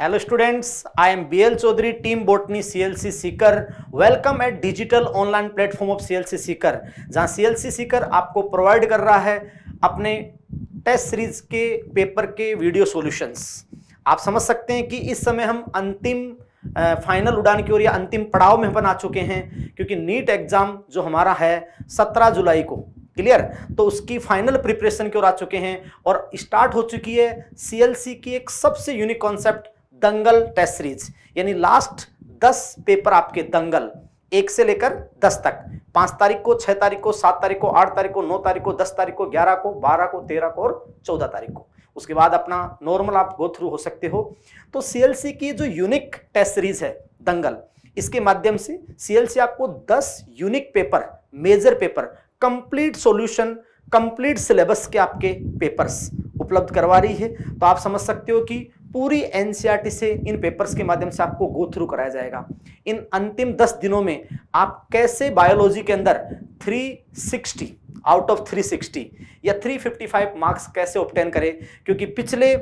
Hello students I am B L Chaudhary team botany CLC Sikar welcome at digital online platform of CLC Sikar जहां CLC Sikar आपको provide कर रहा है अपने टेस्ट सीरीज के पेपर के वीडियो सॉल्यूशंस आप समझ सकते हैं कि इस समय हम अंतिम फाइनल उड़ान की ओर या अंतिम पड़ाव में बना चुके हैं क्योंकि नीट एग्जाम जो हमारा है सत्रह जुलाई को क्लियर तो उसकी फाइनल प्रिपरेशन की ओर आ चुके हैं और स्टार्ट हो चुकी है सीएलसी की एक सबसे unique concept Dangal test series यानी लास्ट दस पेपर आपके दंगल एक से लेकर दस तक पांच तारीख को छह तारीख को सात तारीख को आठ तारीख को नौ तारीख को दस तारीख को ग्यारह को बारह को तेरह को और चौदह तारीख को उसके बाद अपना नॉर्मल आप गो थ्रू हो सकते हो तो सीएलसी की जो यूनिक टेस्ट सीरीज है दंगल इसके माध्यम से सीएलसी आपको दस unique paper major paper complete solution complete syllabus के आपके पेपर्स उपलब्ध करवा रही है तो आप समझ सकते हो कि पूरी एन e से इन पेपर्स के माध्यम से आपको गो थ्रू कराया जाएगा इन अंतिम दस दिनों में आप कैसे बायोलॉजी के अंदर 360 आउट ऑफ 360 या 355 मार्क्स कैसे ऑप्टेन करें क्योंकि पिछले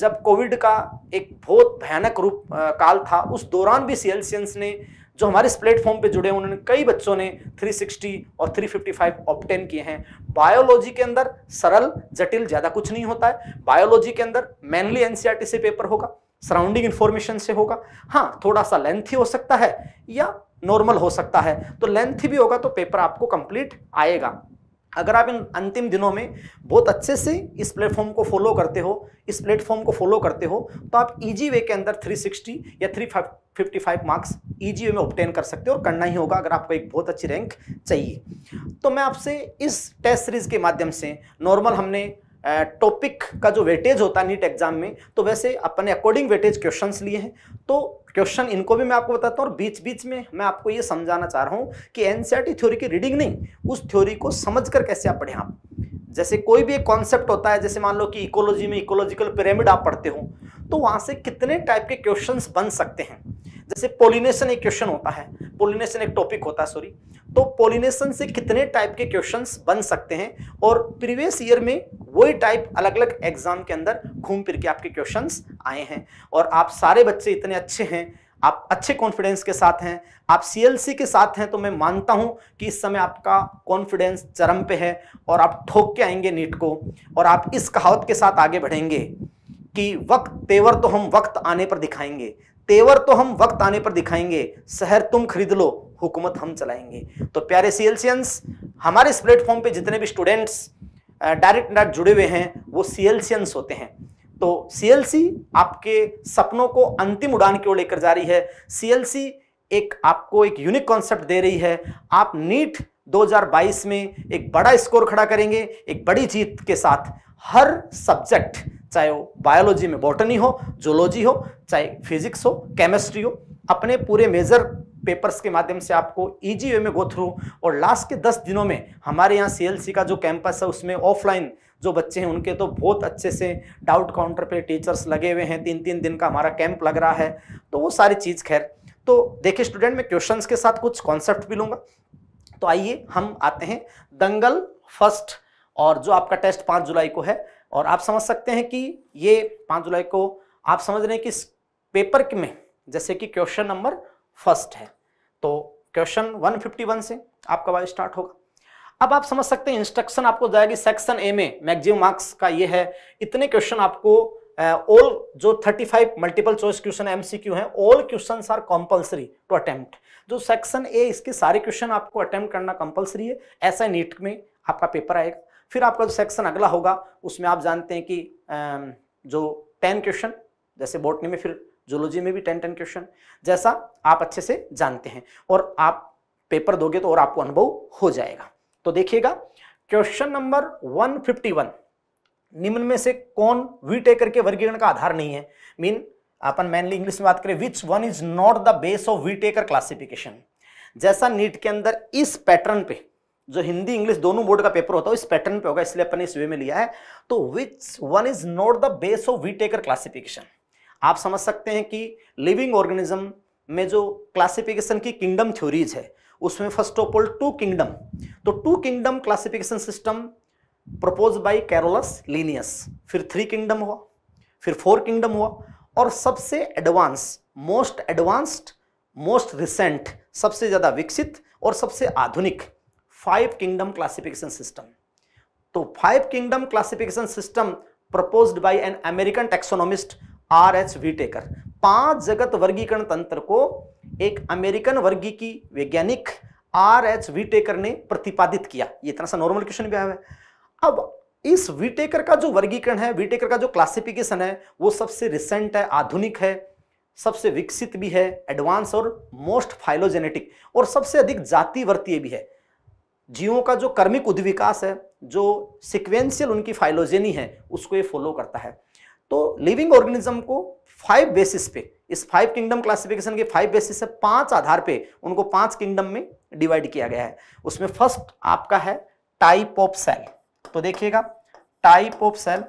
जब कोविड का एक बहुत भयानक रूप काल था उस दौरान भी सी ने जो हमारे इस प्लेटफॉर्म पे जुड़े हैं उन्होंने कई बच्चों ने 360 और 355 ऑप्टेन किए हैं बायोलॉजी के अंदर सरल जटिल ज़्यादा कुछ नहीं होता है बायोलॉजी के अंदर मेनली एनसीआरटी e से पेपर होगा सराउंडिंग इन्फॉर्मेशन से होगा हाँ थोड़ा सा लेंथी हो सकता है या नॉर्मल हो सकता है तो लेंथी भी होगा तो पेपर आपको कंप्लीट आएगा अगर आप इन अंतिम दिनों में बहुत अच्छे से इस प्लेटफॉर्म को फॉलो करते हो इस प्लेटफॉर्म को फॉलो करते हो तो आप ईजी वे के अंदर 360 या 355 मार्क्स ईजी वे में ऑप्टेन कर सकते हो और करना ही होगा अगर आपको एक बहुत अच्छी रैंक चाहिए तो मैं आपसे इस टेस्ट सीरीज़ के माध्यम से नॉर्मल हमने टॉपिक का जो वेटेज होता है नीट एग्जाम में तो वैसे अपने अकॉर्डिंग वेटेज क्वेश्चंस लिए हैं तो क्वेश्चन इनको भी मैं आपको बताता हूँ और बीच बीच में मैं आपको ये समझाना चाह रहा हूँ कि एन थ्योरी की रीडिंग नहीं उस थ्योरी को समझ कर कैसे आप पढ़ें आप जैसे कोई भी एक कॉन्सेप्ट होता है जैसे मान लो कि इकोलॉजी में इकोलॉजिकल पिरामिड आप पढ़ते हो तो वहाँ से कितने टाइप के क्वेश्चंस बन सकते हैं जैसे पोलिनेशन एक क्वेश्चन होता है पोलिनेशन एक टॉपिक होता है सॉरी तो पोलिनेशन से कितने टाइप के क्वेश्चन बन सकते हैं और प्रीवियस ईयर में वही टाइप अलग अलग एग्जाम के अंदर घूम फिर के आपके क्वेश्चन आए हैं और आप सारे बच्चे इतने अच्छे हैं आप अच्छे कॉन्फिडेंस के साथ हैं आप सी के साथ हैं तो मैं मानता हूं कि इस समय आपका कॉन्फिडेंस चरम पे है और आप ठोक के आएंगे नीट को और आप इस कहावत के साथ आगे बढ़ेंगे कि वक्त तेवर तो हम वक्त आने पर दिखाएंगे तेवर तो हम वक्त आने पर दिखाएंगे शहर तुम खरीद लो हुकूमत हम चलाएंगे तो प्यारे सीएलसीएंस हमारे इस प्लेटफॉर्म पे जितने भी स्टूडेंट्स डायरेक्ट डायरेक्ट जुड़े हुए हैं वो सीएलसीएंस होते हैं तो सीएलसी आपके सपनों को अंतिम उड़ान की ओर लेकर जा रही है सीएलसी एक आपको एक यूनिक कॉन्सेप्ट दे रही है आप नीट 2022 में एक बड़ा स्कोर खड़ा करेंगे एक बड़ी जीत के साथ हर सब्जेक्ट चाहे वो बायोलॉजी में बॉटनी हो जोलॉजी हो चाहे फिजिक्स हो केमिस्ट्री हो अपने पूरे मेजर पेपर्स के माध्यम से आपको ईजी वे में गो थ्रू और लास्ट के दस दिनों में हमारे यहाँ सीएलसी का जो कैंपस है उसमें ऑफलाइन जो बच्चे हैं उनके तो बहुत अच्छे से डाउट काउंटर पे टीचर्स लगे हुए हैं तीन तीन दिन का हमारा कैंप लग रहा है तो वो सारी चीज़ खैर तो देखिए स्टूडेंट मैं क्वेश्चंस के साथ कुछ कॉन्सेप्ट भी लूँगा तो आइए हम आते हैं दंगल फर्स्ट और जो आपका टेस्ट पाँच जुलाई को है और आप समझ सकते हैं कि ये पाँच जुलाई को आप समझ रहे हैं कि पेपर में जैसे कि क्वेश्चन नंबर फर्स्ट है तो क्वेश्चन 151 से आपका वायु स्टार्ट होगा अब आप समझ सकते हैं इंस्ट्रक्शन आपको जाएगी सेक्शन ए में मैक्सिमम मार्क्स का ये है इतने क्वेश्चन आपको ऑल जो 35 मल्टीपल चॉइस क्वेश्चन एमसीक्यू हैं all question are compulsory to attempt जो सेक्शन ए इसके सारे क्वेश्चन आपको अटेम्प्ट करना कंपलसरी है ऐसा नीट में आपका पेपर आएगा फिर आपका जो सेक्शन अगला होगा उसमें आप जानते हैं कि जो टेन क्वेश्चन जैसे बोटनी में फिर जोलॉजी में भी टेन टेन क्वेश्चन जैसा आप अच्छे से जानते हैं और आप पेपर दोगे तो और आपको अनुभव हो जाएगा तो देखिएगा क्वेश्चन नंबर 151 निम्न में से कौन वी टेकर के वर्गीकरण का आधार नहीं है मीन अपन मेनली इंग्लिश में बात करें which one is not the base of Whittaker classification जैसा नीट के अंदर इस पैटर्न पे जो हिंदी इंग्लिश दोनों बोर्ड का पेपर होता है इस पैटर्न पे होगा इसलिए अपने इस वे में लिया है तो which one is not the base of Whittaker classification आप समझ सकते हैं कि लिविंग ऑर्गेनिज्म में जो क्लासिफिकेशन की किंगडम थ्योरीज है उसमें first of all two kingdom तो two kingdom classification system propose by Carolus Linnaeus फिर थ्री किंगडम हुआ फिर फोर किंगडम हुआ और सबसे advance most advanced most recent सबसे ज़्यादा विकसित और सबसे आधुनिक फाइव किंगडम क्लासिफिकेशन सिस्टम तो five kingdom classification system proposed by an American taxonomist R H Whittaker पांच जगत वर्गीकरण तंत्र को एक अमेरिकन वर्गी की वैज्ञानिक आर एच वीटेकर ने प्रतिपादित किया ये इतना सा नॉर्मल क्वेश्चन भी आया है अब इस वीटेकर का जो वर्गीकरण है वीटेकर का जो क्लासिफिकेशन है वो सबसे रिसेंट है आधुनिक है सबसे विकसित भी है एडवांस और मोस्ट फाइलोजेनेटिक और सबसे अधिक जातिवर्तीय भी है जीवों का जो कर्मिक उद्विकास है जो सिक्वेंशियल उनकी फाइलोजेनी है उसको ये फॉलो करता है तो लिविंग ऑर्गेनिज्म को फाइव बेसिस पे इस फाइव किंगडम क्लासिफिकेशन के फाइव बेसिस से पांच आधार पे उनको पांच किंगडम में डिवाइड किया गया है उसमें फर्स्ट आपका है टाइप ऑफ सेल तो देखिएगा टाइप ऑफ सेल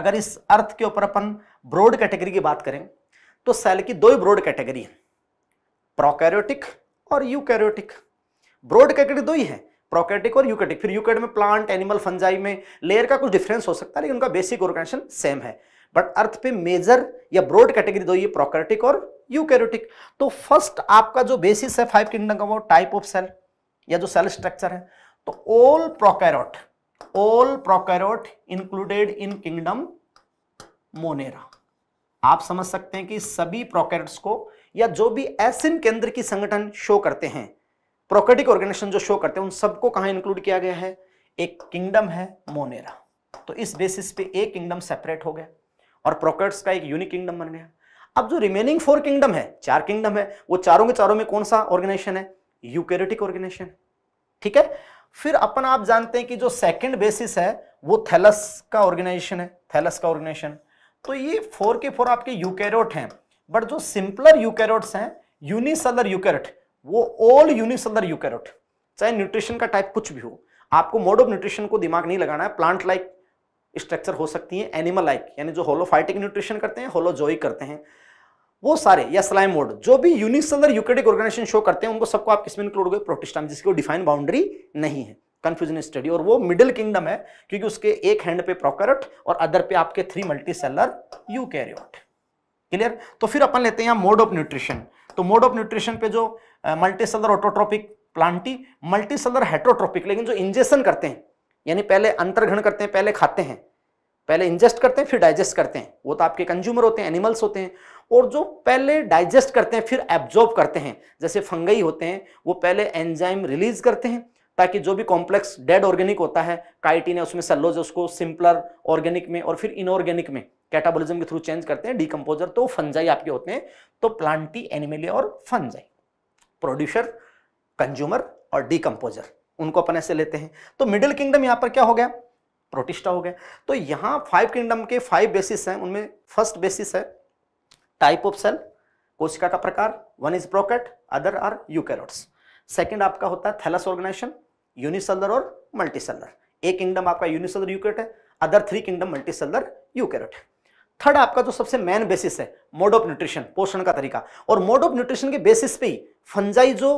अगर इस अर्थ के ऊपर अपन ब्रॉड कैटेगरी की बात करें तो सेल की दो ही ब्रॉड कैटेगरी है प्रोकैरियोटिक और यूकैरियोटिक ब्रॉड कैटेगरी दो ही है प्रोकेटिक और यूकेटिक फिर यूकेट में प्लांट एनिमल फंजाई में लेयर का कुछ डिफरेंस हो सकता है लेकिन उनका बेसिक ऑर्गेनाइजेशन सेम है बट अर्थ पे मेजर या ब्रॉड कैटेगरी दो ये प्रोकेटिक और यूकेरोटिक तो फर्स्ट आपका जो बेसिस है फाइव किंगडम का वो टाइप ऑफ सेल या जो सेल स्ट्रक्चर है तो all prokaryote all prokaryote included in kingdom Monera आप समझ सकते हैं कि सभी प्रोकैरियोट्स को या जो भी एसिन केंद्र की संगठन शो करते हैं प्रोकेटिक ऑर्गेनाइजेशन जो शो करते हैं उन सबको कहाँ इंक्लूड किया गया है एक किंगडम है मोनेरा तो इस बेसिस पे एक किंगडम सेपरेट हो गया और प्रोकेट्स का एक यूनिक किंगडम बन गया अब जो रिमेनिंग फोर किंगडम है चार किंगडम है वो चारों के चारों में कौन सा ऑर्गेनाइजेशन है यूकेरेटिक ऑर्गेनाइजेशन ठीक है फिर अपन आप जानते हैं कि जो सेकेंड बेसिस है वो थैलस का ऑर्गेनाइजेशन है थैलस का ऑर्गेनाइजेशन तो ये फोर के फोर आपके यूकेरोट हैं बट जो सिंपलर यूकेरोट्स हैं यूनिसलर यूकेरेट वो ऑल यूनिट्स अंदर यूकैरोट चाहे न्यूट्रिशन का टाइप कुछ भी हो आपको मोड ऑफ न्यूट्रिशन को दिमाग नहीं लगाना है प्लांट लाइक स्ट्रक्चर हो सकती है एनिमल लाइक यानी जो होलोफाइटिक न्यूट्रिशन करते हैं होलोजोई करते हैं वो सारे या स्लाइम मोड जो भी यूनिसेलर यूकेटिक ऑर्गेनाइजेशन शो करते हैं उनको सबको आप किसमें इंक्लूड हो प्रोटिस्टाम जिसकी डिफाइन बाउंड्री नहीं है कंफ्यूजन स्टडी और वो मिडिल किंगडम है क्योंकि उसके एक हैंड पे प्रोकरट और अदर पे आपके three multicellular eukaryote clear तो फिर अपन लेते हैं मोड ऑफ न्यूट्रिशन तो मोड ऑफ न्यूट्रिशन पे जो multicellular autotrophic Plantae multicellular heterotrophic लेकिन जो इंजेशन करते हैं यानी पहले अंतर्ग्रहण करते हैं पहले खाते हैं पहले इंजेस्ट करते हैं फिर डाइजेस्ट करते हैं वो तो आपके कंज्यूमर होते हैं एनिमल्स होते हैं और जो पहले डाइजेस्ट करते हैं फिर एब्जॉर्ब करते हैं जैसे फंगई होते हैं वो पहले एंजाइम रिलीज करते हैं ताकि जो भी कॉम्प्लेक्स डेड ऑर्गेनिक होता है काइटीन है उसमें सेलोज उसको सिंपलर ऑर्गेनिक में और फिर इनऑर्गेनिक में कैटाबोलिज्म के थ्रू चेंज करते हैं डिकम्पोजर तो फंजाई आपके होते हैं तो प्लांटी एनिमेलिया और फंजाई प्रोड्यूसर कंज्यूमर और डीकम्पोजर उनको अपन ऐसे लेते हैं तो मिडिल किंगडम यहां पर क्या हो गया प्रोटिस्टा हो गया तो यहां फाइव किंगडम के फाइव बेसिस हैं उनमें फर्स्ट बेसिस है टाइप ऑफ सेल कोशिका का प्रकार one is prokaryote other are eukaryotes second आपका होता है थैलस ऑर्गेनाइजेशन यूनिसेलर और मल्टीसेलर एक किंगडम आपका यूनिसेलर यूकेट है other three kingdom multicellular eukaryote है थर्ड आपका जो सबसे मेन बेसिस है मोड ऑफ न्यूट्रिशन पोषण का तरीका और मोड ऑफ न्यूट्रिशन के बेसिस पे ही फंजाई जो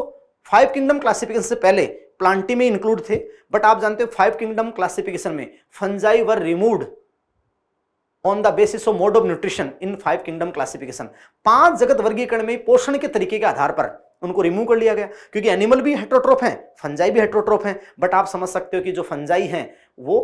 फाइव किंगडम क्लासिफिकेशन से पहले प्लांटी में इंक्लूड थे बट आप जानते हो फाइव किंगडम क्लासिफिकेशन में fungi were remove on the basis of mode of nutrition in five kingdom classification पांच जगत वर्गीकरण में पोषण के तरीके के आधार पर उनको रिमूव कर लिया गया क्योंकि एनिमल भी हेट्रोट्रोप हैं फंजाई भी हेट्रोट्रोप हैं बट आप समझ सकते हो कि जो फंजाई हैं वो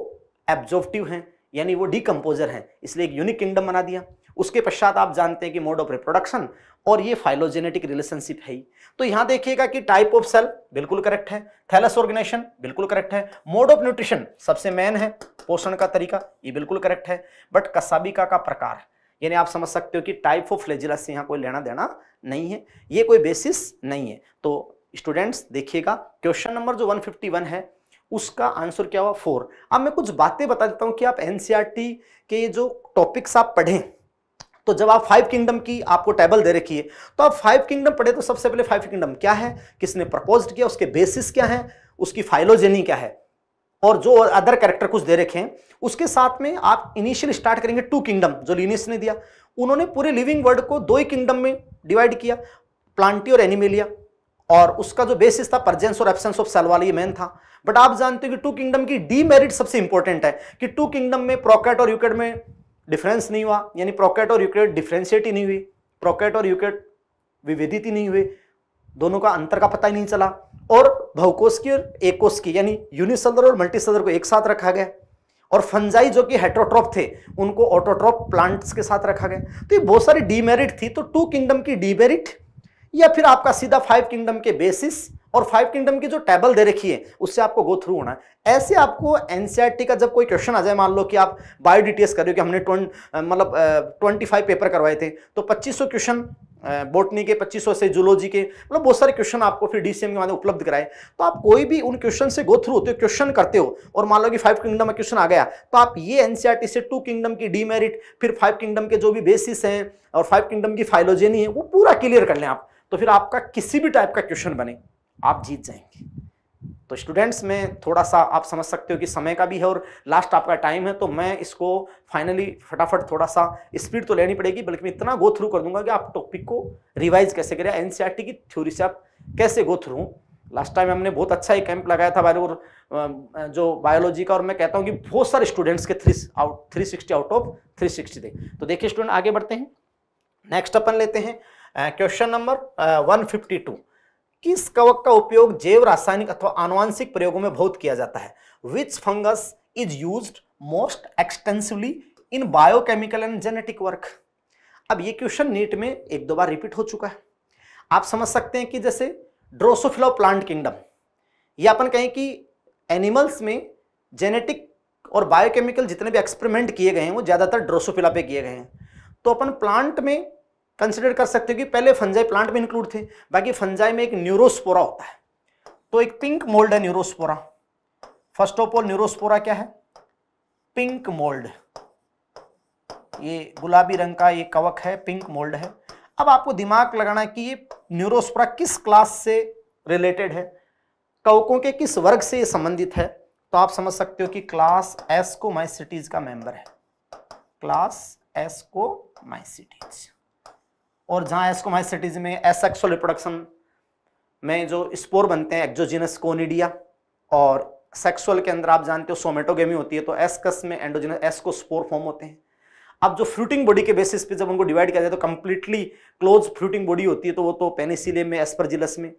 एब्जॉर्टिव हैं यानी वो डिकम्पोजर हैं इसलिए एक यूनिक किंगडम बना दिया उसके पश्चात आप जानते हैं कि मोड ऑफ रिप्रोडक्शन और ये फाइलोजेनेटिक रिलेशनशिप है ही तो यहां देखिएगा कि टाइप ऑफ सेल बिल्कुल करेक्ट है थैलस ऑर्गेनाइजेशन बिल्कुल करेक्ट है मोड ऑफ न्यूट्रिशन सबसे मेन है पोषण का तरीका ये बिल्कुल करेक्ट है बट कसाबिका का प्रकार यानी आप समझ सकते हो कि टाइप ऑफ फ्लेजिला से यहाँ कोई लेना देना नहीं है ये कोई बेसिस नहीं है तो स्टूडेंट्स देखिएगा क्वेश्चन नंबर जो 151 है उसका आंसर क्या हुआ फोर अब मैं कुछ बातें बता देता हूं कि आप एनसीईआरटी e के जो टॉपिक्स आप पढ़ें तो जब आप फाइव किंगडम की आपको टेबल दे रखी है तो आप फाइव किंगडम पढ़े तो सबसे पहले फाइव किंगडम क्या है किसने प्रपोज किया उसके बेसिस क्या है उसकी फाइलोजेनी क्या है और जो अदर कैरेक्टर कुछ दे रखे हैं उसके साथ में आप इनिशियल स्टार्ट करेंगे टू किंगडम जो लिनिस ने दिया उन्होंने पूरे लिविंग वर्ल्ड को दो ही किंगडम में डिवाइड किया प्लांटी और एनिमेलिया और उसका जो बेसिस था प्रजेंस और एबसेंस ऑफ सेल वाला ये मेन था बट आप जानते हो कि टू किंगडम की डी मेरिट सबसे इंपॉर्टेंट है कि टू किंगडम में प्रोकेट और यूकेट में डिफरेंस नहीं हुआ यानी प्रोकेट और यूकेट डिफ्रेंशिएट ही नहीं हुई प्रोकेट और यूकेट विविधित ही नहीं हुए दोनों का अंतर का पता ही नहीं चला और भवकोश की और कोश की यानी यूनिसलर और मल्टीसेलर को एक साथ रखा गया और फंजाई जो कि हेट्रोट्रॉप थे उनको ऑटोट्रॉप प्लांट्स के साथ रखा गया तो ये बहुत सारी डीमेरिट थी तो टू किंगडम की डीमेरिट या फिर आपका सीधा फाइव किंगडम के बेसिस और फाइव किंगडम की जो टेबल दे रखी है उससे आपको गो थ्रू होना है ऐसे आपको एनसीईआरटी का जब कोई क्वेश्चन आ जाए मान लो कि आप बायो डिटेल्स कर रहे हो कि हमने ट्वेंट मतलब ट्वेंटी फाइव पेपर करवाए थे तो 2500 क्वेश्चन बोटनी के 2500 से जूलॉजी के मतलब बहुत सारे क्वेश्चन आपको फिर डीसीएम के माध्यम उपलब्ध कराए तो आप कोई भी उन क्वेश्चन से गो थ्रू होते हो क्वेश्चन करते हो और मान लो कि फाइव किंगडम का क्वेश्चन आ गया तो आप ये एनसीआरटी से टू किंगडम की डीमेरिट फिर फाइव किंगडम के जो भी बेसिस हैं और फाइव किंगडम की फाइलोजेनी है वो पूरा क्लियर कर लें आप तो फिर आपका किसी भी टाइप का क्वेश्चन बने आप जीत जाएंगे तो स्टूडेंट्स में थोड़ा सा आप समझ सकते हो कि समय का भी है और लास्ट आपका टाइम है तो मैं इसको फाइनली फटाफट थोड़ा सा स्पीड तो लेनी पड़ेगी बल्कि मैं इतना गो थ्रू कर दूंगा कि आप टॉपिक को रिवाइज कैसे करें एन e की थ्योरी से आप कैसे गो थ्रू लास्ट टाइम हमने बहुत अच्छा एक कैंप लगाया था और जो बायोलॉजी का और मैं कहता हूँ कि बहुत सारे स्टूडेंट्स के three out three sixty out of three sixty थे तो देखिए स्टूडेंट आगे बढ़ते हैं नेक्स्ट अपन लेते हैं question number one fifty two किस कवक का उपयोग जैव रासायनिक अथवा आनुवांशिक प्रयोगों में बहुत किया जाता है which fungus is use most extensively in biochemical and genetic work अब ये क्वेश्चन नीट में एक दो बार रिपीट हो चुका है आप समझ सकते हैं कि जैसे ड्रोसोफिलो प्लांट किंगडम ये अपन कहें कि एनिमल्स में जेनेटिक और बायोकेमिकल जितने भी एक्सपेरिमेंट किए गए हैं वो ज़्यादातर ड्रोसोफिला पे किए गए हैं तो अपन प्लांट में कंसिडर कर सकते हो कि पहले फंजाई प्लांट में इंक्लूड थे बाकी फंजाई में एक न्यूरोस्पोरा होता है तो एक पिंक मोल्ड है Neurospora first of all Neurospora क्या है पिंक मोल्ड ये गुलाबी रंग का ये कवक है पिंक मोल्ड है अब आपको दिमाग लगाना है कि ये न्यूरोस्पोरा किस क्लास से रिलेटेड है कवकों के किस वर्ग से ये संबंधित है तो आप समझ सकते हो कि क्लास एस्कोमाइसिटीज माइसिटीज का मेंबर है क्लास एस्कोमाइसिटीज़ माइसिटीज और जहाँ एस्कोमाइसिटीज में एसेक्सुअल रिप्रोडक्शन में जो स्पोर बनते हैं एक्जोजिनस कोनिडिया और सेक्सुअल के अंदर आप जानते हो सोमेटोगेमी होती है तो एसकस में एंडोजिनस एस्को स्पोर फॉर्म होते हैं अब जो फ्रूटिंग बॉडी के बेसिस पे जब उनको डिवाइड किया जाए तो कंप्लीटली क्लोज फ्रूटिंग बॉडी होती है तो वो तो पेनिसिलियम में एस्परजिलस में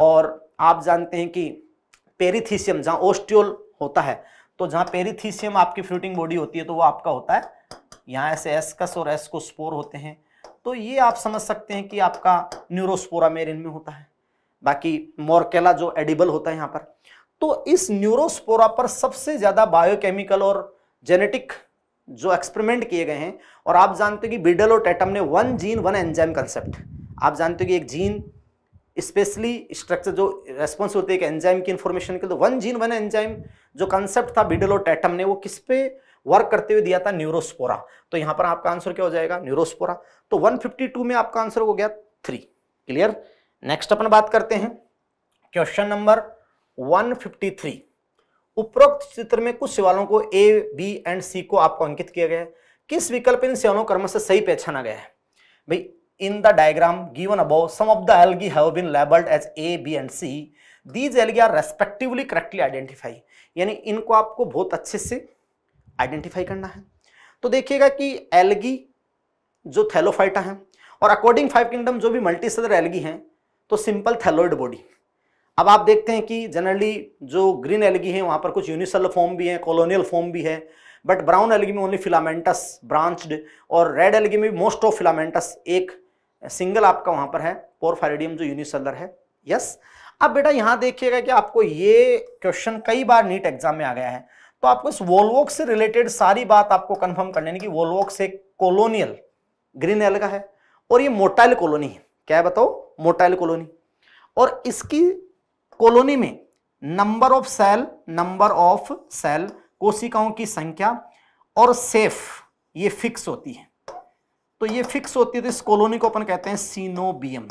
और आप जानते हैं कि पेरीथीसियम जहाँ ओस्टियोल होता है तो जहाँ पेरीथीसियम आपकी फ्रूटिंग बॉडी होती है तो वो आपका होता है यहाँ ऐसे एसकस और एसको स्पोर होते हैं तो ये आप समझ सकते हैं कि आपका न्यूरोस्पोरा मेरिन में होता है बाकी मोरकेला जो एडिबल होता है यहाँ पर तो इस न्यूरोस्पोरा पर सबसे ज़्यादा बायोकेमिकल और जेनेटिक जो एक्सपेरिमेंट किए गए हैं और आप जानते हो कि बिडल और टेटम ने one gene one enzyme concept आप जानते हो कि एक जीन स्पेशली स्ट्रक्चर जो रेस्पॉन्स होते हैं एंजाइम की इन्फॉर्मेशन के लिए तो वन जीन वन एंजाइम जो कंसेप्ट था बिडल और टेटम ने वो किस पे वर्क करते हुए दिया था न्यूरोस्पोरा तो यहां पर आपका आंसर क्या हो जाएगा न्यूरोस्पोरा तो 152 में आपका आंसर हो गया थ्री क्लियर नेक्स्ट अपन बात करते हैं क्वेश्चन नंबर 153 उपरोक्त चित्र में कुछ सवालों को ए बी एंड सी को आपको अंकित किया गया है किस विकल्प इन सवालों कर्म से सही पहचाना गया है भाई in the diagram given above some of the algae have been labelled as A B and C these algae are respectively correctly identify यानी इनको आपको बहुत अच्छे से आइडेंटिफाई करना है तो देखिएगा कि एलगी जो थैलोफाइटा है और अकॉर्डिंग फाइव किंगडम जो भी मल्टी सेलर एलगी हैं तो सिंपल थैलोइड बॉडी अब आप देखते हैं कि जनरली जो ग्रीन एलगी है वहाँ पर कुछ यूनिसेल फॉर्म भी है कॉलोनियल फॉर्म भी है बट ब्राउन एलगी में ओनली फिलामेंटस ब्रांच्ड और रेड एलगी में मोस्ट ऑफ फिलामेंटस एक सिंगल आपका वहाँ पर है पोरफाइडियम जो यूनिसेलर है यस अब बेटा यहाँ देखिएगा कि आपको ये क्वेश्चन कई बार नीट एग्जाम में आ गया है तो आपको इस वोलवॉक से रिलेटेड सारी बात आपको कंफर्म करने की कि वोलवॉक से कॉलोनियल ग्रीन एल का है और ये मोटाइल कॉलोनी है क्या है बताओ मोटाइल कॉलोनी और इसकी कॉलोनी में number of cell number of cell कोशिकाओं की संख्या और सेफ ये फिक्स होती है तो ये फिक्स होती है तो इस कॉलोनी को अपन कहते हैं सीनोबियम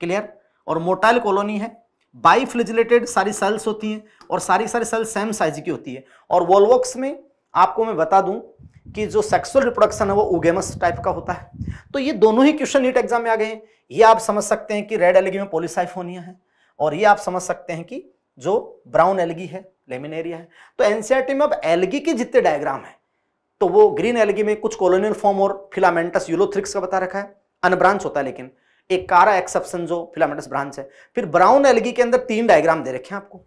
क्लियर और मोटाइल कॉलोनी है बाईफ्लिजिलेटेड सारी सेल्स होती हैं और सारी सारी सेल्स सेम साइज की होती है और वॉलवॉक्स में आपको मैं बता दूं कि जो सेक्सुअल रिप्रोडक्शन है वो उगेमस टाइप का होता है तो ये दोनों ही क्वेश्चन नीट एग्जाम में आ गए हैं ये आप समझ सकते हैं कि रेड एलगी में पोलिसाइफोनिया है और ये आप समझ सकते हैं कि जो ब्राउन एलगी है लेमिनेरिया है तो एनसीआरटी e में अब एलगी के जितने डायग्राम है तो वो ग्रीन एलगी में कुछ कॉलोनियल फॉर्म और फिलामेंटस यूलोथ्रिक्स का बता रखा है अनब्रांच होता है लेकिन एक कारा एक्सेप्शन जो फिलामेंटस ब्रांच है फिर ब्राउन एलगी के अंदर तीन डायग्राम दे रखे हैं आपको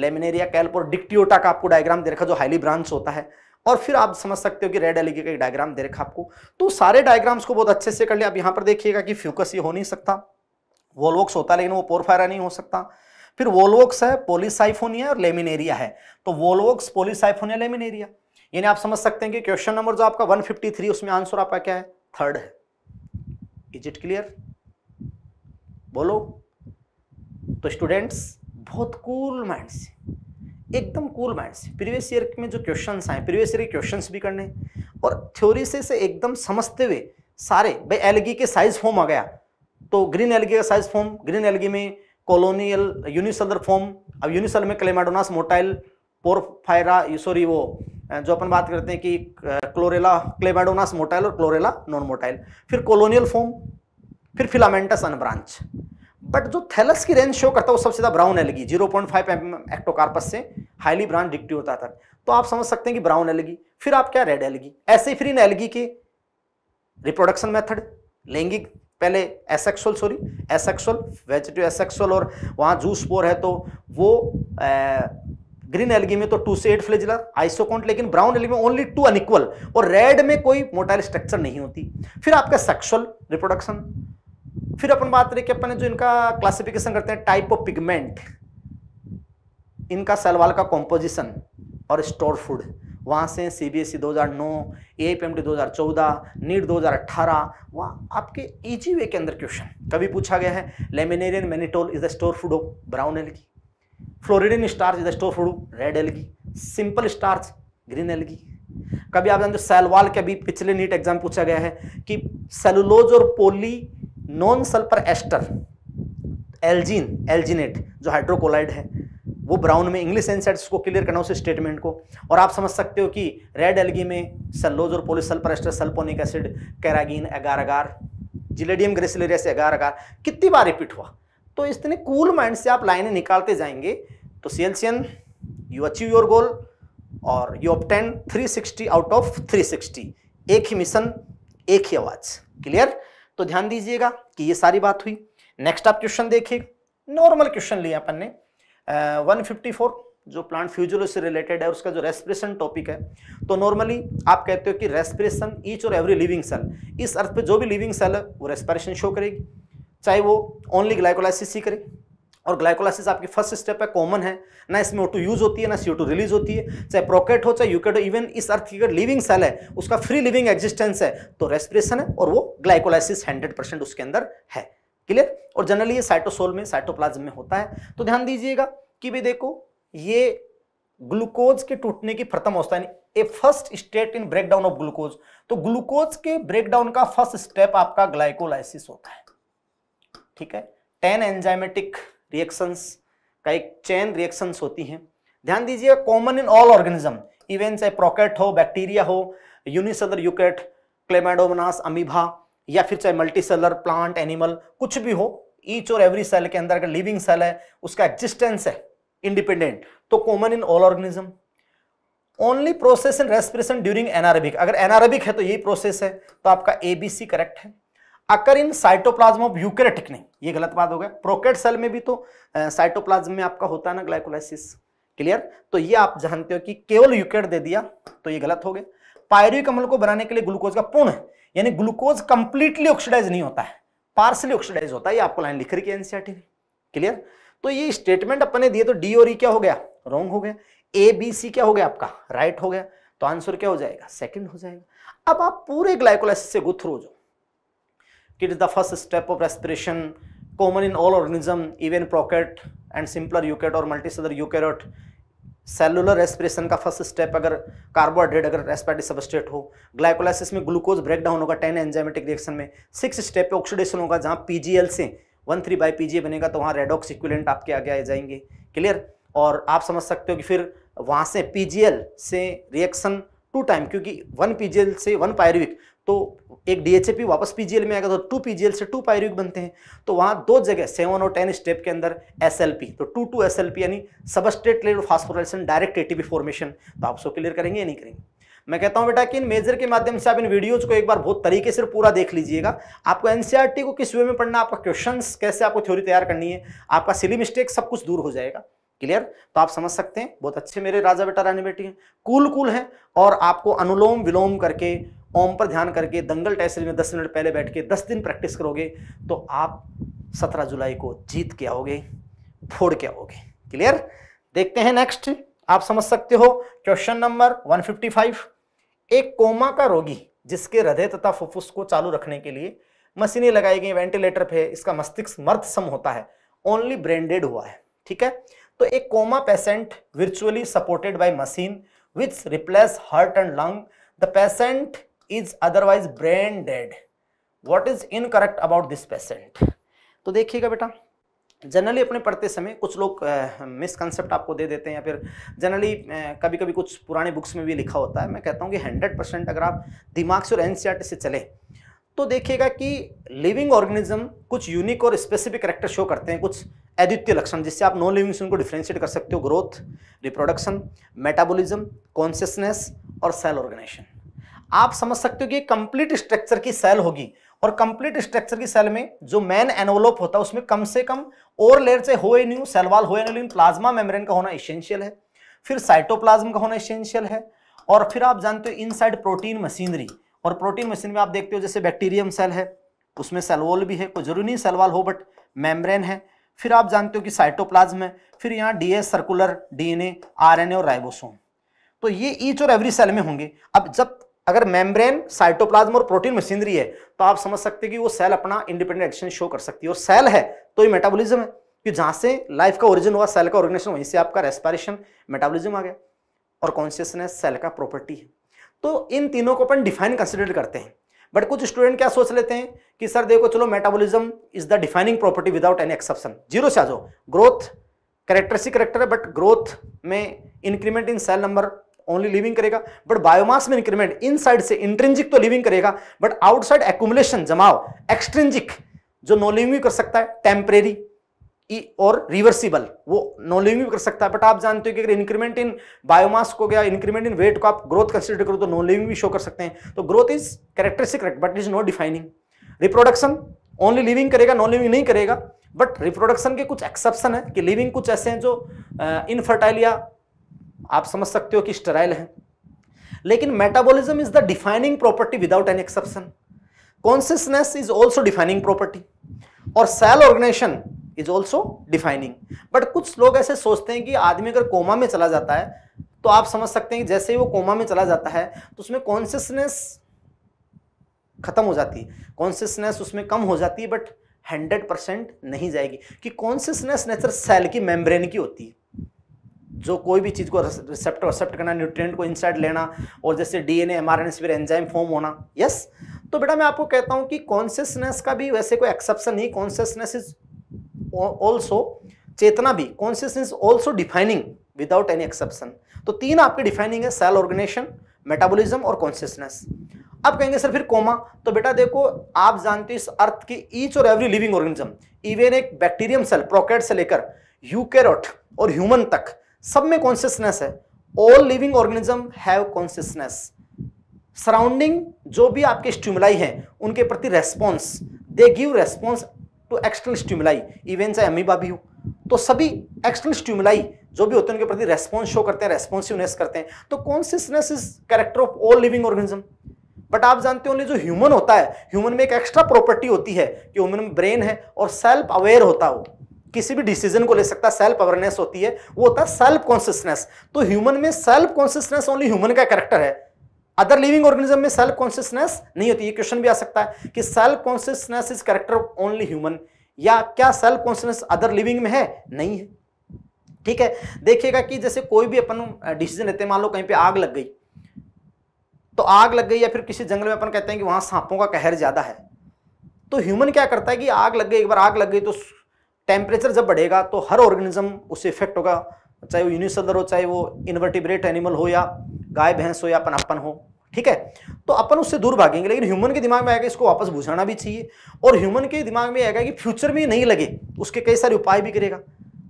लेमिनेरिया कैल्प और डिक्टियोटा का आपको डायग्राम दे रखा जो हाईली ब्रांच होता है और फिर आप समझ सकते हो कि रेड एलगी का एक डायग्राम दे रखा आपको तो सारे डायग्राम्स को बहुत अच्छे से कर लिया आप यहाँ पर देखिएगा कि फ्यूकस ये हो नहीं सकता वोलवोक्स होता है लेकिन वो पोरफायरा नहीं हो सकता फिर वोलवोक्स है पोलिसाइफोनिया और लेमिनेरिया है तो वोलवोक्स पोलिसाइफोनिया लेमिनेरिया यानी आप समझ सकते हैं कि क्वेश्चन नंबर जो आपका 153 उसमें आंसर आपका क्या है थर्ड है इज इट क्लियर बोलो तो स्टूडेंट्स बहुत कूल माइंड से एकदम कूल माइंड से प्रीवियस ईयर में जो क्वेश्चन आए प्रीवियस ईयर के क्वेश्चन भी करने और थ्योरी से से एकदम समझते हुए सारे भाई एलगी के साइज फॉर्म आ गया तो ग्रीन एलगी का साइज फॉर्म ग्रीन एलगी में कॉलोनियल यूनिसलर फॉर्म अब यूनिसल में क्लेमाडोनास मोटाइल पोरफायरा सॉरी वो जो अपन बात करते हैं कि क्लोरेला क्लेबाडोनास मोटाइल और क्लोरेला नॉन मोटाइल फिर कोलोनियल फॉर्म फिर फिलामेंटस अनब्रांच बट जो थैलस की रेंज शो करता है वो सबसे ज़्यादा ब्राउन एलगी 0.5 पॉइंट एक्टोकार्पस से हाईली ब्रांच डिक्टिव होता था तो आप समझ सकते हैं कि ब्राउन एलगी फिर आप क्या रेड एलगी ऐसे फिर इन एलगी के रिप्रोडक्शन मेथड लैंगिक पहले asexual sorry asexual vegetative asexual और वहाँ जूस पोर है तो वो ग्रीन एलगी में तो टू से एट फ्लेजिलर आइसोकॉन्ट लेकिन ब्राउन एलगी में ओनली टू अनिक्वल और रेड में कोई मोटाइल स्ट्रक्चर नहीं होती फिर आपका सेक्सुअल रिप्रोडक्शन फिर अपन बात करें कि अपन जो इनका क्लासिफिकेशन करते हैं टाइप ऑफ पिगमेंट इनका सलवाल का कॉम्पोजिशन और स्टोर फूड वहाँ से सी बी एस ई दो हज़ार नौ ए पी एम टी दो हज़ार चौदह नीट दो हज़ार अट्ठारह वहाँ आपके ईजी वे के अंदर क्वेश्चन कभी पूछा गया है laminarin mannitol is the store food of brown algae floridean starch is store food red algae simple starch green algae कभी आप जानते सेलवाल के अभी पिछले नीट एग्जाम पूछा गया है कि सेलुलोज और poly non sulphur ester algin alginate जो हाइड्रोकोलाइड है वो ब्राउन में इंग्लिश एनसेट्स को क्लियर करना उस स्टेटमेंट को और आप समझ सकते हो कि रेड एलगी में सेलोज और poly sulphur ester sulphonic acid carrageenan agar agar gelidium gracilaria से एगार अगार कितनी बार रिपीट हुआ तो इतने कूल माइंड से आप लाइनें निकालते जाएंगे तो सीएलसीएन यू अचीव योर गोल और यू ऑप्टेन 360 आउट ऑफ 360 एक ही मिशन एक ही आवाज क्लियर तो ध्यान दीजिएगा कि ये सारी बात हुई नेक्स्ट आप क्वेश्चन देखिए नॉर्मल क्वेश्चन लिया अपन ने वन फिफ्टी फोर जो प्लांट फ्यूजर से रिलेटेड है उसका जो रेस्पिरेशन टॉपिक है तो नॉर्मली आप कहते हो कि रेस्पिरेशन ईच और एवरी लिविंग सेल इस अर्थ पे जो भी लिविंग सेल है वो रेस्पिरेशन शो करेगी चाहे वो ओनली ग्लाइकोलाइसिस ही करे और ग्लाइकोलाइसिस आपकी फर्स्ट स्टेप है कॉमन है ना इसमें ओ यूज होती है ना सी रिलीज होती है चाहे प्रोकेट हो चाहे यूकेट हो इवन इस अर्थ की अगर लिविंग सेल है उसका फ्री लिविंग एग्जिस्टेंस है तो रेस्पिरेशन है और वो ग्लाइकोलाइसिस हंड्रेड परसेंट उसके अंदर है क्लियर और जनरली ये साइटोसोल में साइटोप्लाज्म में होता है तो ध्यान दीजिएगा कि भाई देखो ये ग्लूकोज के टूटने की प्रथम अवस्था a first state in breakdown of glucose तो ग्लूकोज के ब्रेकडाउन का फर्स्ट स्टेप आपका ग्लाइकोलाइसिस होता है ठीक है टेन एंजाइमेटिक रिएक्शंस का एक चैन रिएक्शंस होती हैं ध्यान दीजिए common in all organism even चाहे प्रोकेट हो बैक्टीरिया हो यूनिसेलर यूकेट क्लेमेडोमनास अमीभा या फिर चाहे मल्टीसेलर प्लांट एनिमल कुछ भी हो ईच और एवरी सेल के अंदर अगर लिविंग सेल है उसका एग्जिस्टेंस है इंडिपेंडेंट तो common in all organism only process in respiration during anaerobic अगर एनारोबिक है तो यही प्रोसेस है तो आपका एबीसी करेक्ट है occur in cytoplasm of eukaryotic नहीं ये गलत बात हो गया प्रोकेट सेल में भी तो साइटोप्लाज्म में आपका होता है ना ग्लाइकोलाइसिस क्लियर तो ये आप जानते हो कि केवल यूकेट दे दिया तो ये गलत हो गया पायरिक अम्ल को बनाने के लिए ग्लूकोज का पूर्ण यानी ग्लूकोज कंप्लीटली ऑक्सीडाइज नहीं होता है पार्सली ऑक्सीडाइज होता है ये आपको लाइन लिख रही है एनसीआरटी में क्लियर तो ये स्टेटमेंट अपने दिए तो डी और ई e क्या हो गया रॉन्ग हो गया ए बी सी क्या हो गया आपका राइट right हो गया तो आंसर क्या हो जाएगा सेकंड हो जाएगा अब आप पूरे ग्लाइकोलाइसिस से गुथ्रो हो जाओ It is the first step of respiration, common in all organism, even and and simpler eukaryote or multicellular e eukaryote. Cellular respiration का फर्स्ट स्टेप अगर कार्बोहाइड्रेट अगर रेस्पिरेटरी सबस्टेट हो ग्लाइकोलाइसिस में ग्लूकोज ब्रेकडाउन होगा ten enzymatic reaction में six step पे oxidation होगा जहाँ पीजीएल से वन थ्री बाई पीजीए बनेगा तो वहाँ रेडॉक्स इक्विलेंट आपके आगे आ जाएंगे क्लियर और आप समझ सकते हो कि फिर वहाँ से पीजीएल से रिएक्शन टू टाइम क्योंकि वन एल से वन पायरविक तो एक डीएचएपी वापस पीजीएल में आएगा तो टू पीजीएल से टू पायरिक बनते हैं तो वहां दो जगह सेवन और टेन स्टेप के अंदर एसएलपी तो टू टू एसएलपी यानी substrate level phosphorylation direct ATP formation तो आप उसको क्लियर करेंगे या नहीं करेंगे मैं कहता हूं बेटा कि इन मेजर के माध्यम से आप इन वीडियोज को एक बार बहुत तरीके से पूरा देख लीजिएगा आपको एनसीईआरटी e को किस वे में पढ़ना आपका क्वेश्चंस कैसे आपको थ्योरी तैयार करनी है आपका सिली मिस्टेक सब कुछ दूर हो जाएगा क्लियर तो आप समझ सकते हैं बहुत अच्छे मेरे राजा बेटा रानी बेटी हैं कूल कूल है और आपको अनुलोम विलोम करके ओम पर ध्यान करके दंगल टैसल में दस मिनट पहले बैठ के दस दिन प्रैक्टिस करोगे तो आप सत्रह जुलाई को जीत के आओगे फोड़ के आओगे क्लियर देखते हैं नेक्स्ट आप समझ सकते हो क्वेश्चन नंबर वन एक कोमा का रोगी जिसके हृदय तथा फुफ्फुस को चालू रखने के लिए मशीनें लगाई गई वेंटिलेटर पे इसका मस्तिष्क मर्द सम होता है ओनली ब्रेंडेड हुआ है ठीक है तो एक कोमा पेशेंट विचुअली supported by machine which replace heart and lung the patient is otherwise brain dead what is in correct about this patient तो देखिएगा बेटा जनरली अपने पढ़ते समय कुछ लोग मिसकनसेप्ट आपको दे देते हैं या फिर जनरली कभी कभी कुछ पुराने बुक्स में भी लिखा होता है मैं कहता हूँ कि हंड्रेड परसेंट अगर आप दिमाग से और एन से चले तो देखिएगा कि लिविंग ऑर्गेनिज्म कुछ यूनिक और स्पेसिफिक करेक्टर शो करते हैं कुछ अद्वितीय लक्षण जिससे आप नॉन लिविंग को डिफ्रेंशिएट कर सकते हो ग्रोथ रिप्रोडक्शन मेटाबॉलिज्म कॉन्शियसनेस और सेल ऑर्गेनाइजेशन आप समझ सकते हो कि कंप्लीट स्ट्रक्चर की सेल होगी और कंप्लीट स्ट्रक्चर की सेल में जो मेन एनवलोप होता है उसमें कम से कम और लेयर से हो न्यू सेलवाल हो लेकिन प्लाज्मा मेम्ब्रेन का होना इसेंशियल है फिर साइटोप्लाज्म का होना इसेंशियल है और फिर आप जानते हो इनसाइड प्रोटीन मशीनरी और प्रोटीन मशीन में आप देखते हो जैसे बैक्टीरियम सेल है उसमें सेलवॉल भी है कोई जरूरी नहीं सेलवॉल हो बट मेम्ब्रेन है फिर आप जानते हो कि साइटोप्लाज्म है फिर यहाँ डीए सर्कुलर डीएनए आरएनए और राइबोसोम तो ये ईच और एवरी सेल में होंगे अब जब अगर मेम्ब्रेन साइटोप्लाज्म और प्रोटीन मशीनरी है तो आप समझ सकते हैं कि वो सेल अपना इंडिपेंडेंट एक्शन शो कर सकती है और सेल है तो ये मेटाबॉलिज्म है कि जहाँ से लाइफ का ओरिजिन हुआ सेल का ऑर्गेनाइजेशन वहीं से आपका रेस्पायरेशन मेटाबॉलिज्म आ गया और कॉन्शियसनेस सेल का प्रॉपर्टी है तो इन तीनों को अपन डिफाइन कंसिडर करते हैं बट कुछ स्टूडेंट क्या सोच लेते हैं कि सर देखो चलो metabolism is the defining property without any exception zero से आ जाओ ग्रोथ करेक्टर सी करेक्टर है बट ग्रोथ में increment in cell number only living करेगा बट बायोमास में इंक्रीमेंट इन साइड से इंट्रेंजिक तो लिविंग करेगा बट आउटसाइड एकुमुलेशन जमाव एक्सट्रेंजिक जो नॉन लिविंग कर सकता है टेम्परेरी और e रिवर्सिबल वो नॉन लिविंग भी कर सकता है बट आप जानते हो कि अगर इंक्रीमेंट इन बायोमास को गया इंक्रीमेंट इन वेट को आप ग्रोथ कंसिडर करो तो नॉन लिविंग भी शो कर सकते हैं तो growth is characteristic but is not defining reproduction only living करेगा नॉन लिविंग नहीं करेगा बट रिप्रोडक्शन के कुछ एक्सेप्शन है कि लिविंग कुछ ऐसे हैं जो इनफर्टाइल या आप समझ सकते हो कि स्टराइल है लेकिन metabolism is the defining property without an exception consciousness is also defining property और cell organisation is also defining but कुछ लोग ऐसे सोचते हैं कि आदमी अगर कोमा में चला जाता है तो आप समझ सकते हैं कि जैसे ही वो कोमा में चला जाता है तो उसमें कॉन्शियसनेस खत्म हो जाती है कॉन्शियसनेस उसमें कम हो जाती है बट हंड्रेड परसेंट नहीं जाएगी कि कॉन्शियसनेस नेचर सेल की मेम्ब्रेन की होती है जो कोई भी चीज़ को रिसेप्ट एक्सेप्ट करना न्यूट्रिएंट को इनसाइड लेना और जैसे डीएनए एमआरएनए से फिर एंजाइम फॉर्म होना यस तो बेटा मैं आपको कहता हूँ कि कॉन्शियसनेस का भी वैसे कोई एक्सेप्शन नहीं कॉन्सियसनेस इज ऑल्सो चेतना भी consciousness also defining without any exception तो तीन आपके डिफाइनिंग है सेल ऑर्गेनाइजेशन मेटाबोलिज्म और कॉन्सियसनेस आप कहेंगे सर फिर कोमा तो बेटा देखो आप जानते हो इस अर्थ की ईच और एवरी लिविंग ऑर्गेनिज्म इवन एक बैक्टीरियम सेल प्रोकेट से लेकर यूकेरोट और ह्यूमन तक सब में कॉन्सियसनेस है all living organism have consciousness surrounding जो भी आपके स्टिमुलाई हैं उनके प्रति रेस्पॉन्स दे give response to external stimuli even चाहे अमीबा भी हो तो सभी एक्सटर्नल स्टिमुलाई जो भी होते हैं उनके प्रति रेस्पॉन्स शो करते हैं रेस्पॉन्सिवनेस करते हैं तो consciousness is character of all living organism but आप जानते होंगे जो ह्यूमन होता है ह्यूमन में एक एक्स्ट्रा प्रॉपर्टी होती है कि ह्यूमन में ब्रेन है और सेल्फ अवेयर होता हो किसी भी डिसीजन को ले सकता है सेल्फ अवेयरनेस होती है वो होता है सेल्फ कॉन्सियसनेस तो ह्यूमन में सेल्फ कॉन्सियसनेस ओनली ह्यूमन का कैरेक्टर है अदर लिविंग ऑर्गेनिज्म में सेल्फ कॉन्सियसनेस नहीं होती ये क्वेश्चन भी आ सकता है कि self consciousness is character of only human या क्या सेल्फ कॉन्सियसनेस अदर लिविंग में है नहीं है ठीक है देखिएगा कि जैसे कोई भी अपन डिसीजन लेते हैं मान लो कहीं पे आग लग गई तो आग लग गई या फिर किसी जंगल में अपन कहते हैं कि वहां सांपों का कहर ज्यादा है तो ह्यूमन क्या करता है कि आग लग गई एक बार आग लग गई तो टेम्परेचर जब बढ़ेगा तो हर ऑर्गेनिज्म उससे इफेक्ट होगा चाहे वो यूनिसदर हो चाहे वो इन्वर्टिब्रेट एनिमल हो या गाय भैंस हो या अपन अपन हो ठीक है तो अपन उससे दूर भागेंगे लेकिन ह्यूमन के दिमाग में आएगा इसको वापस बुझाना भी चाहिए और ह्यूमन के दिमाग में आएगा कि फ्यूचर में नहीं लगे उसके कई सारे उपाय भी करेगा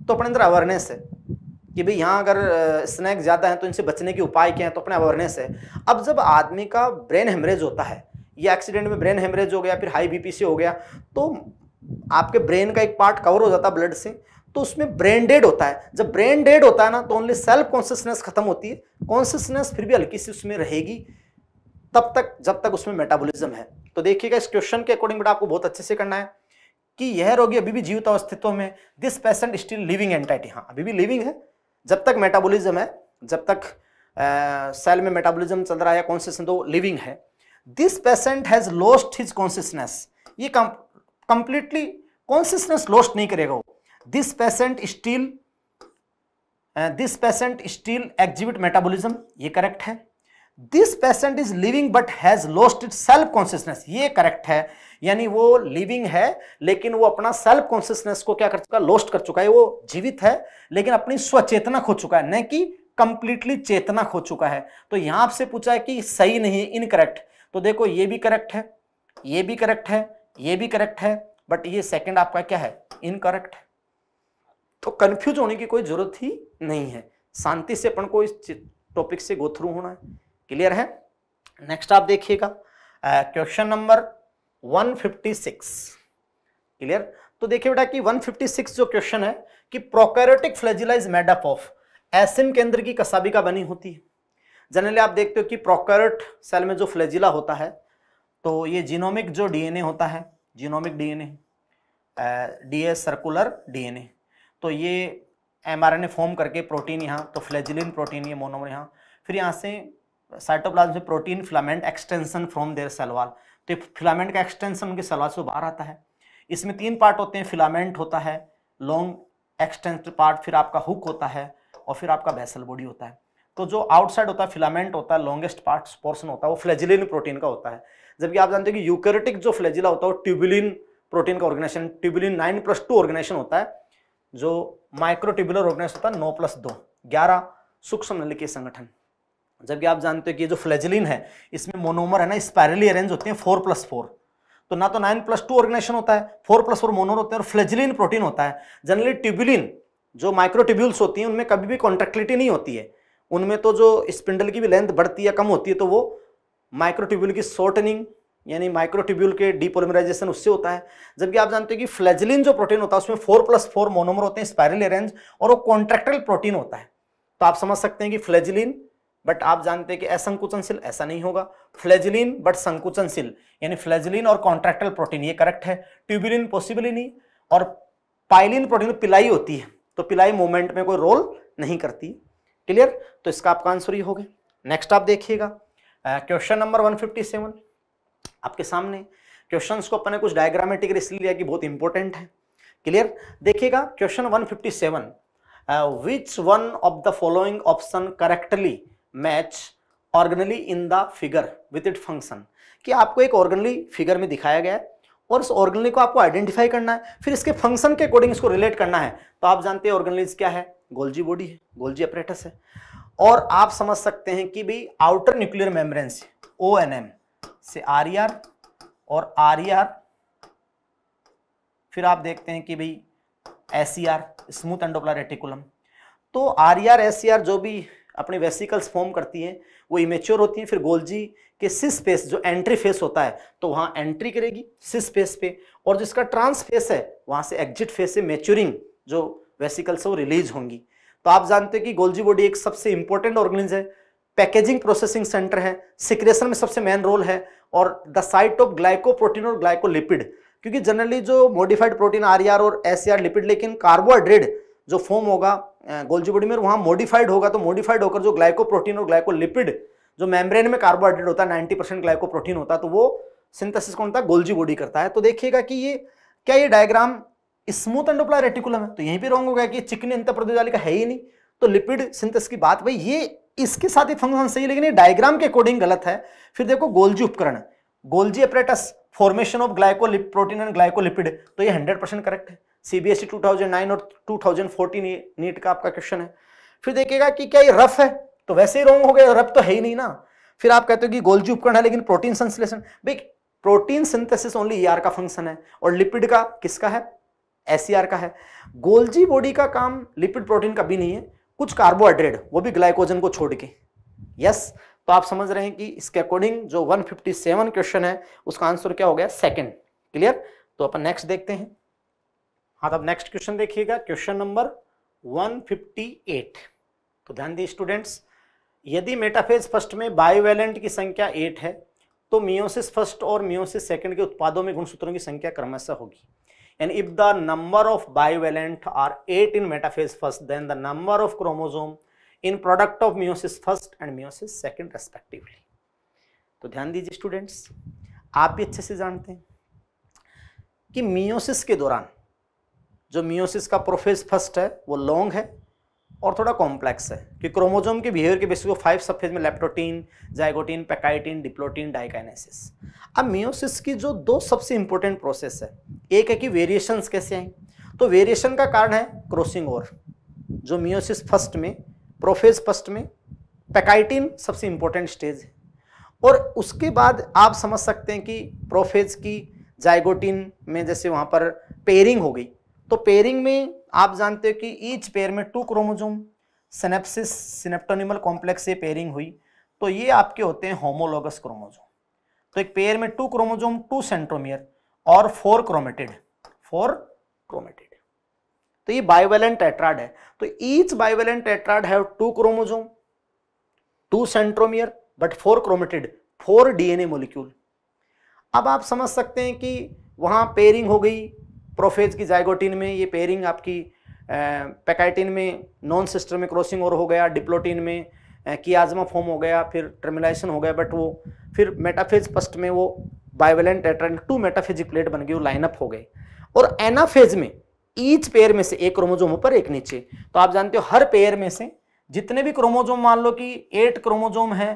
तो अपने अंदर अवेयरनेस है कि भाई यहाँ अगर स्नैक्स ज़्यादा है तो इनसे बचने के उपाय क्या हैं तो अपने अवेयरनेस है अब जब आदमी का ब्रेन हेमरेज होता है या एक्सीडेंट में ब्रेन हेमरेज हो गया फिर हाई से हो गया तो आपके ब्रेन का एक पार्ट कवर हो जाता ब्लड से तो उसमें ब्रेन डेड होता है जब ब्रेन डेड होता है ना तो ओनली सेल्फ कॉन्सियसनेस खत्म होती है कॉन्सियसनेस फिर भी हल्की सी उसमें रहेगी तब तक जब तक उसमें मेटाबोलिज्म है तो देखिएगा इस क्वेश्चन के अकॉर्डिंग बेटा आपको बहुत अच्छे से करना है कि यह रोगी अभी भी जीवित अस्तित्व में this patient still living entity हाँ अभी भी लिविंग है जब तक मेटाबोलिज्म है जब तक सेल में मेटाबोलिज्म चल रहा है कॉन्सियसनेस तो लिविंग है this patient has lost his consciousness ये कंप्लीटली कॉन्सियसनेस लॉस्ट नहीं करेगा वो this patient still this patient still exhibit metabolism ये करेक्ट है this patient is living but has lost it self consciousness ये करेक्ट है यानी वो लिविंग है लेकिन वो अपना सेल्फ कॉन्शियसनेस को क्या कर चुका है लॉस्ट कर चुका है वो जीवित है लेकिन अपनी स्वचेतना खो चुका है न कि कंप्लीटली चेतना खो चुका है तो यहां आपसे पूछा है कि सही नहीं है इनकरेक्ट तो देखो ये भी करेक्ट है ये भी करेक्ट है ये भी करेक्ट है बट ये सेकेंड आपका क्या है इनकरेक्ट है तो कन्फ्यूज होने की कोई जरूरत ही नहीं है शांति से अपन को इस टॉपिक से गो थ्रू होना है क्लियर है नेक्स्ट आप देखिएगा क्वेश्चन नंबर 156 क्लियर तो देखिए बेटा कि 156 जो क्वेश्चन है कि प्रोकैरियोटिक फ्लैजिलाइज इज ऑफ एसिम केंद्र की कसाबिका बनी होती है जनरली आप देखते हो कि प्रोकैरियोट सेल में जो फ्लैजिला होता है तो ये जीनोमिक जो डीएनए होता है जीनोमिक डीएनए डीए सर्कुलर डीएनए तो ये एम आर फॉर्म करके प्रोटीन यहाँ तो फ्लेजिलिन प्रोटीन ये मोनोमर यहाँ फिर यहाँ से साइटोप्लाज्म से protein filament extension from their cell wall तो फिलामेंट का एक्सटेंशन उनके सेलवाल से बाहर आता है इसमें तीन पार्ट होते हैं फिलामेंट होता है लॉन्ग एक्सटेंस पार्ट फिर आपका हुक होता है और फिर आपका बेसल बॉडी होता है तो जो आउटसाइड होता है फिलामेंट होता है लॉन्गेस्ट पार्ट पोर्सन होता है वो फ्लेजिलिन प्रोटीन का होता है जबकि आप जानते हो कि यूकेरेटिक जो फ्लेजिला होता है वो ट्यूबुलिन प्रोटीन का organisation tubulin nine plus two organisation होता है जो माइक्रोटिबुलर ऑर्गेनाइज होता है नौ प्लस दो ग्यारह सूक्ष्म नलिकीय संगठन जबकि आप जानते हो कि जो फ्लैजिलिन है इसमें मोनोमर है ना स्पायरली अरेंज होते हैं फोर प्लस फोर तो ना तो नाइन प्लस टू ऑर्गेनाइजेशन होता है फोर प्लस फोर मोनोर होते हैं और फ्लैजिलिन प्रोटीन होता है जनरली ट्यूबुलिन जो माइक्रोट्यूब्यूल्स होती हैं उनमें कभी भी कॉन्ट्रेक्टिलिटी नहीं होती है उनमें तो जो स्पिंडल की भी लेंथ बढ़ती है कम होती है तो वो माइक्रोट्यूब्यूल की शॉर्टनिंग यानी माइक्रोटिब्यूल के डीपोलिमराइजेशन उससे होता है जबकि आप जानते हो कि फ्लैजलिन जो प्रोटीन होता है उसमें फोर प्लस फोर मोनोमर होते हैं स्पायरल अरेंज और वो कॉन्ट्रेक्टल प्रोटीन होता है तो आप समझ सकते हैं कि फ्लैजलिन बट आप जानते हैं कि असंकुचनशील ऐसा नहीं होगा फ्लैजलिन बट संकुचनशील यानी फ्लैजलिन और कॉन्ट्रेक्टल प्रोटीन ये करेक्ट है ट्यूबुलिन पॉसिबली नहीं और पाइलिन प्रोटीन पिलाई होती है तो पिलाई मूवमेंट में कोई रोल नहीं करती क्लियर तो इसका आपका आंसर ये हो गया नेक्स्ट आप देखिएगा क्वेश्चन नंबर वन सेवन आपके सामने क्वेश्चन को अपने कुछ डायग्रामेटिक इसलिए लिया कि बहुत इंपॉर्टेंट है क्लियर देखिएगा question 157 which one of the following option correctly match organelle in the figure with it function कि आपको एक ऑर्गनली फिगर में दिखाया गया है और उस ऑर्गनली को आपको आइडेंटिफाई करना है फिर इसके फंक्शन के अकॉर्डिंग इसको रिलेट करना है तो आप जानते हैं ऑर्गनलीज क्या है गोल्जी बॉडी है गोल्जी अपरेटस है और आप समझ सकते हैं कि भाई outer nuclear membrane O N M से आर ई आर और आर ई आर फिर आप देखते हैं कि भाई S E R smooth endoplasmic reticulum तो R E R S E R जो भी अपने वेसिकल्स फॉर्म करती हैं वो इमेच्योर होती हैं फिर गोल्जी के सिस फेस जो एंट्री फेस होता है तो वहाँ एंट्री करेगी सिस फेस पे और जिसका ट्रांस फेस है वहाँ से एग्जिट फेस से मेच्योरिंग जो वेसिकल्स है वो रिलीज होंगी तो आप जानते हैं कि गोल्जी बॉडी एक सबसे इंपॉर्टेंट ऑर्गेनिज है पैकेजिंग प्रोसेसिंग सेंटर है सिक्रेशन में सबसे मेन रोल है और द साइट ऑफ ग्लाइकोप्रोटीन और ग्लाइकोलिपिड क्योंकि जनरली जो मॉडिफाइड प्रोटीन आर और एस लिपिड e लेकिन कार्बोहाइड्रेट जो फॉर्म होगा गोल्जी बॉडी में वहाँ मॉडिफाइड होगा तो मॉडिफाइड होकर जो ग्लाइकोप्रोटीन और ग्लाइकोलिपिड जो मेम्ब्रेन में कार्बोहाइड्रेट होता है नाइन्टी परसेंट ग्लाइकोप्रोटीन होता है तो वो सिंथेसिस कौन होता है गोल्जी बॉडी करता है तो देखिएगा कि ये क्या ये डायग्राम स्मूथ एंडोप्ला रेटिकुलम है तो यहीं पर रॉन्ग हो गया कि चिकनी अंतप्रदेश का है ही नहीं तो लिपिड सिंथेसिस की बात भाई ये इसके साथ ही फंक्शन सही लेकिन ये डायग्राम के अकॉर्डिंग गलत है फिर देखो गोल्जी उपकरण Golgi apparatus formation of glycoprotein and glycolipid तो ये 100 परसेंट करेक्ट है सीबीएसई 2009 e और 2014 नीट का आपका क्वेश्चन है फिर देखिएगा कि क्या ये रफ है तो वैसे ही रोंग हो गया रफ तो है ही नहीं ना फिर आप कहते हो कि गोल्जी उपकरण है लेकिन प्रोटीन संश्लेषण भाई प्रोटीन सिंथेसिस ओनली ईआर का फंक्शन है और लिपिड का किसका है एस e का है गोल्जी बॉडी का काम लिपिड प्रोटीन का भी नहीं है कुछ कार्बोहाइड्रेट वो भी ग्लाइकोजन को छोड़ के यस तो आप समझ रहे हैं कि इसके अकॉर्डिंग जो 157 क्वेश्चन है उसका आंसर क्या हो गया सेकंड क्लियर तो अपन नेक्स्ट देखते हैं हाँ तो नेक्स्ट क्वेश्चन देखिएगा क्वेश्चन नंबर 158 तो ध्यान दिए स्टूडेंट्स यदि मेटाफेज फर्स्ट में बायोवेलेंट की संख्या एट है तो मियोसिस फर्स्ट और मियोसिस सेकंड के उत्पादों में गुणसूत्रों की संख्या क्रमशः होगी and if the number of bivalent are eight in metaphase first then the number of chromosome in product of meiosis first and meiosis second respectively तो ध्यान दीजिए स्टूडेंट्स आप भी अच्छे से जानते हैं कि मियोसिस के दौरान जो मियोसिस का प्रोफेज फर्स्ट है वो लॉन्ग है और थोड़ा कॉम्प्लेक्स है कि क्रोमोजोम के बिहेवियर के बेसिस को फाइव सबफेज में leptotene zygotene pachytene diplotene diakinesis अब मियोसिस की जो दो सबसे इंपॉर्टेंट प्रोसेस है एक है कि वेरिएशंस कैसे हैं तो वेरिएशन का कारण है क्रॉसिंग ओवर जो मियोसिस फर्स्ट में प्रोफेज फर्स्ट में पैकाइटीन सबसे इंपॉर्टेंट स्टेज है और उसके बाद आप समझ सकते हैं कि प्रोफेज की जाइगोटीन में जैसे वहाँ पर पेयरिंग हो गई तो पेयरिंग में आप जानते हो कि ईच पेयर में two chromosome synapsis synaptonemal complex से पेयरिंग हुई तो ये आपके होते हैं होमोलोगस क्रोमोजोम तो एक पेयर में टू क्रोमोजोम टू सेंट्रोमियर और फोर क्रोमेटेड फोर क्रोमेटेड तो ये बाइवेलेंट टेट्राड है तो each bivalent tetrad have two chromosome two centromere but four chromatid four DNA molecule अब आप समझ सकते हैं कि वहां पेयरिंग हो गई प्रोफेज की जाइगोटिन में ये पेयरिंग आपकी पैकाइटिन में नॉन सिस्टर में क्रॉसिंग और हो गया डिप्लोटिन में कियाजमा फॉर्म हो गया फिर टर्मिलाइजेशन हो गया बट वो फिर मेटाफेज फर्स्ट में वो बाइवेलेंट एट्रेंट टू मेटाफेजिक प्लेट बन गई वो लाइनअप हो गए और एनाफेज में ईच पेयर में से एक क्रोमोजोम ऊपर एक नीचे तो आप जानते हो हर पेयर में से जितने भी क्रोमोजोम मान लो कि एट क्रोमोजोम है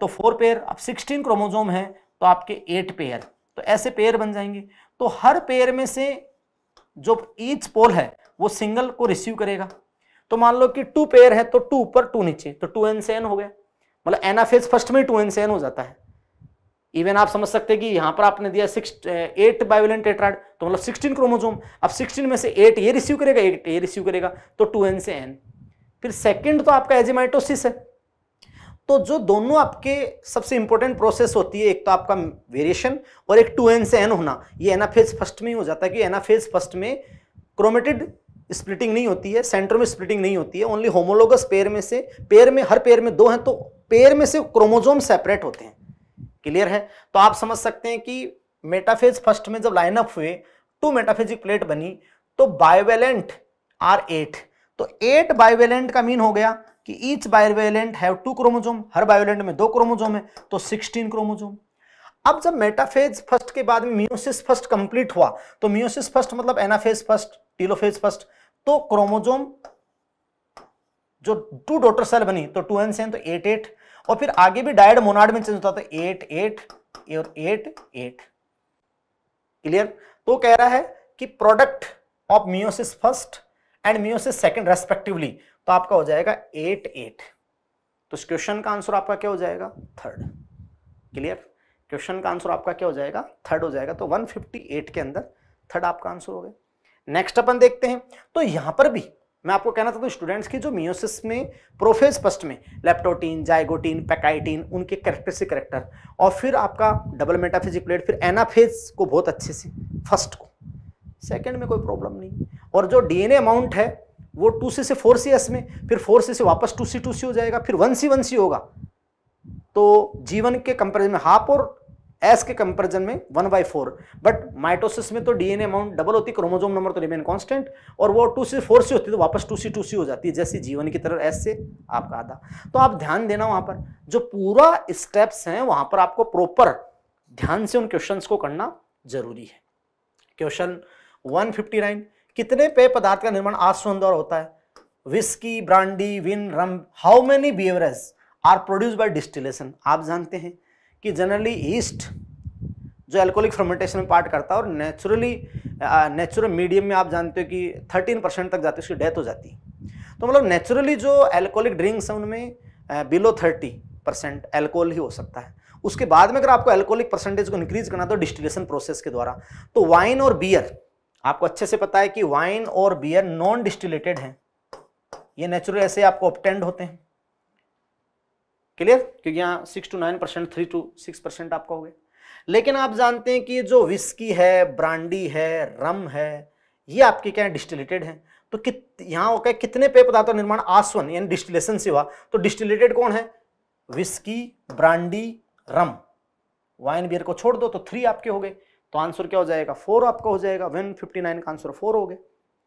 तो फोर पेयर अब सिक्सटीन क्रोमोजोम है तो आपके एट पेयर तो ऐसे पेयर बन जाएंगे तो हर पेयर में से जो ईच पोल है वो सिंगल को रिसीव करेगा तो मान लो कि टू पेयर है तो टू ऊपर टू नीचे तो टू एन से एन हो गया मतलब एना फेज फर्स्ट में टू एन से एन हो जाता है इवन आप समझ सकते हैं कि यहां पर आपने दिया सिक्स एट बाइवलेंट एट्राइड तो मतलब सिक्सटीन क्रोमोजोम अब सिक्सटीन में से एट ये रिसीव करेगा एट ये रिसीव करेगा तो टू एन से एन फिर सेकेंड तो आपका एजिमाइटोसिस है तो जो दोनों आपके सबसे इंपॉर्टेंट प्रोसेस होती है एक तो आपका वेरिएशन और एक टू एन से एन होना ये एनाफेज फर्स्ट में ही हो जाता है कि एनाफेज फर्स्ट में क्रोमेटेड स्प्लिटिंग नहीं होती है सेंटर में स्प्लिटिंग नहीं होती है ओनली होमोलोगस पेयर में से पेयर में हर पेयर में दो हैं तो पेयर में से क्रोमोजोम सेपरेट होते हैं क्लियर है तो आप समझ सकते हैं कि मेटाफेज फर्स्ट में जब लाइनअप हुए टू मेटाफेजिक प्लेट बनी तो बायोवेलेंट आर एट तो एट बायोवेलेंट का मीन हो गया कि each bivalent have two chromosome हर बायोलेंट में दो क्रोमोजोम है तो सिक्सटीन क्रोमोजोम अब जब मेटाफेज फर्स्ट के बाद में म्यूसिस फर्स्ट कंप्लीट हुआ तो म्यूसिस फर्स्ट मतलब एनाफेज फर्स्ट टीलोफेज फर्स्ट तो क्रोमोजोम जो टू डॉटर सेल बनी तो टू एन सेन तो एट एट और फिर आगे भी डायड मोनाड में चेंज होता था एट एट और एट एट क्लियर तो कह रहा है कि product of meiosis first and meiosis second respectively तो आपका हो जाएगा एट एट तो इस क्वेश्चन का आंसर आपका क्या हो जाएगा थर्ड क्लियर क्वेश्चन का आंसर आपका क्या हो जाएगा थर्ड हो जाएगा तो 158 के अंदर थर्ड आपका आंसर हो गया नेक्स्ट अपन देखते हैं तो यहाँ पर भी मैं आपको कहना चाहता हूँ स्टूडेंट्स की जो मियोसिस में प्रोफेज फर्स्ट में लेप्टोटीन जाइगोटीन पैकाइटीन उनके से करेक्टर और फिर आपका डबल मेटाफिजिक प्लेट फिर एनाफेज को बहुत अच्छे से फर्स्ट को सेकेंड में कोई प्रॉब्लम नहीं और जो डीएनए अमाउंट है वो टू सी से फोर सी एस में फिर फोर सी से वापस टू सी टू सी हो जाएगा फिर वन सी वन सी होगा तो जीवन के कंपेरिजन में हाफ और एस के कंपेरिजन में one by four but mitosis में तो डीएनए अमाउंट डबल होती है क्रोमोजोम नंबर तो रिमेन कांस्टेंट और वो टू सी फोर सी होती है तो वापस टू सी टू सी हो जाती है जैसे जीवन की तरह एस से आपका आधा तो आप ध्यान देना वहां पर जो पूरा स्टेप्स हैं वहां पर आपको प्रॉपर ध्यान से उन क्वेश्चन को करना जरूरी है क्वेश्चन 159 कितने पेय पदार्थ का निर्माण आश्वन द्वारा होता है whisky brandy wine rum how many beverage are produce by distillation आप जानते हैं कि जनरली ईस्ट जो एल्कोहलिक फर्मेंटेशन में पार्ट करता है और नेचुरली नेचुरल मीडियम में आप जानते हो कि 13 परसेंट तक जाती है उसकी डेथ हो जाती है तो मतलब नेचुरली जो एल्कोहलिक ड्रिंक्स हैं उनमें बिलो थर्टी परसेंट एल्कोहल ही हो सकता है उसके बाद में अगर आपको एल्कोहलिक परसेंटेज को इंक्रीज करना तो डिस्टिलेशन प्रोसेस के द्वारा तो वाइन और बियर आपको अच्छे से पता है कि वाइन और बियर नॉन डिस्टिलेटेड हैं ये नेचुरल ऐसे आपको ऑप्टेंड होते हैं क्लियर क्योंकि यहाँ six to nine percent three to six percent आपका हो गया लेकिन आप जानते हैं कि जो विस्की है ब्रांडी है रम है ये आपके क्या है डिस्टिलेटेड है तो कित यहाँ होगा कितने पेय पदार्थों निर्माण आसवन यानी डिस्टिलेशन से हुआ तो डिस्टिलेटेड कौन है whisky brandy rum wine beer को छोड़ दो तो थ्री आपके हो गए तो आंसर क्या हो जाएगा फोर आपका हो जाएगा वन फिफ्टी नाइन का आंसर फोर हो गया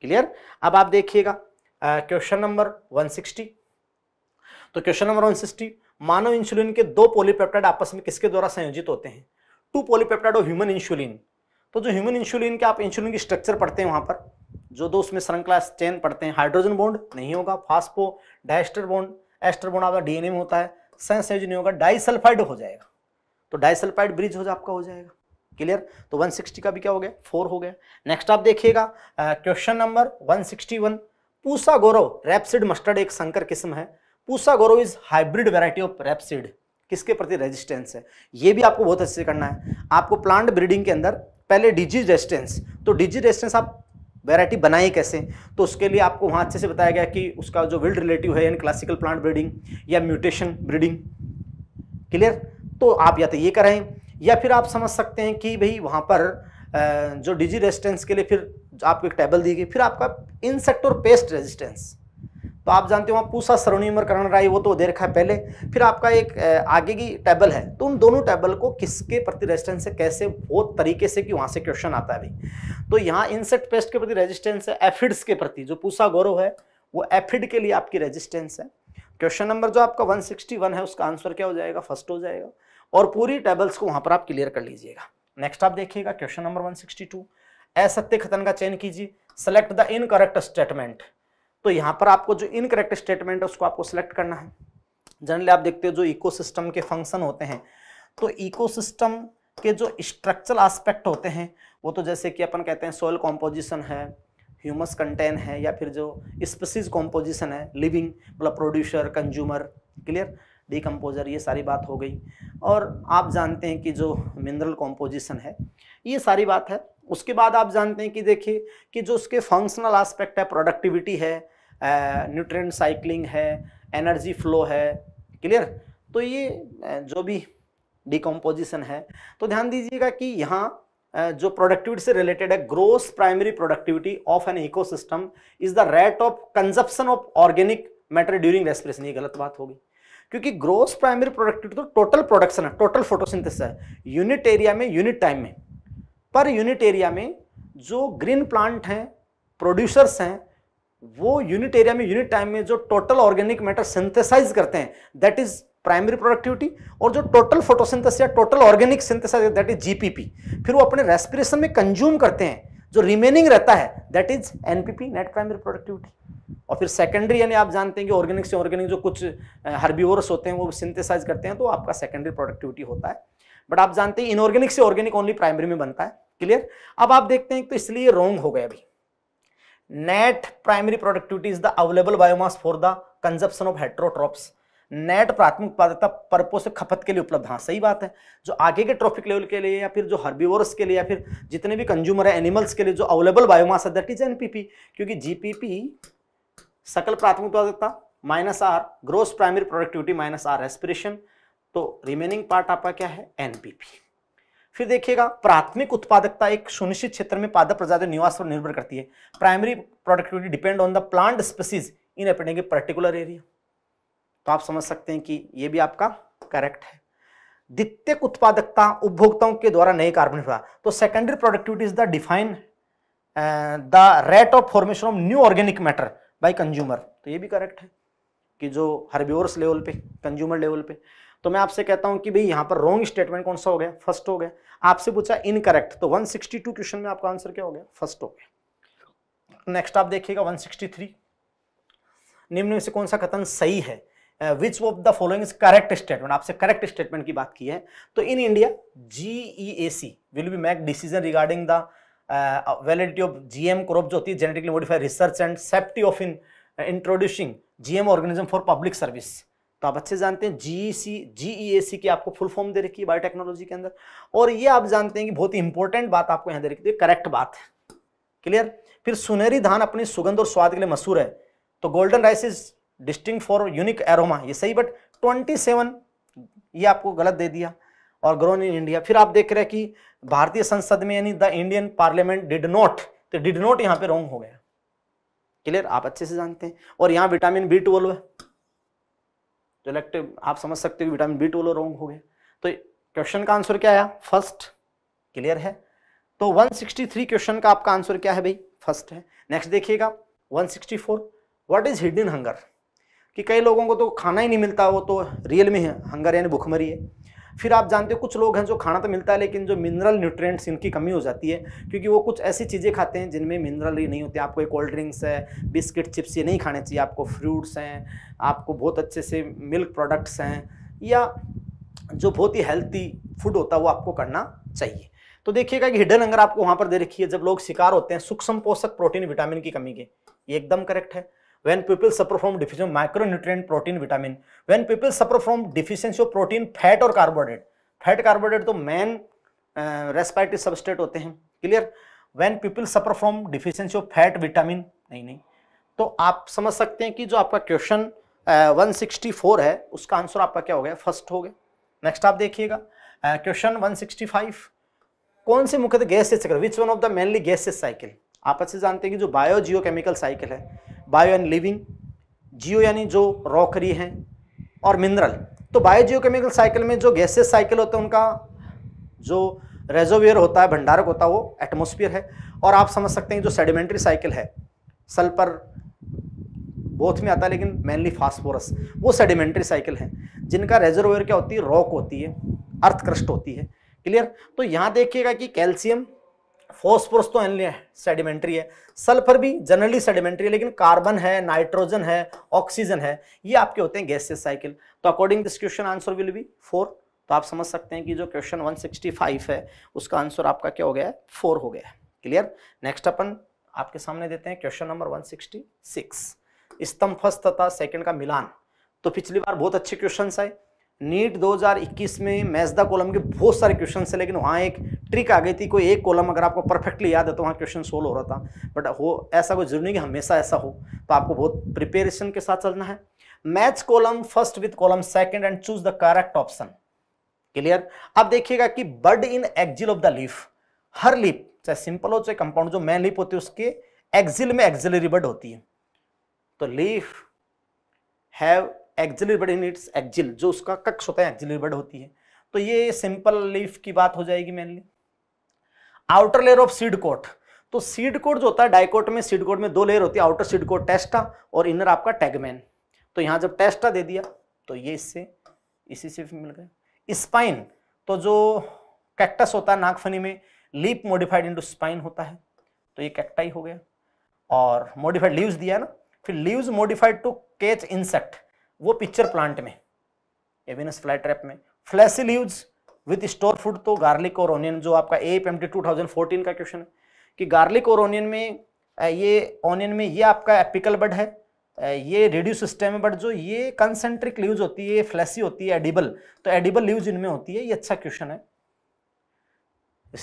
क्लियर अब आप देखिएगा क्वेश्चन नंबर वन सिक्सटी तो क्वेश्चन नंबर वन सिक्सटी मानव इंसुलिन के दो पोलीपेप्टाइड आपस में किसके द्वारा संयोजित होते हैं टू पोलीपेप्टाइड और ह्यूमन इंसुलिन तो जो ह्यूमन इंसुलिन के आप इंसुलिन की स्ट्रक्चर पढ़ते हैं वहां पर जो दो उसमें श्रृंखला चेन पढ़ते हैं हाइड्रोजन बॉन्ड नहीं होगा phosphodiester bond ester bond आपका डीएनए में होता है संयोजन नहीं होगा डाइसल्फाइड हो जाएगा तो डाइसल्फाइड ब्रिज हो आपका हो जाएगा क्लियर तो 160 का भी क्या हो गया फोर हो गया नेक्स्ट आप देखिएगा question number 161 Pusa Gaurav rapeseed mustard एक संकर किस्म है Pusa Gaurav is hybrid variety of rapeseed किसके प्रति रेजिस्टेंस है ये भी आपको बहुत अच्छे से करना है आपको प्लांट ब्रीडिंग के अंदर पहले डिजीज रेजिस्टेंस तो डिजीज रेजिस्टेंस आप वेराइटी बनाए कैसे तो उसके लिए आपको वहाँ अच्छे से बताया गया कि उसका जो विल्ड रिलेटिव है यानी क्लासिकल प्लांट ब्रीडिंग या म्यूटेशन ब्रीडिंग क्लियर तो आप या तो ये कराएं या फिर आप समझ सकते हैं कि भाई वहाँ पर जो डिजी रेजिस्टेंस के लिए फिर आपको एक टेबल दी गई फिर आपका इंसेक्ट और पेस्ट रेजिस्टेंस तो आप जानते हो वहाँ पूसा उम्र करण राय वो तो दे रखा है पहले फिर आपका एक आगे की टेबल है तो उन दोनों टेबल को किसके प्रति रेजिस्टेंस है कैसे बहुत तरीके से कि वहाँ से क्वेश्चन आता है भाई तो यहाँ इंसेक्ट पेस्ट के प्रति रेजिस्टेंस है एफिड्स के प्रति जो पूसा गौरव है वो एफिड के लिए आपकी रेजिस्टेंस है क्वेश्चन नंबर जो आपका 161 है उसका आंसर क्या हो जाएगा फर्स्ट हो जाएगा और पूरी टेबल्स को वहां पर आप क्लियर कर लीजिएगा नेक्स्ट आप देखिएगा क्वेश्चन नंबर 162 असत्य खतन का चयन कीजिए सेलेक्ट द इनकरेक्ट स्टेटमेंट तो यहाँ पर आपको जो इनकरेक्ट स्टेटमेंट है उसको आपको सिलेक्ट करना है जनरली आप देखते हो जो इकोसिस्टम के फंक्शन होते हैं तो इकोसिस्टम के जो स्ट्रक्चरल आस्पेक्ट होते हैं वो तो जैसे कि अपन कहते हैं सोयल कॉम्पोजिशन है ह्यूमस कंटेन है या फिर जो स्पीसीज कॉम्पोजिशन है लिविंग मतलब प्रोड्यूसर कंज्यूमर क्लियर डिकम्पोज़र ये सारी बात हो गई और आप जानते हैं कि जो मिनरल कॉम्पोजिशन है ये सारी बात है उसके बाद आप जानते हैं कि देखिए कि जो उसके फंक्शनल आस्पेक्ट है प्रोडक्टिविटी है न्यूट्रेंट साइकिलिंग है एनर्जी फ्लो है क्लियर तो ये जो भी डिकम्पोजिशन है तो ध्यान दीजिएगा कि यहाँ जो प्रोडक्टिविटी से रिलेटेड है gross primary productivity of an ecosystem is the rate of consumption of organic matter during respiration ये गलत बात होगी क्योंकि ग्रोस प्राइमरी प्रोडक्टिविटी तो टोटल प्रोडक्शन है टोटल फोटोसिंथेसिस है यूनिट एरिया में यूनिट टाइम में पर यूनिट एरिया में जो ग्रीन प्लांट हैं प्रोड्यूसर्स हैं वो यूनिट एरिया में यूनिट टाइम में जो टोटल ऑर्गेनिक मैटर सिंथेसाइज करते हैं दैट इज प्राइमरी प्रोडक्टिविटी और जो टोटल फोटोसिंथेसिस या total organic synthesise that is GPP फिर वो अपने रेस्पिरेशन में कंज्यूम करते हैं जो रिमेनिंग रहता है that is NPP net primary productivity और फिर सेकेंडरी यानी आप जानते हैं कि ऑर्गेनिक से ऑर्गेनिक जो कुछ हर्बीवर्स होते हैं वो सिंथेसाइज करते हैं तो आपका सेकेंडरी प्रोडक्टिविटी होता है बट आप जानते हैं इनऑर्गेनिक से ऑर्गेनिक ओनली प्राइमरी में बनता है क्लियर अब आप देखते हैं तो इसलिए रॉन्ग हो गया अभी net primary productivity is the available biomass for the consumption of heterotrophs नेट प्राथमिक उत्पादकता परपो से खपत के लिए उपलब्ध हाँ सही बात है जो आगे के ट्रॉफिक लेवल के लिए या फिर जो हर्बीवर्स के लिए या फिर जितने भी कंज्यूमर है एनिमल्स के लिए जो अवेलेबल बायोमास है दैट इज एनपीपी क्योंकि जीपीपी सकल प्राथमिक उत्पादकता minus R gross primary productivity minus R respiration तो रिमेनिंग पार्ट आपका क्या है एनपीपी फिर देखिएगा प्राथमिक उत्पादकता एक सुनिश्चित क्षेत्र में पादप प्रजाति निवास पर निर्भर करती है primary productivity depend on the plant species in अपने पर्टिकुलर एरिया तो आप समझ सकते हैं कि ये भी आपका करेक्ट है द्वितीयक उत्पादकता उपभोक्ताओं के द्वारा नए कार्बन हुआ तो secondary productivity is the define the rate of formation of new organic matter by consumer तो ये भी करेक्ट है कि जो हर्बियोर्स लेवल पे कंज्यूमर लेवल पे तो मैं आपसे कहता हूं कि भाई यहां पर रॉन्ग स्टेटमेंट कौन सा हो गया फर्स्ट हो गया आपसे पूछा इनकरेक्ट तो 162 क्वेश्चन में आपका आंसर क्या हो गया फर्स्ट हो गया नेक्स्ट आप देखिएगा 163 निम्न में से कौन सा कथन सही है which of the following correct statement आपसे करेक्ट स्टेटमेंट की बात की है तो in India G E A C will be make decision regarding the validity of G M crop जो होती है genetically modified research and safety of in introducing G M organism for public service तो आप अच्छे जानते हैं जी सी जी E A सी की आपको फुल फॉर्म दे रखी है बायोटेक्नोलॉजी के अंदर और ये आप जानते हैं कि बहुत ही इंपॉर्टेंट बात आपको यहाँ दे रखी है करेक्ट तो बात है क्लियर फिर सुनहरी धान अपनी सुगंध और स्वाद के लिए मशहूर है तो golden rice is distinguished for unique aroma ये सही बट 27 ये आपको गलत दे दिया और ग्रोन इन इंडिया फिर आप देख रहे हैं कि भारतीय संसद में यानी the Indian parliament did not तो डिड नॉट यहाँ पे रॉन्ग हो गया क्लियर आप अच्छे से जानते हैं और यहाँ विटामिन बी ट्वेल्व है तो इलेक्टिव आप समझ सकते हो विटामिन बी ट्वेल्व रॉन्ग हो गया तो क्वेश्चन का आंसर क्या आया फर्स्ट क्लियर है तो 163 क्वेश्चन का आपका आंसर क्या है भाई फर्स्ट है नेक्स्ट देखिएगा 164 व्हाट इज हिडन हंगर कि कई लोगों को तो खाना ही नहीं मिलता वो तो रियल में है हंगर यानी भुखमरी है फिर आप जानते हो कुछ लोग हैं जो खाना तो मिलता है लेकिन जो मिनरल न्यूट्रिएंट्स इनकी कमी हो जाती है क्योंकि वो कुछ ऐसी चीज़ें खाते हैं जिनमें मिनरल ही नहीं होते आपको एक कोल्ड ड्रिंक्स है बिस्किट चिप्स ये नहीं खाने चाहिए आपको फ्रूट्स हैं आपको बहुत अच्छे से मिल्क प्रोडक्ट्स हैं या जो बहुत ही हेल्थी फूड होता है वो आपको करना चाहिए तो देखिएगा कि हिडन अंगर आपको वहाँ पर दे रखी है जब लोग शिकार होते हैं सूक्ष्म पोषक प्रोटीन विटामिन की कमी के ये एकदम करेक्ट है when people suffer from deficiency of micronutrient protein vitamin when people suffer from deficiency of protein fat or carbohydrate fat carbohydrate तो main रेस्पायरेटरी uh, सबस्टेट होते हैं clear when people suffer from deficiency of fat vitamin नहीं नहीं तो आप समझ सकते हैं कि जो आपका क्वेश्चन uh, 164 है उसका आंसर आपका क्या हो गया फर्स्ट हो गया नेक्स्ट आप देखिएगा क्वेश्चन uh, 165 कौन से मुख्यतः गैस से चक्र which one of the mainly gas cycle आप अच्छे जानते हैं कि जो बायो जियो केमिकल साइकिल है बायो एंड लिविंग जियो यानी जो रॉकरी हैं और मिनरल तो बायो केमिकल साइकिल में जो गैसेस साइकिल होता है उनका जो रेजोवियर होता है भंडारक होता है वो एटमोस्फियर है और आप समझ सकते हैं जो सेडिमेंट्री साइकिल है सल्पर बोथ में आता है लेकिन मेनली फास्फोरस वो सेडिमेंट्री साइकिल है जिनका रेजोवियर क्या होती है रॉक होती है अर्थक्रष्ट होती है क्लियर तो यहाँ देखिएगा कि कैल्शियम फॉस्फोरस तो सेडिमेंट्री है सल्फर भी जनरली सेडिमेंट्री है लेकिन कार्बन है नाइट्रोजन है ऑक्सीजन है ये आपके होते हैं गैसेस साइकिल तो according this question answer will be four तो आप समझ सकते हैं कि जो क्वेश्चन 165 है उसका आंसर आपका क्या हो गया है फोर हो गया है क्लियर नेक्स्ट अपन आपके सामने देते हैं क्वेश्चन नंबर 166 स्तंभस तथा सेकेंड का मिलान तो पिछली बार बहुत अच्छे क्वेश्चन आए नीट 2021 में मैच द कॉलम के बहुत सारे क्वेश्चन थे लेकिन वहाँ एक ट्रिक आ गई थी कोई एक कॉलम अगर आपको परफेक्टली याद है तो वहाँ क्वेश्चन सोल्व हो रहा था बट हो ऐसा कोई जरूरी नहीं कि हमेशा ऐसा हो तो आपको बहुत प्रिपेरेशन के साथ चलना है match column first with column second and choose the correct option clear अब देखिएगा कि bud in axil of the leaf हर लीप चाहे सिंपल हो चाहे कंपाउंड जो मैन लीप होती है उसके एक्जिल में एक्जिलरी बर्ड होती है तो leaf have axillary bud units axil जो उसका कक्ष होता है एक्जिलरी बर्ड होती है तो ये सिंपल लीफ की बात हो जाएगी mainly outer layer of seed coat तो सीड कोट जो होता है डाइकोट में सीड कोट में दो लेयर होती है आउटर सीड कोट टेस्टा और इनर आपका टैगमैन तो यहां जब टेस्टा दे दिया तो ये इससे इसी से मिल गए स्पाइन तो जो कैक्टस होता है नागफनी में लीप मॉडिफाइड इंटू स्पाइन होता है तो ये कैक्टा ही हो गया और मॉडिफाइड लीव्स दिया ना फिर leaves modified to catch insect वो पिक्चर प्लांट में एवेनस फ्लाई ट्रैप में fleshy leaves with store food तो गार्लिक और ऑनियन जो आपका A M T two thousand fourteen का क्वेश्चन है कि गार्लिक और ऑनियन में ये ऑनियन में ये आपका एपिकल बड है ये रेडियो सिस्टम है बट जो ये कंसेंट्रिक लीव्स होती है फ्लैसी होती है एडिबल तो एडिबल लीव्स इनमें होती है ये अच्छा क्वेश्चन है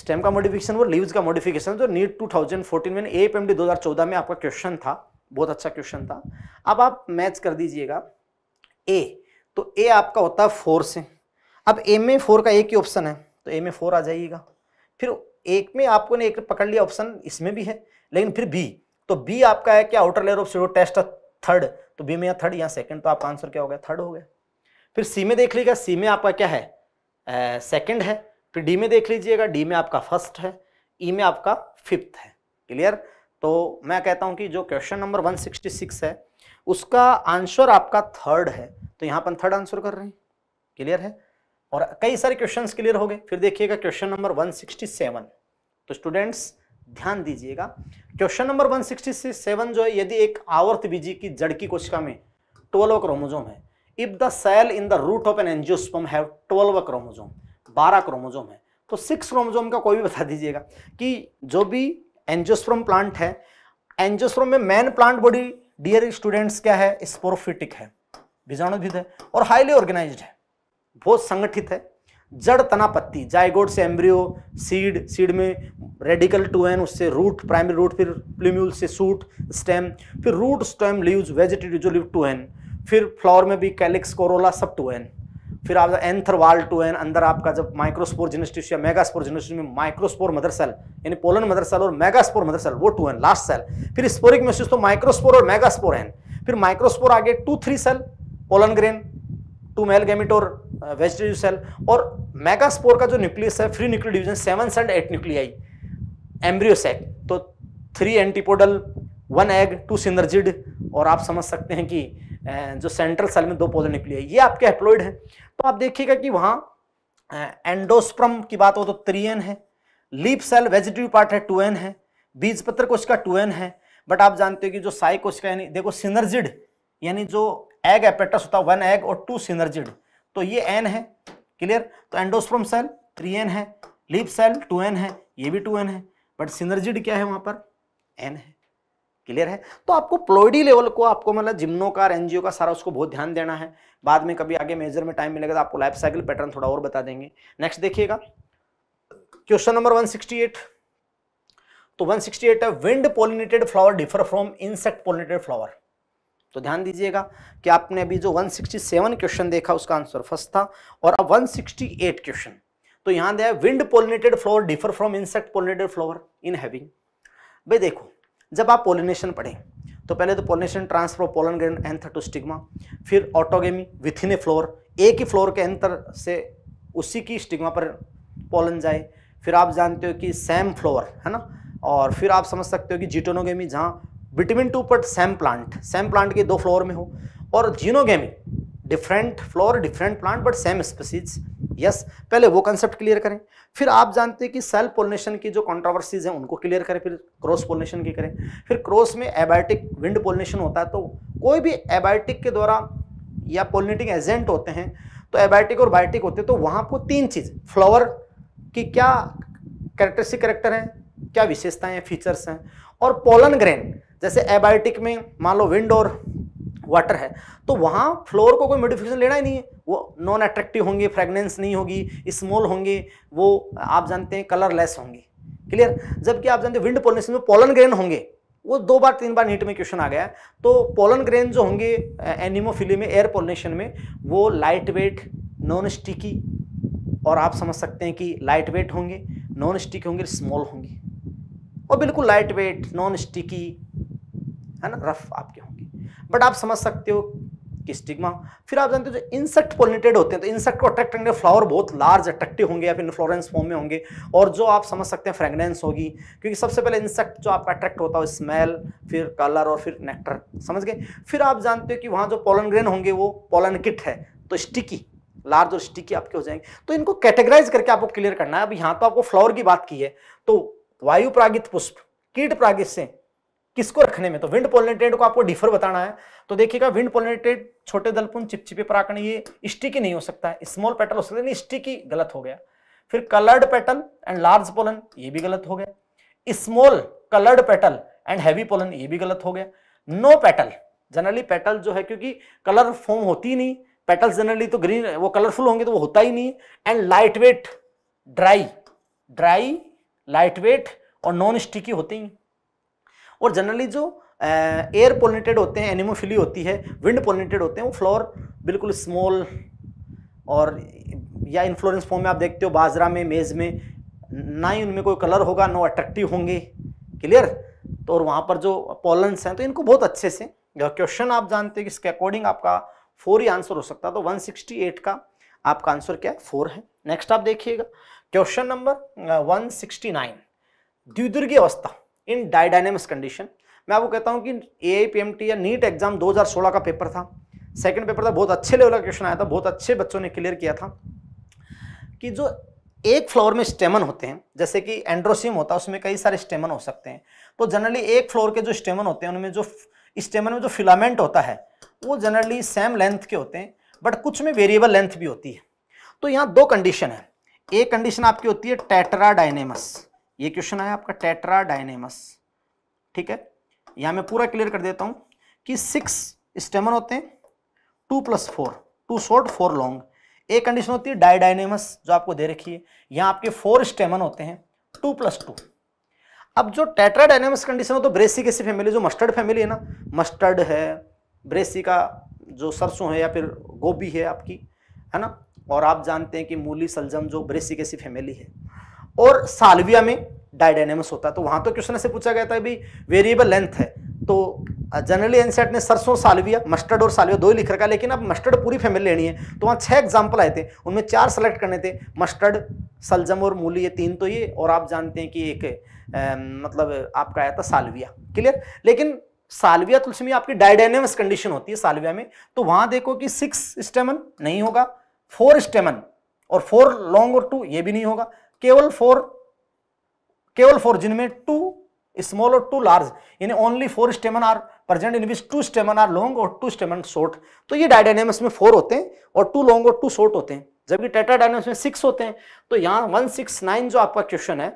स्टेम का मॉडिफिकेशन और लीव्स का मॉडिफिकेशन जो नीट 2014 में ए पी 2014 में आपका क्वेश्चन था बहुत अच्छा क्वेश्चन था अब आप मैच कर दीजिएगा ए तो ए आपका होता है फोर से अब ए में फोर का एक ही ऑप्शन है तो ए में फोर आ जाइएगा फिर एक में आपको ने एक पकड़ लिया ऑप्शन इसमें भी है लेकिन फिर बी तो बी आपका है क्या आउटर लेयर ऑफ सीरो टेस्ट थर्ड तो बी में या थर्ड या सेकंड तो आपका आंसर क्या हो गया थर्ड हो गया फिर सी में देख लीजिएगा सी में आपका क्या है सेकंड है फिर डी में देख लीजिएगा डी में आपका फर्स्ट है ई e में आपका फिफ्थ है क्लियर तो मैं कहता हूँ कि जो क्वेश्चन नंबर वन है उसका आंसर आपका थर्ड है तो यहाँ पर थर्ड आंसर कर रहे हैं क्लियर है और कई सारे क्वेश्चन क्लियर हो गए फिर देखिएगा क्वेश्चन नंबर 167 तो स्टूडेंट्स ध्यान दीजिएगा क्वेश्चन नंबर 167 जो है यदि एक आवर्त बीजी की जड़ की कोशिका में ट्वेल्व क्रोमोजोम है if the cell in the root of an angiosperm have twelve chromosome बारह क्रोमोजोम है तो सिक्स क्रोमोजोम का कोई भी बता दीजिएगा कि जो भी एंजियोस्पर्म प्लांट है एंजियोस्पर्म में main plant body dear students क्या है स्पोरोफिटिक है बीजाणुभिद है और हाईली ऑर्गेनाइज है बहुत संगठित है जड़ तना पत्ती जायगोड से एम्ब्रियो सीड सीड में रेडिकल टू एन उससे रूट प्राइमरी रूट फिर प्लीम्यूल से सूट स्टेम फिर रूट स्टेम लीव्स वेजिटेटिव जो लिव टू एन फिर फ्लावर में भी कैलिक्स कोरोला सब टू एन फिर आप एंथर वाल टू एन अंदर आपका जब माइक्रोस्पोर जिनिस्टिस या मेगास्पोर जिनिस्टिस में माइक्रोस्पोर मदर सेल यानी पोलन मदर सेल और मेगास्पोर मदर सेल वो टू एन लास्ट सेल फिर स्पोरिक मेसिस तो माइक्रोस्पोर और मेगास्पोर एन फिर माइक्रोस्पोर आगे two three cell pollen grain two male gamete और वेजिटेटिव सेल और मेगास्पोर का जो न्यूक्लियस है free nuclear division seven celled eight nuclei embryo sac तो three antipodal one egg two synergid और आप समझ सकते हैं कि uh, जो सेंट्रल सेल में दो पोलन न्यूक्लियाई ये आपके हेप्लोइड है तो आप देखिएगा कि वहाँ एंडोस्प्रम uh, की बात हो तो थ्री एन है लीप सेल वेजिटेटिव पार्ट है टू एन है बीज पत्र कोशिका टू एन है बट आप जानते हो कि जो साई कोशिका यानी देखो सिनर्जिड यानी जो एग एपेटस होता है वन एग और टू सिनर्जिड तो ये एन है क्लियर तो एंडोस्प्रोम सेल थ्री एन है लीप सेल टू एन है ये भी टू एन है बट सिनर्जिड क्या है वहां पर एन है क्लियर है तो आपको प्लोइडी लेवल को आपको मतलब जिम्नो का एनजीओ का सारा उसको बहुत ध्यान देना है बाद में कभी आगे मेजर में टाइम मिलेगा तो आपको लाइफ साइकिल पैटर्न थोड़ा और बता देंगे नेक्स्ट देखिएगा क्वेश्चन नंबर 168 तो 168 है wind pollinated flower differ from insect pollinated flower तो ध्यान दीजिएगा कि आपने अभी जो 167 क्वेश्चन देखा उसका आंसर फर्स्ट था और अब 168 क्वेश्चन तो यहां दिया wind pollinated flower differ from insect pollinated flower in having भाई देखो जब आप पोलिनेशन पढ़ें तो पहले तो pollination transfer pollen grain anther to stigma फिर ऑटोगेमी विथिन ए फ्लोर एक ही फ्लोर के अंतर से उसी की स्टिग्मा पर पोलन जाए फिर आप जानते हो कि सेम फ्लोर है ना और फिर आप समझ सकते हो कि जीटोनोगेमी जहाँ बिटवीन टू पट सेम प्लांट सेम प्लांट के दो फ्लोर में हो और xenogamy different flower different plant but same species yes पहले वो कंसेप्ट क्लियर करें फिर आप जानते हैं कि सेल पोलिनेशन की जो कंट्रोवर्सीज हैं उनको क्लियर करें फिर क्रॉस पोलिनेशन की करें फिर क्रॉस में एबायोटिक विंड पोलिनेशन होता है तो कोई भी एबायोटिक के द्वारा या पोलिनेटिंग एजेंट होते हैं तो एबायोटिक और बायोटिक होते हैं तो वहाँ को तीन चीज़ फ्लावर की क्या करेक्टरिस्टिक करेक्टर हैं क्या विशेषताएं हैं फीचर्स हैं और पोलन ग्रेन जैसे एबायोटिक में मान लो विंड और वाटर है तो वहाँ फ्लोर को कोई मोडिफिकेशन लेना ही नहीं है वो नॉन अट्रैक्टिव होंगे फ्रेगनेंस नहीं होगी स्मॉल होंगे वो आप जानते हैं कलरलेस होंगे क्लियर जबकि आप जानते हैं विंड पोलिनेशन में पोलन ग्रेन होंगे वो दो बार तीन बार नीट में क्वेश्चन आ गया तो पोलन ग्रेन जो होंगे एनिमोफिली में एयर पोलिनेशन में वो लाइट वेट नॉन स्टिकी और आप समझ सकते हैं कि लाइट वेट होंगे नॉन स्टिकी होंगे स्मॉल होंगे और बिल्कुल लाइट वेट नॉन स्टिकी है ना रफ आपके होंगे बट आप समझ सकते हो कि स्टिग्मा फिर आप जानते हो जो इंसेक्ट पोलिनेटेड होते हैं तो इंसेक्ट को अट्रैक्ट करने फ्लावर बहुत लार्ज अट्रैक्टिव होंगे या फिर इन्फ्लोरेंस फॉर्म में होंगे और जो आप समझ सकते हैं फ्रेगनेंस होगी क्योंकि सबसे पहले इंसेक्ट जो आपका अट्रैक्ट होता है स्मेल फिर कलर और फिर नेक्टर समझ गए फिर आप जानते हो कि वहाँ जो पोलन ग्रेन होंगे वो पोलन किट है तो स्टिकी लार्ज और स्टिकी आपके हो जाएंगे तो इनको कैटेगराइज करके आपको क्लियर करना है अब यहाँ तो आपको फ्लावर की बात की है तो वायु प्रागित पुष्प कीट प्रागित से किसको रखने में तो विंड पोलिनेटेड को आपको डिफर बताना है तो देखिएगा विंड पोलिनेटेड छोटे दलपुन चिपचिपे पराकण ये स्टिकी नहीं हो सकता है स्मॉल पेटल हो सकता है नहीं स्टिकी गलत हो गया फिर coloured petal and large pollen ये भी गलत हो गया small coloured petal and heavy pollen ये भी गलत हो गया नो पेटल जनरली पेटल जो है क्योंकि कलर फॉर्म होती नहीं पेटल जनरली तो ग्रीन वो कलरफुल होंगे तो वो होता ही नहीं and light weight dry dry light weight और नॉन स्टिकी होते ही और जनरली जो एयर पोलिनेटेड होते हैं एनिमोफिली होती है विंड पोलिनेटेड होते हैं वो फ्लोर बिल्कुल स्मॉल और या इन्फ्लोरेंस फॉर्म में आप देखते हो बाजरा में मेज़ में ना ही उनमें कोई कलर होगा नो अट्रैक्टिव होंगे क्लियर तो और वहाँ पर जो पॉलन्स हैं तो इनको बहुत अच्छे से क्वेश्चन आप जानते हैं कि इसके अकॉर्डिंग आपका फोर ही आंसर हो सकता है तो 168 का आपका आंसर क्या है फोर है नेक्स्ट आप देखिएगा क्वेश्चन नंबर 169 द्विदुर्गी अवस्था इन डायडाइनेमिक्स कंडीशन मैं आपको कहता हूँ कि ए या नीट एग्जाम 2016 का पेपर था सेकंड पेपर था बहुत अच्छे लेवल का क्वेश्चन आया था बहुत अच्छे बच्चों ने क्लियर किया था कि जो एक फ्लोर में स्टेमन होते हैं जैसे कि एंड्रोसियम होता है उसमें कई सारे स्टेमन हो सकते हैं तो जनरली एक फ्लोर के जो स्टेमन होते हैं उनमें जो स्टेमन में जो फिलामेंट होता है वो जनरली सेम लेंथ के होते हैं बट कुछ में वेरिएबल लेंथ भी होती है तो यहाँ दो कंडीशन है एक कंडीशन आपकी होती है टैटरा डायनेमस ये क्वेश्चन आया आपका टेट्रा डायनेमस ठीक है यहाँ मैं पूरा क्लियर कर देता हूँ कि सिक्स स्टेमन होते हैं two plus four two short four long एक कंडीशन होती है डायडाइनेमस जो आपको दे रखी है यहाँ आपके फोर स्टेमन होते हैं टू प्लस टू अब जो डायनेमस कंडीशन हो तो ब्रेसी कैसी फैमिली जो मस्टर्ड फैमिली है ना मस्टर्ड है ब्रेसी का जो सरसों है या फिर गोभी है आपकी है ना और आप जानते हैं कि मूली सलजम जो ब्रेसी कैसी फैमिली है और सालविया में डायडाइनेमस होता है तो वहां तो क्वेश्चन से पूछा गया था भाई वेरिएबल लेंथ है तो जनरली एनसेट ने सरसों सालविया मस्टर्ड और सालविया दो ही लिख रखा है लेकिन अब मस्टर्ड पूरी फैमिली लेनी है तो वहाँ छह एग्जाम्पल आए थे उनमें चार सेलेक्ट करने थे मस्टर्ड सलजम और मूली ये तीन तो ये और आप जानते हैं कि एक ए, मतलब आपका आया था सालविया क्लियर लेकिन सालविया तुलसी में आपकी डायडाइनेमस कंडीशन होती है सालविया में तो वहाँ देखो कि सिक्स स्टेमन नहीं होगा फोर स्टेमन और फोर लॉन्ग और टू ये भी नहीं होगा केवल फोर केवल फोर जिनमें टू स्मॉल और टू लार्ज यानी only four stamen are present in which two stamen are long और टू स्टेमन शॉर्ट तो ये डायडाइनेमिक्स में फोर होते हैं और टू लॉन्ग और टू शॉर्ट होते हैं जबकि टेट्राडाइनेमिक्स में सिक्स होते हैं तो यहाँ वन सिक्स नाइन जो आपका क्वेश्चन है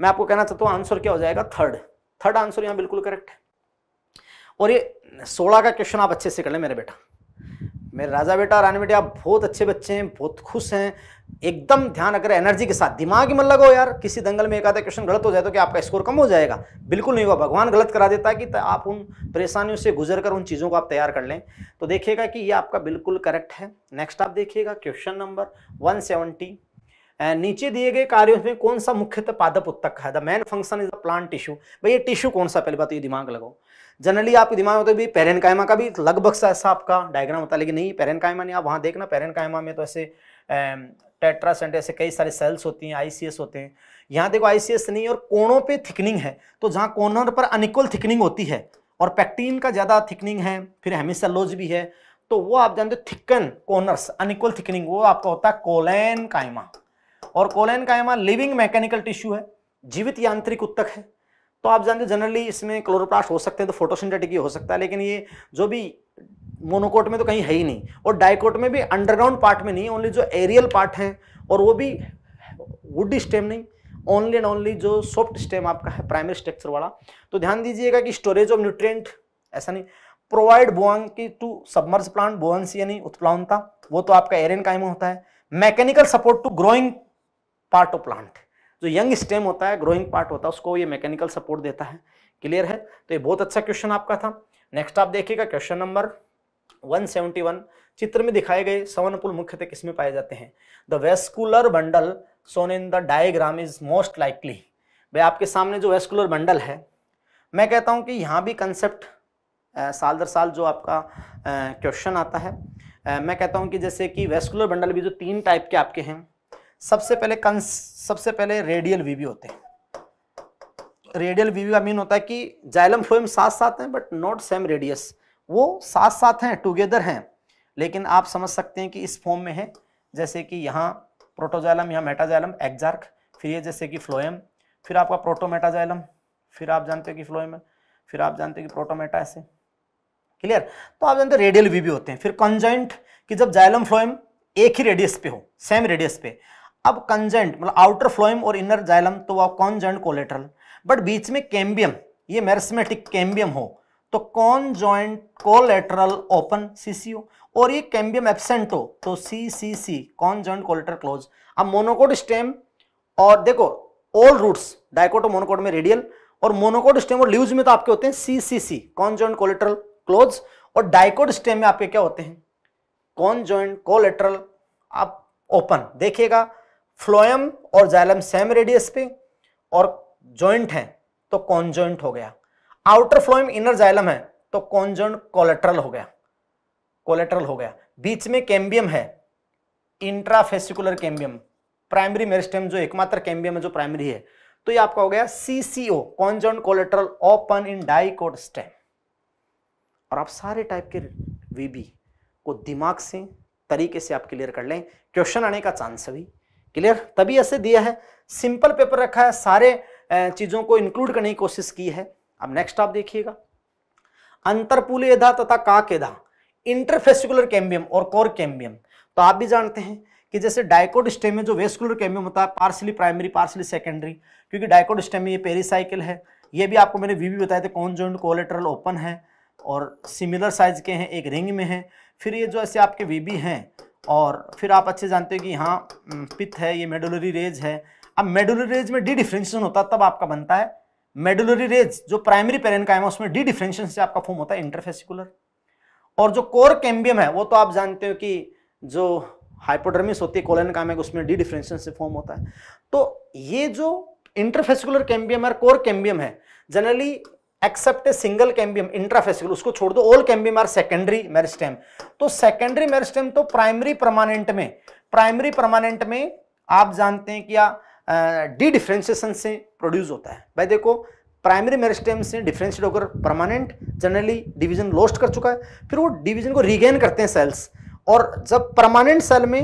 मैं आपको कहना चाहता हूँ आंसर क्या हो जाएगा थर्ड थर्ड आंसर यहाँ बिल्कुल करेक्ट है और ये सोलह का क्वेश्चन आप अच्छे से कर लें मेरे बेटा मेरे राजा बेटा रानी बेटे आप बहुत अच्छे बच्चे हैं बहुत खुश हैं एकदम ध्यान अगर एनर्जी के साथ दिमाग मन लगाओ यार किसी दंगल में एक आधा क्वेश्चन गलत हो जाए तो क्या आपका स्कोर कम हो जाएगा बिल्कुल नहीं होगा भगवान गलत करा देता है कि आप उन परेशानियों से गुजर कर उन चीज़ों को आप तैयार कर लें तो देखिएगा कि ये आपका बिल्कुल करेक्ट है नेक्स्ट आप देखिएगा क्वेश्चन नंबर वन नीचे दिए गए कार्यों में कौन सा मुख्यतः पादप उत्तक है the main function is the plant tissue भाई ये टिश्यू कौन सा पहले बात तो ये दिमाग लगाओ जनरली आपके दिमाग में तो भी पेरेन कायमा का भी लगभग सा ऐसा आपका डायग्राम होता है लेकिन नहीं पेरेन कायमा नहीं आप वहाँ देखना पेरेन कायमा में तो ऐसे टेट्रासेंट ऐसे कई सारे सेल्स होती हैं आईसीएस होते हैं यहाँ देखो आईसीएस नहीं और कोणों पे थिकनिंग है तो जहाँ कोनर पर अनिकुल थिकनिंग होती है और पैक्टीन का ज़्यादा थिकनिंग है फिर हेमिसलोज भी है तो वो आप जानते हो थिकन कोनर्स अनिकुल थिकनिंग वो आपका होता है कोलैन कायमा और कोलैन कायमा लिविंग मैकेनिकल टिश्यू है जीवित यांत्रिक उत्तक है तो आप जानते हो जनरली इसमें क्लोरोप्लास्ट हो सकते हैं तो फोटोसिंथेटिक ही हो सकता है लेकिन ये जो भी मोनोकोट में तो कहीं है ही नहीं और डाइकोट में भी अंडरग्राउंड पार्ट में नहीं है ओनली जो एरियल पार्ट है और वो भी वुड स्टेम नहीं ओनली एंड ओनली जो सॉफ्ट स्टेम आपका है प्राइमरी स्ट्रक्चर वाला तो ध्यान दीजिएगा कि स्टोरेज ऑफ न्यूट्रिएंट ऐसा नहीं provide buoyancy to submerged plant buoyancy यानी उत्प्लावनता वो तो आपका एरियन कायम होता है mechanical support to growing part of plant जो यंग स्टेम होता है ग्रोइंग पार्ट होता है उसको ये मैकेनिकल सपोर्ट देता है क्लियर है तो ये बहुत अच्छा क्वेश्चन आपका था नेक्स्ट आप देखिएगा क्वेश्चन नंबर 171 चित्र में दिखाए गए पुल मुख्यतः किसमें पाए जाते हैं the vascular bundle shown in the diagram is most likely भाई आपके सामने जो वेस्कुलर बंडल है मैं कहता हूँ कि यहाँ भी कंसेप्ट साल दर साल जो आपका क्वेश्चन आता है आ, मैं कहता हूँ कि जैसे कि वेस्कुलर बंडल भी जो तीन टाइप के आपके हैं सबसे पहले कंस सबसे पहले रेडियल वीवी होते हैं रेडियल वीवी का मीन होता है कि जाइलम फ्लोएम साथ साथ हैं बट नॉट सेम रेडियस वो साथ साथ हैं टुगेदर हैं लेकिन आप समझ सकते हैं कि इस फॉर्म में है जैसे कि यहाँ प्रोटोजाइलम यहाँ मेटाजाइलम एग्जार्क फिर ये जैसे कि फ्लोएम फिर आपका प्रोटोमेटाजाइलम फिर आप जानते हो कि फ्लोएम है फिर आप जानते हो कि प्रोटोमेटा ऐसे क्लियर तो आप जानते हैं रेडियल वी भी होते हैं फिर कंजेंट कि जब जाइलम फ्लोएम एक ही रेडियस पे हो सेम रेडियस पे अब कंजेंट मतलब आउटर फ्लोएम और इनर जाइलम तो वह कॉन्जेंट कोलेट्रल बट बीच में कैम्बियम ये मैरसमेटिक कैम्बियम हो तो conjoint collateral open CCO और ये कैम्बियम एबसेंट हो तो C C C conjoint lateral closed अब मोनोकोड स्टेम और देखो ऑल रूट्स डायकोट मोनोकोड में रेडियल और मोनोकोड स्टेम और ल्यूज में तो आपके होते हैं C C C conjoint collateral closed और डायकोड स्टेम में आपके क्या होते हैं कॉन ज्वाइंट कोलेटरल आप ओपन देखिएगा फ्लोएम और जाइलम सेम रेडियस पे और ज्वाइंट है तो कौन ज्वाइंट हो गया आउटर फ्लोइम इनर जाइलम है तो कॉन्जर्न कोलेट्रल हो गया कोलेट्रल हो गया बीच में कैम्बियम है इंट्राफेसिकुलर कैम्बियम प्राइमरी मेरिस्टेम जो एकमात्र कैम्बियम है जो प्राइमरी है तो ये आपका हो गया CCO conjoint collateral open in कोड स्टेम और आप सारे टाइप के वीबी को दिमाग से तरीके से आप क्लियर कर लें क्वेश्चन आने का चांस है भी क्लियर तभी ऐसे दिया है सिंपल पेपर रखा है सारे चीज़ों को इंक्लूड करने की कोशिश की है अब नेक्स्ट आप देखिएगा अंतरपूल धा तथा काकेधा इंटरफेस्टिकुलर कैम्बियम और कोर कैम्बियम तो आप भी जानते हैं कि जैसे डायकोड स्टेम में जो वेस्कुलर कैम्बियम होता है पार्सली प्राइमरी पार्सली सेकेंडरी क्योंकि डायकोड स्टेम में ये पेरीसाइकिल है ये भी आपको मैंने वीवी बताए थे कौन कॉन्जॉइंट कोलेट्रल ओपन है और सिमिलर साइज के हैं एक रिंग में है फिर ये जो ऐसे आपके वीबी हैं और फिर आप अच्छे जानते हो कि यहाँ पिथ है ये मेडुलरी रेज है अब मेडुलरी रेज में डी डिफ्रेंशिएशन होता है तब आपका बनता है मेडुलरी रेज जो प्राइमरी पेरेन पेरेनकाइमा उसमें डी डिफ्रेंशन से आपका फॉर्म होता है इंटरफेसिकुलर और जो कोर कैम्बियम है वो तो आप जानते हो कि जो हाइपोडर्मिस होती है कोलन कामेक उसमें डी डिफ्रेंशन से फॉर्म होता है तो ये जो इंटरफेसिकुलर कैम्बियम और कोर कैम्बियम है generally except a single cambium intrafascicular उसको छोड़ दो all cambium are secondary meristem तो सेकेंडरी मेरिस्टेम तो प्राइमरी परमानेंट में प्राइमरी परमानेंट में आप जानते हैं क्या डी डिफ्रेंशिएशन से प्रोड्यूस होता है भाई देखो प्राइमरी मेरिस्टेम से डिफ्रेंशिएट होकर परमानेंट जनरली डिवीजन लॉस्ट कर चुका है फिर वो डिवीजन को रिगेन करते हैं सेल्स और जब परमानेंट सेल में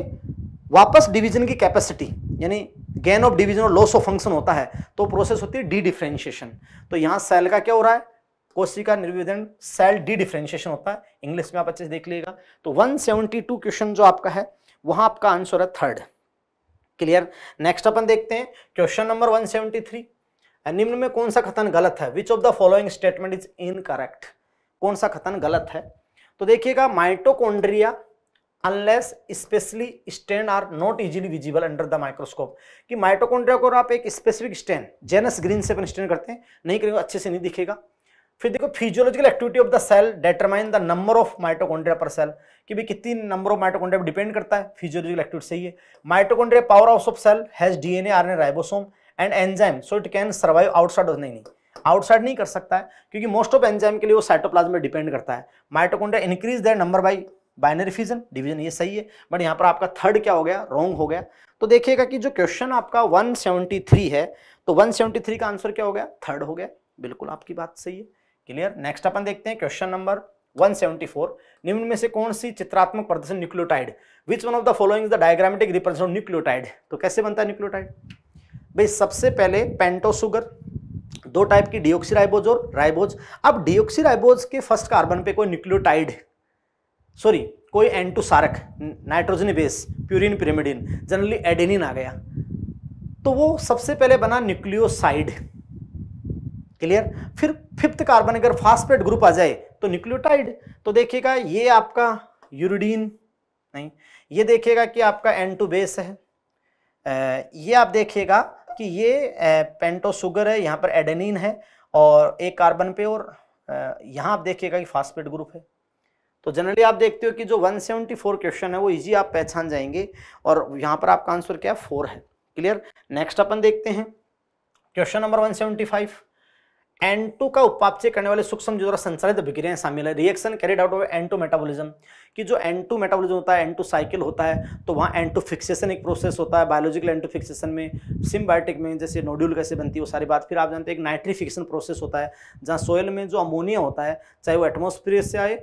वापस डिवीजन की कैपेसिटी यानी गेन ऑफ डिवीजन और लॉस ऑफ फंक्शन होता है तो प्रोसेस होती है डी डिफ्रेंशिएशन तो यहाँ सेल का क्या हो रहा है कोशिका निर्विधन सेल डी डिफ्रेंशिएशन होता है इंग्लिश में आप अच्छे से देख लीजिएगा तो 172 क्वेश्चन जो आपका है वहाँ आपका आंसर है थर्ड क्लियर नेक्स्ट अपन देखते हैं क्वेश्चन नंबर 173 निम्न में कौन सा कथन गलत है which of the following statement is incorrect कौन सा कथन गलत है तो देखिएगा mitochondria unless specially stained are not easily visible under the microscope कि माइटोकोन्ड्रिया को आप एक स्पेसिफिक स्टेन जेनस ग्रीन से अपन स्टेन करते हैं नहीं करेंगे अच्छे से नहीं दिखेगा फिर देखो physiological activity of the cell determine the number of mitochondria per cell कि भी कितनी नंबर ऑफ माइटोकॉन्ड्रिया डिपेंड करता है फिजियोलॉजिकल एक्टिविटी सही है mitochondria power house of cell has DNA RNA ribosome and enzyme so it can survive outside of नहीं outside नहीं कर सकता है क्योंकि मोस्ट ऑफ एंजाइम के लिए वो साइटोप्लाज्म में डिपेंड करता है mitochondria increase their number by binary fission division ये सही है बट यहाँ पर आपका थर्ड क्या हो गया रॉन्ग हो गया तो देखिएगा कि जो क्वेश्चन आपका 173 है तो 173 का आंसर क्या हो गया थर्ड हो गया बिल्कुल आपकी बात सही है क्लियर नेक्स्ट अपन देखते हैं क्वेश्चन नंबर 174 निम्न में से कौन सी चित्रात्मक प्रदर्शन nucleotide which one of the following the diagrammatic represent nucleotide तो कैसे बनता है न्यूक्लियोटाइड भाई सबसे पहले पेंटोसुगर दो टाइप की डिओक्सी राइबोज और राइबोज अब डिओक्सी राइबोज के फर्स्ट कार्बन पे कोई न्यूक्लियोटाइड सॉरी कोई एंटू सारक nitrogen base purine pyrimidine generally adenine आ गया तो वो सबसे पहले बना न्यूक्लियोसाइड क्लियर फिर फिफ्थ कार्बन अगर फास्फेट ग्रुप आ जाए तो न्यूक्लियोटाइड तो देखिएगा ये आपका यूरिडीन नहीं ये देखिएगा कि आपका एन टू बेस है ये आप देखिएगा कि ये पेंटो है यहाँ पर एडेनिन है और एक कार्बन पे और यहाँ आप देखिएगा कि फास्फेट ग्रुप है तो जनरली आप देखते हो कि जो 174 क्वेश्चन है वो इजी आप पहचान जाएंगे और यहाँ पर आपका आंसर क्या है फोर है क्लियर नेक्स्ट अपन देखते हैं क्वेश्चन नंबर 175 टू का उपापचय करने वाले सूक्ष्म द्वारा संचालित विक्रियाएं शामिल है reaction carried out N two metabolism कि जो टू मेटाबोलिज्म होता है टू साइकिल होता है तो वहाँ टू फिक्सेशन एक प्रोसेस होता है बायोलॉजिकल टू फिक्सेशन में सिम्बायोटिक में जैसे नोड्यूल कैसे बनती है वो सारी बात फिर आप जानते हैं एक नाइट्रीफिक्सन प्रोसेस होता है जहाँ सोयल में जो अमोनिया होता है चाहे वो एटमोसफियर से आए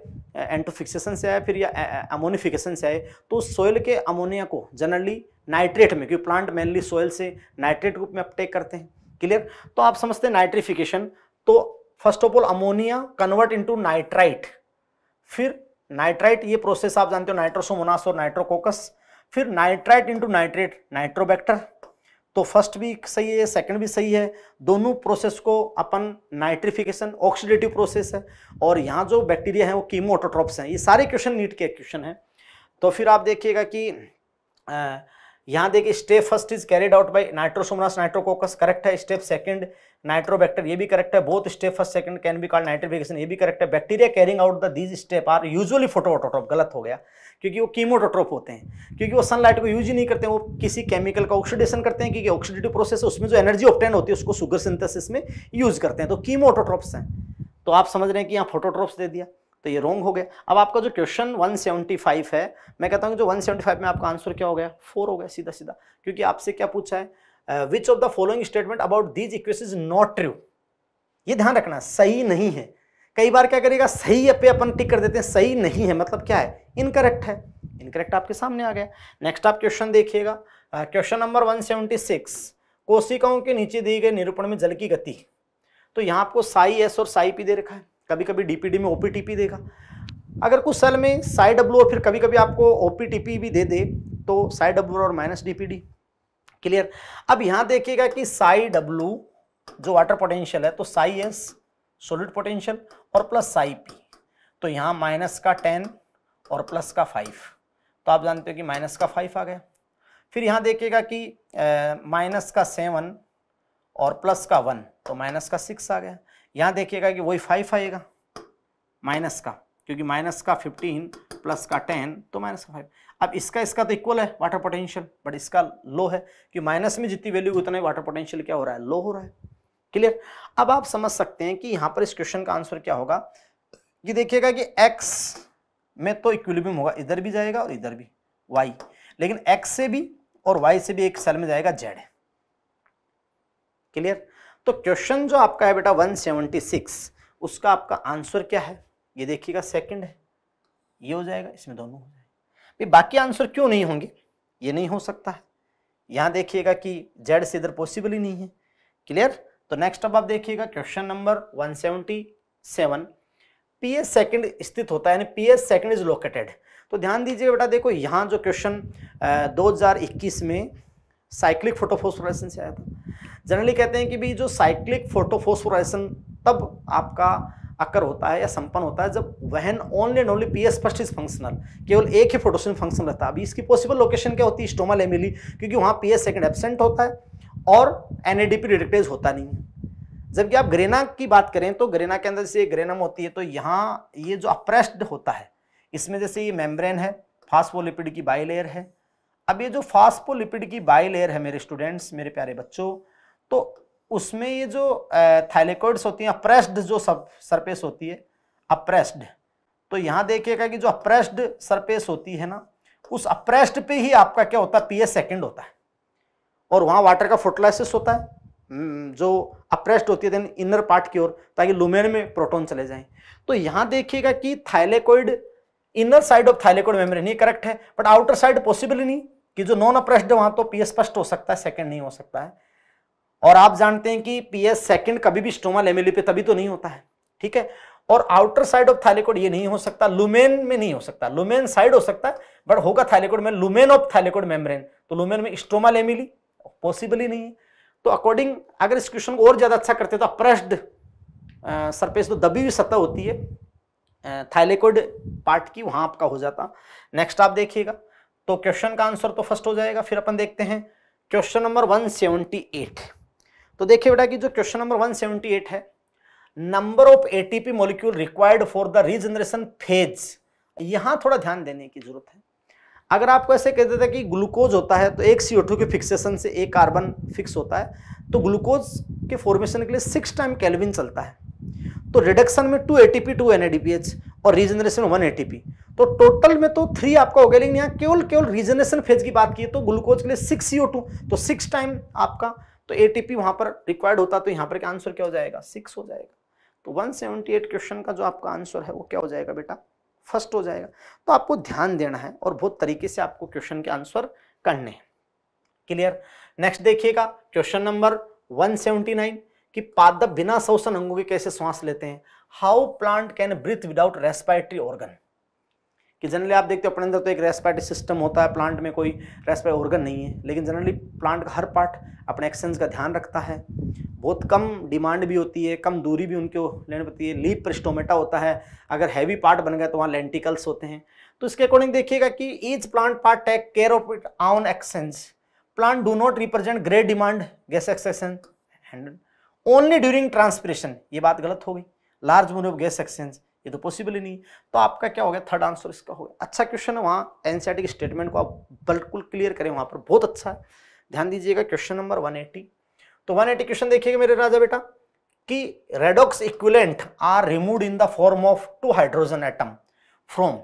टू फिक्सेशन से आए फिर या अमोनिफिकेशन से आए तो सोयल के अमोनिया को जनरली नाइट्रेट में क्योंकि प्लांट मेनली सोयल से नाइट्रेट रूप में अपटेक करते हैं क्लियर तो आप समझते हैं नाइट्रीफिकेशन तो first of all ammonia convert into nitrite फिर नाइट्राइट ये प्रोसेस आप जानते हो नाइट्रोसोमोनास और नाइट्रोकोकस फिर नाइट्राइट इंटू नाइट्रेट नाइट्रोबैक्टर तो फर्स्ट भी सही है सेकंड भी सही है दोनों प्रोसेस को अपन नाइट्रिफिकेशन ऑक्सीडेटिव प्रोसेस है और यहाँ जो बैक्टीरिया है वो कीमोटोट्रॉप्स हैं ये सारे क्वेश्चन नीट के क्वेश्चन हैं तो फिर आप देखिएगा कि यहाँ देखिए step first is carried out by Nitrosomonas Nitrococcus correct है स्टेप सेकंड नाइट्रोबैक्टर ये भी करेक्ट है both step first second can be called nitrification ये भी करेक्ट है bacteria carrying out the these step are usually photoautotroph गलत हो गया क्योंकि वो कीमोटोट्रोप होते हैं क्योंकि वो सनलाइट को यूज ही नहीं करते वो किसी केमिकल का ऑक्सीडेशन करते हैं क्योंकि ऑक्सीडेटिव प्रोसेस है उसमें जो एनर्जी ऑप्टेन होती है उसको शुगर सिंथेसिस में यूज करते हैं तो कीमोटोट्रोप्स हैं तो आप समझ रहे हैं कि यहाँ फोटोट्रोप्स दे दिया तो ये रॉन्ग हो गया अब आपका जो क्वेश्चन 175 है मैं कहता हूँ जो 175 में आपका आंसर क्या हो गया फोर हो गया सीधा सीधा क्योंकि आपसे क्या पूछा है which of the following statement about these equation is not true ये ध्यान रखना सही नहीं है कई बार क्या करेगा सही पे अपन टिक कर देते हैं सही नहीं है मतलब क्या है इनकरेक्ट है इनकरेक्ट आपके सामने आ गया नेक्स्ट आप क्वेश्चन देखिएगा क्वेश्चन नंबर 176 कोशिकाओं के नीचे दिए गए निरूपण में जल की गति तो यहाँ आपको साई एस और साई पी दे रखा है कभी कभी डीपीडी में ओपीटीपी देगा अगर कुछ सेल में साई डब्ल्यू और फिर कभी कभी आपको ओपीटीपी भी दे दे तो साई डब्ल्यू और माइनस डीपीडी क्लियर अब यहां देखिएगा कि साई डब्लू जो वाटर पोटेंशियल है तो साई एस सोलिड पोटेंशियल और प्लस साई पी तो यहाँ माइनस का टेन और प्लस का फाइव तो आप जानते हो कि माइनस का फाइव आ गया फिर यहाँ देखिएगा कि माइनस का सेवन और प्लस का वन तो माइनस का सिक्स आ गया यहाँ देखिएगा कि वही फाइव आएगा माइनस का क्योंकि माइनस का 15 प्लस का 10 तो माइनस का 5 अब इसका इसका तो इक्वल है वाटर पोटेंशियल बट इसका लो है कि माइनस में जितनी वैल्यू उतना ही वाटर पोटेंशियल क्या हो रहा है लो हो रहा है क्लियर अब आप समझ सकते हैं कि यहाँ पर इस क्वेश्चन का आंसर क्या होगा कि देखिएगा कि एक्स में तो इक्विलिब्रियम होगा इधर भी जाएगा और इधर भी वाई लेकिन एक्स से भी और वाई से भी एक सेल में जाएगा जेड क्लियर तो क्वेश्चन जो आपका है बेटा 176 उसका आपका आंसर क्या है ये देखिएगा सेकंड है ये हो जाएगा इसमें दोनों हो जाएगा भाई बाकी आंसर क्यों नहीं होंगे ये नहीं हो सकता है यहाँ देखिएगा कि जेड से इधर पॉसिबल ही नहीं है क्लियर तो नेक्स्ट अब आप देखिएगा क्वेश्चन नंबर 177 पीएस सेकंड स्थित होता है यानी एस सेकेंड इज लोकेटेड तो ध्यान दीजिए बेटा देखो यहाँ जो क्वेश्चन इक्कीस में साइक्लिक फोटोफोस्फोरेशन से आया था जनरली कहते हैं कि भाई जो साइक्लिक फोटोफोस्फोरेशन तब आपका अक्कर होता है या संपन्न होता है जब when only and only P S first is functional केवल एक ही फोटोसिन फंक्शन रहता है अभी इसकी पॉसिबल लोकेशन क्या होती है स्टोमल एमिली क्योंकि वहाँ पी एस सेकेंड एबसेंट होता है और N A D P detected होता नहीं है जबकि आप ग्रेना की बात करें तो ग्रेना के अंदर जैसे ग्रेनम होती है तो यहाँ ये जो अप्रेस्ड होता है इसमें जैसे ये मेम्ब्रेन है फास्फोलिपिड की बाई लेयर है अब ये जो फास्फोलिपिड की बाई लेयर है मेरे स्टूडेंट्स मेरे प्यारे बच्चों तो उसमें ये जो थाइलेकोइड्स होती हैं अप्रेस्ड जो सब सरफेस होती है अप्रेस्ड तो यहाँ देखिएगा कि जो अप्रेस्ड सरफेस होती है ना उस अप्रेस्ड पे ही आपका क्या होता है पीएस सेकंड होता है और वहाँ वाटर का फोटोलाइसिस होता है जो अप्रेस्ड होती है देन इनर पार्ट की ओर ताकि लुमेन में प्रोटोन चले जाए तो यहाँ देखिएगा कि thylakoid inner side of thylakoid membrane ही करेक्ट है बट आउटर साइड पॉसिबल ही नहीं कि जो नॉन अप्रेस्ड है वहाँ तो पीएस स्पष्ट हो सकता है सेकंड नहीं हो सकता है और आप जानते हैं कि पीएस सेकंड कभी भी स्टोमल एमिली पे तभी तो नहीं होता है ठीक है और आउटर साइड ऑफ थाइलेकोड ये नहीं हो सकता लुमेन में नहीं हो सकता लुमेन साइड हो सकता है बट होगा थाइलेकोड में लुमेन ऑफ थाइलेकोड मेम्ब्रेन तो लुमेन में स्टोमल एमिली पॉसिबल ही नहीं है तो अकॉर्डिंग अगर इस क्वेश्चन को और ज्यादा अच्छा करते तो अप्रेस्ड सरफेस तो दबी हुई सतह होती है थाइलेकोड पार्ट की वहां आपका हो जाता नेक्स्ट आप देखिएगा तो क्वेश्चन का आंसर तो फर्स्ट हो जाएगा फिर अपन देखते हैं क्वेश्चन नंबर 178 तो देखिए बेटा कि जो क्वेश्चन नंबर 178 है number of ATP molecule required for the regeneration phase यहां थोड़ा ध्यान देने की जरूरत है अगर आपको ऐसे कह देता कि ग्लूकोज होता है तो एक सी के फिक्सेशन से एक कार्बन फिक्स होता है तो ग्लूकोज के फॉर्मेशन के लिए सिक्स टाइम कैलविन चलता है तो रिडक्शन में टू एटीपी टू एनएडीपीएच और रीजनरेशन वन एटीपी तो टोटल में तो थ्री आपका हो गया लेकिन यहाँ केवल केवल रीजनरेशन फेज की बात की तो ग्लूकोज के लिए सिक्स सीओ टू तो सिक्स टाइम आपका तो एटीपी वहां पर रिक्वायर्ड होता तो यहाँ पर क्या आंसर क्या हो जाएगा सिक्स हो जाएगा तो 178 क्वेश्चन का जो आपका आंसर है वो क्या हो जाएगा बेटा फर्स्ट हो जाएगा तो आपको ध्यान देना है और बहुत तरीके से आपको क्वेश्चन के आंसर करने हैं क्लियर नेक्स्ट देखिएगा क्वेश्चन नंबर 179 कि पादप बिना शोषण अंगों के कैसे श्वास लेते हैं how plant can breathe without respiratory organ कि जनरली आप देखते हो अपने अंदर तो एक रेस्पायरेटरी सिस्टम होता है प्लांट में कोई रेस्पायर ऑर्गन नहीं है लेकिन जनरली प्लांट का हर पार्ट अपने एक्सेंस का ध्यान रखता है बहुत कम डिमांड भी होती है कम दूरी भी उनको लेनी पड़ती है लीप प्रिस्टोमेटा होता है अगर हैवी पार्ट बन गया तो वहाँ लेंटिकल्स होते हैं तो इसके अकॉर्डिंग देखिएगा कि each plant part take care of it on exchange plant do not represent great demand gas exchange handle only during transpiration ये बात गलत हो गई large move of gas exchange ये तो पॉसिबल ही नहीं तो आपका क्या हो गया थर्ड आंसर इसका होगा अच्छा क्वेश्चन है वहाँ एनसीआरटी के स्टेटमेंट को आप बिल्कुल क्लियर करें वहाँ पर बहुत अच्छा है ध्यान दीजिएगा क्वेश्चन नंबर 180 तो 180 क्वेश्चन देखिएगा मेरे राजा बेटा कि redox equivalent are remove in the form of two hydrogen atom from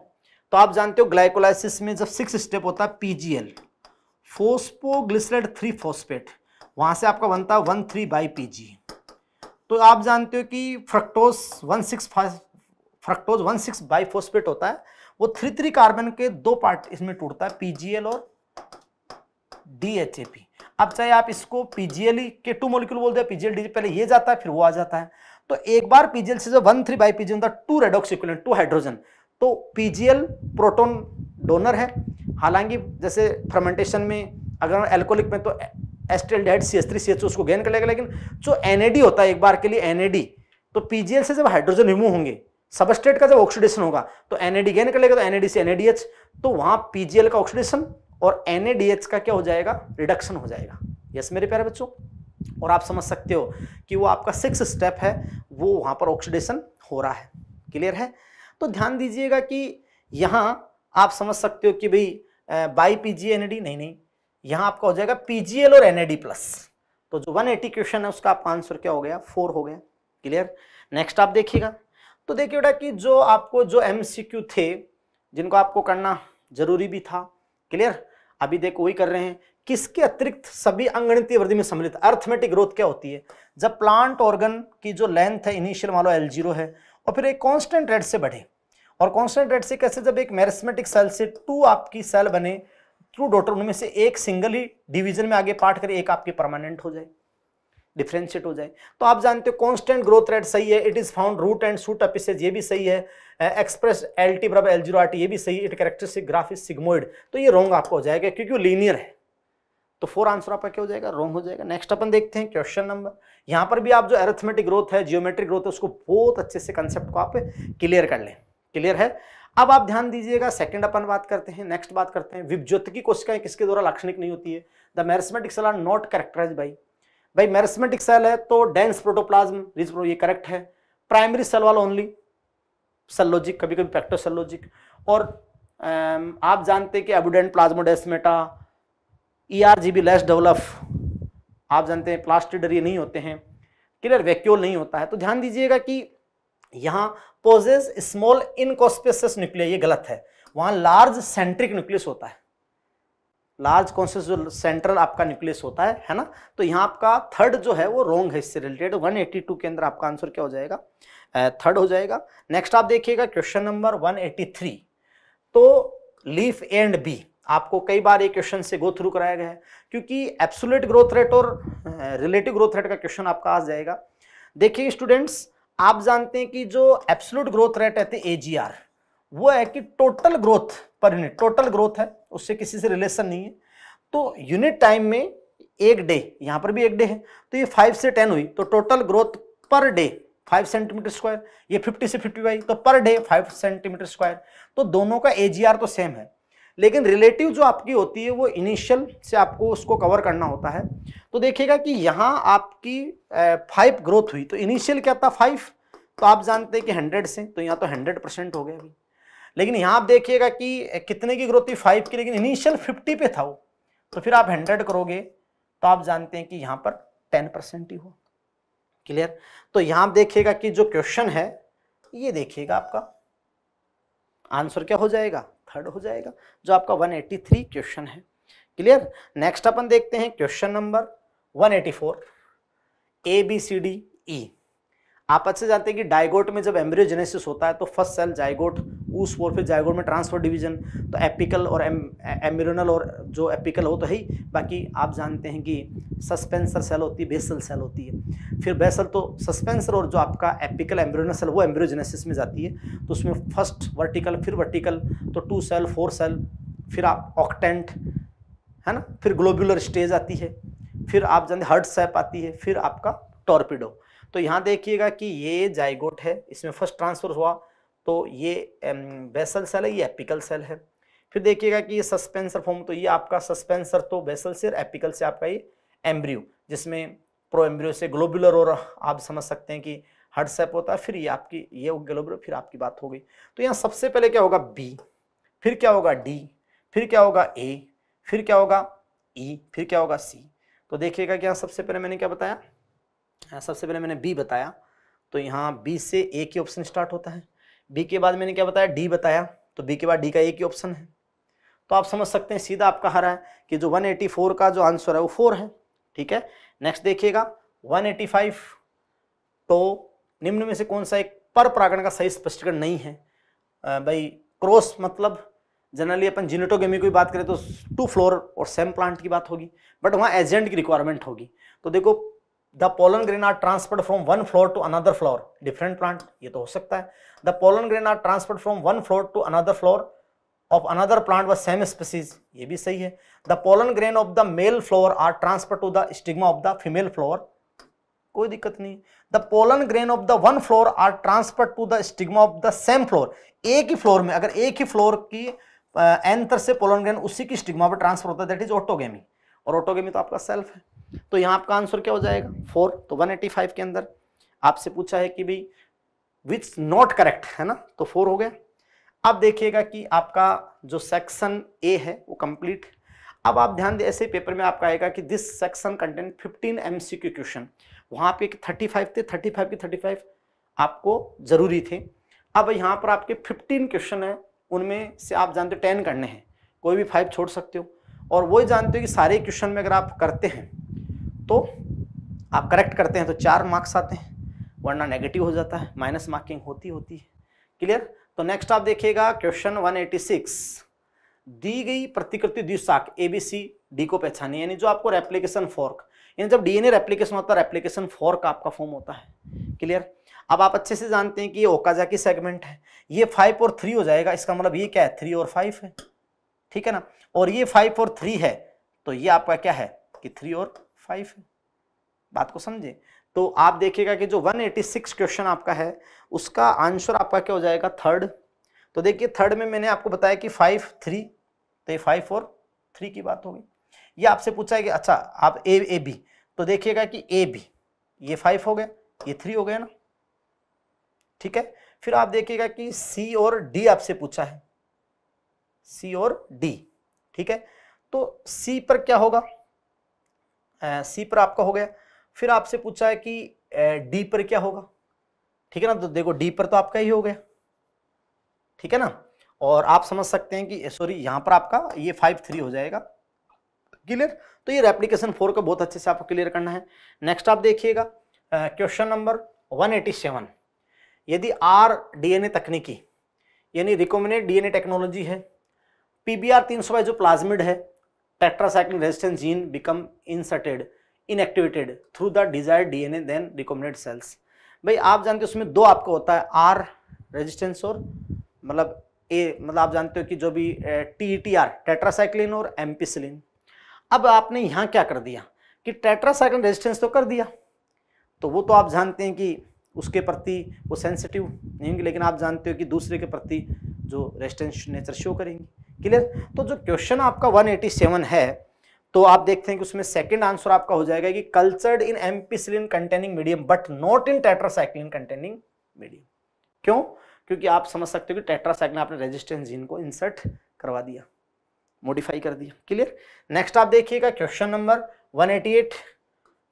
तो आप जानते हो ग्लाइकोलाइसिस में जब सिक्स स्टेप होता है पीजीएल फोस्पोग्लिसराइड थ्री फोस्पेट वहां से आपका बनता है वन थ्री बाई पीजी तो आप जानते हो कि fructose one six five fructose one six bi होता है वो थ्री थ्री कार्बन के दो पार्ट इसमें टूटता है पीजीएल और डीएचएपी अब चाहे आप इसको पीजीएल के टू मोलिक्यूल बोलते हैं पीजीएल डी पहले ये जाता है फिर वो आ जाता है तो एक बार पीजीएल से जो one three bi PGL two redox two hydrogen तो पीजीएल प्रोटोन डोनर है हालांकि जैसे फर्मेंटेशन में अगर एल्कोलिक में तो acetaldehyde C S three C H उसको गेन कर लेगा लेकिन जो एनएडी होता है एक बार के लिए एनएडी तो पीजीएल से जब हाइड्रोजन रिमूव होंगे सबस्टेट का जब ऑक्सीडेशन होगा तो एनएडी गेन कर लेगा तो एनएडी से एनएडीएच तो वहां पीजीएल का ऑक्सीडेशन और एनएडीएच का क्या हो जाएगा रिडक्शन हो जाएगा यस मेरे प्यारे बच्चों और आप समझ सकते हो कि वो आपका सिक्स स्टेप है वो वहां पर ऑक्सीडेशन हो रहा है क्लियर है तो ध्यान दीजिएगा कि यहाँ आप समझ सकते हो कि भाई बाई पीजी एनएडी नहीं नहीं यहाँ आपका हो जाएगा पीजीएल और एनएडी डी प्लस तो जो वन एटी क्वेश्चन है उसका आपका आंसर क्या हो गया फोर हो गया क्लियर नेक्स्ट आप देखिएगा तो देखिए बेटा कि जो आपको जो एम थे जिनको आपको करना जरूरी भी था क्लियर अभी देखो वही कर रहे हैं किसके अतिरिक्त सभी अंगणित वृद्धि में सम्मिलित अर्थमेटिक ग्रोथ क्या होती है जब प्लांट ऑर्गन की जो लेंथ है इनिशियल मान लो एल जीरो है और फिर एक कांस्टेंट रेट से बढ़े और कांस्टेंट रेट से कैसे जब एक मैरिस्मेटिक सेल से टू आपकी सेल बने टू डॉटर उनमें से एक सिंगल ही डिवीजन में आगे पार्ट करे एक आपकी परमानेंट हो जाए डिफ्रेंशिएट हो जाए तो आप जानते हो कॉन्स्टेंट ग्रोथ रेट सही है it is found root and shoot apices ये भी सही है एक्सप्रेस एल टी बराबर एल जीरो आर टी ये भी सही it characteristic graph is sigmoid तो ये रॉन्ग आपका हो जाएगा क्योंकि वो लीनियर है तो फोर आंसर आपका क्या हो जाएगा रॉन्ग हो जाएगा नेक्स्ट अपन देखते हैं क्वेश्चन नंबर यहाँ पर भी आप जो एरेथमेटिक ग्रोथ है जियोमेट्रिक ग्रोथ है उसको बहुत अच्छे से कंसेप्ट को आप क्लियर कर लें क्लियर है अब आप ध्यान दीजिएगा सेकंड अपन बात करते हैं नेक्स्ट बात करते हैं विभज्योत की कोशिकाएं किसके द्वारा लाक्षणिक नहीं होती है the meristematics are not characterise by भाई मैरस्मेटिक सेल है तो डेंस प्रोटोप्लाज्म रिच ये करेक्ट है प्राइमरी सेल वाला ओनली सेलोजिक कभी कभी पैक्टोसेलोजिक और आप जानते हैं कि abundant plasmodesmata E R G B less develop आप जानते हैं प्लास्टिडरी नहीं होते हैं क्लियर वैक्यूल नहीं होता है तो ध्यान दीजिएगा कि यहाँ पोजेस स्मॉल इनकोस्पेसिस न्यूक्लियस ये गलत है वहाँ लार्ज सेंट्रिक न्यूक्लियस होता है लार्ज कॉन्सियस जो सेंट्रल आपका न्यूक्लियस होता है है ना तो यहाँ आपका थर्ड जो है वो रॉन्ग है इससे रिलेटेड 182 के अंदर आपका आंसर क्या हो जाएगा थर्ड हो जाएगा नेक्स्ट आप देखिएगा क्वेश्चन नंबर 183 तो लीफ एंड बी आपको कई बार ये क्वेश्चन से गो थ्रू कराया गया है क्योंकि एब्सुलट ग्रोथ रेट और रिलेटिव ग्रोथ रेट का क्वेश्चन आपका आ जाएगा देखिए स्टूडेंट्स आप जानते हैं कि जो एब्सोलूट ग्रोथ रेट रहते हैं ए वो है कि total growth per unit total growth है उससे किसी से रिलेशन नहीं है तो यूनिट टाइम में एक डे यहाँ पर भी एक डे है तो ये फाइव से टेन हुई तो total growth per day five centimetre square ये फिफ्टी से फिफ्टी फाइव तो per day five centimetre square तो दोनों का एजीआर तो सेम है लेकिन रिलेटिव जो आपकी होती है वो इनिशियल से आपको उसको कवर करना होता है तो देखिएगा कि यहाँ आपकी फाइव ग्रोथ हुई तो इनिशियल क्या था फाइव तो आप जानते हैं कि हंड्रेड से तो यहाँ तो हंड्रेड परसेंट हो गया अभी लेकिन यहाँ आप देखिएगा कि कितने की ग्रोथ थी फाइव की लेकिन इनिशियल फिफ्टी पे था वो तो फिर आप हंड्रेड करोगे तो आप जानते हैं कि यहाँ पर टेन परसेंट ही हो क्लियर तो यहाँ आप देखिएगा कि जो क्वेश्चन है ये देखिएगा आपका आंसर क्या हो जाएगा थर्ड हो जाएगा जो आपका थ्री क्वेश्चन है क्लियर नेक्स्ट अपन देखते हैं question number four A B C D E आप अच्छे जानते हैं कि डायगोट में जब एम्ब्रियोजेनेसिस होता है तो फर्स्ट सेल जायगोट उस फोर फिर जायगोट में ट्रांसफर डिवीजन तो एपिकल और एम एम्ब्रियोनल और जो एपिकल हो तो है ही बाकी आप जानते हैं कि सस्पेंसर सेल होती है बेसल सेल होती है फिर बेसल तो सस्पेंसर और जो आपका एपिकल एम्ब्रोनल सेल वो एम्ब्रियोजेनेसिस में जाती है तो उसमें फर्स्ट वर्टिकल फिर वर्टिकल तो टू सेल फोर सेल फिर आप ऑक्टेंट है ना फिर ग्लोबुलर स्टेज आती है फिर आप जानते हर्ट सैप आती है फिर आपका टॉर्पिडो तो यहाँ देखिएगा कि ये जाइगोट है इसमें फर्स्ट ट्रांसफर हुआ तो ये बेसल सेल है ये एपिकल सेल है फिर देखिएगा कि ये सस्पेंसर फॉर्म तो ये आपका सस्पेंसर तो बेसल से एपिकल से आपका ये एम्ब्रियो जिसमें प्रो एम्ब्रियो से ग्लोबुलर और आप समझ सकते हैं कि सेप होता है फिर ये आपकी ये ग्लोबुलर फिर आपकी बात हो गई तो यहाँ सबसे पहले क्या होगा बी फिर क्या होगा डी फिर क्या होगा ए फिर क्या होगा ई e, फिर क्या होगा सी तो देखिएगा कि यहाँ सबसे पहले मैंने क्या बताया हाँ, सबसे पहले मैंने बी बताया तो यहाँ बी से ए के ऑप्शन स्टार्ट होता है बी के बाद मैंने क्या बताया डी बताया तो बी के बाद डी का ए के ऑप्शन है तो आप समझ सकते हैं सीधा आपका हरा है कि जो 184 का जो आंसर है वो फोर है ठीक है नेक्स्ट देखिएगा 185 तो निम्न में से कौन सा एक पर प्रागण का सही स्पष्टीकरण नहीं है आ, भाई क्रॉस मतलब जनरली अपन जीनेटोगेमी की बात करें तो टू फ्लोर और सेम प्लांट की बात होगी बट वहाँ एजेंट की रिक्वायरमेंट होगी तो देखो the pollen grain are transferred from one flower to another flower different plant ये तो हो सकता है the pollen grain are transferred from one flower to another flower of another plant व सेम स्पीसीज ये भी सही है the pollen grain of the male flower are transfer to the stigma of the female flower कोई दिक्कत नहीं the pollen grain of the one flower are transfer to the stigma of the same flower एक ही floor में अगर एक ही floor की एंतर से पोलन ग्रेन उसी की स्टिग्मा पर ट्रांसफर होता है दैट इज ऑटोगेमी और ऑटोगेमी तो आपका सेल्फ है तो यहाँ आपका आंसर क्या हो जाएगा फोर तो 185 के अंदर आपसे पूछा है कि भाई विच नॉट करेक्ट है ना तो फोर हो गया अब देखिएगा कि आपका जो सेक्शन ए है वो कंप्लीट अब आप ध्यान दें ऐसे पेपर में आपका आएगा कि this section content 15 MCQ question वहाँ थर्टी 35 थे 35 के 35 आपको ज़रूरी थे अब यहाँ पर आपके 15 क्वेश्चन हैं उनमें से आप जानते हो टेन करने हैं कोई भी फाइव छोड़ सकते हो और वही जानते हो कि सारे क्वेश्चन में अगर आप करते हैं तो आप करेक्ट करते हैं तो चार मार्क्स आते हैं वरना नेगेटिव हो जाता है माइनस मार्किंग होती होती है क्लियर तो नेक्स्ट आप देखिएगा क्वेश्चन 186 दी गई प्रतिकृति द्विशाक ए बी सी डी को पहचाने यानी जो आपको रेप्लीकेशन फॉर्क यानी जब डीएनए रेप्लीकेशन होता है रेप्लीकेशन फॉर्क आपका फॉर्म होता है क्लियर अब आप अच्छे से जानते हैं कि ये ओकाजा की सेगमेंट है ये फाइव और थ्री हो जाएगा इसका मतलब ये क्या है थ्री और फाइव है ठीक है ना और ये फाइव और थ्री है तो ये आपका क्या है कि थ्री और फाइव है बात को समझे तो आप देखिएगा कि जो 186 क्वेश्चन आपका है उसका आंसर आपका क्या हो जाएगा थर्ड तो देखिए थर्ड में मैंने आपको बताया कि फाइव थ्री तो ये फाइव फोर थ्री की बात होगी ये आपसे पूछा है कि अच्छा आप ए ए बी तो देखिएगा कि ए बी ये फाइव हो गया ये थ्री हो गया ना ठीक है फिर आप देखिएगा कि सी और डी आपसे पूछा है सी और डी ठीक है तो सी पर क्या होगा सी पर आपका हो गया फिर आपसे पूछा है कि डी पर क्या होगा ठीक है ना तो देखो डी पर तो आपका ही हो गया ठीक है ना और आप समझ सकते हैं कि सॉरी यहाँ पर आपका ये फाइव थ्री हो जाएगा क्लियर तो ये रेप्लीकेशन फोर का बहुत अच्छे से आपको क्लियर करना है नेक्स्ट आप देखिएगा क्वेश्चन नंबर 187 यदि आर डीएनए तकनीकी यानी रिकोमिनेट डीएनए टेक्नोलॉजी है पीबीआर बाई जो प्लाज्मिड है tetracycline resistance gene become inserted inactivated through the desired DNA then recombinant cells भाई आप जानते हो उसमें दो आपको होता है आर रेजिस्टेंस और मतलब ए मतलब आप जानते हो कि जो भी टी टी आर टेट्रासाइक्लिन और एम्पिसिलिन अब आपने यहाँ क्या कर दिया कि टेट्रासाइक्लिन रेजिस्टेंस तो कर दिया तो वो तो आप जानते हैं कि उसके प्रति वो सेंसिटिव नहीं होंगे लेकिन आप जानते हो कि दूसरे के प्रति जो रेजिस्टेंस नेचर शो करेंगी क्लियर तो जो क्वेश्चन आपका 187 है तो आप देखते हैं कि उसमें सेकंड आंसर आपका हो जाएगा कि cultured in ampicillin containing medium but not in tetracycline containing medium क्यों क्योंकि आप समझ सकते हो कि टेट्रासाइक्लिन आपने रेजिस्टेंस जीन को इंसर्ट करवा दिया मॉडिफाई कर दिया क्लियर नेक्स्ट आप देखिएगा क्वेश्चन नंबर 188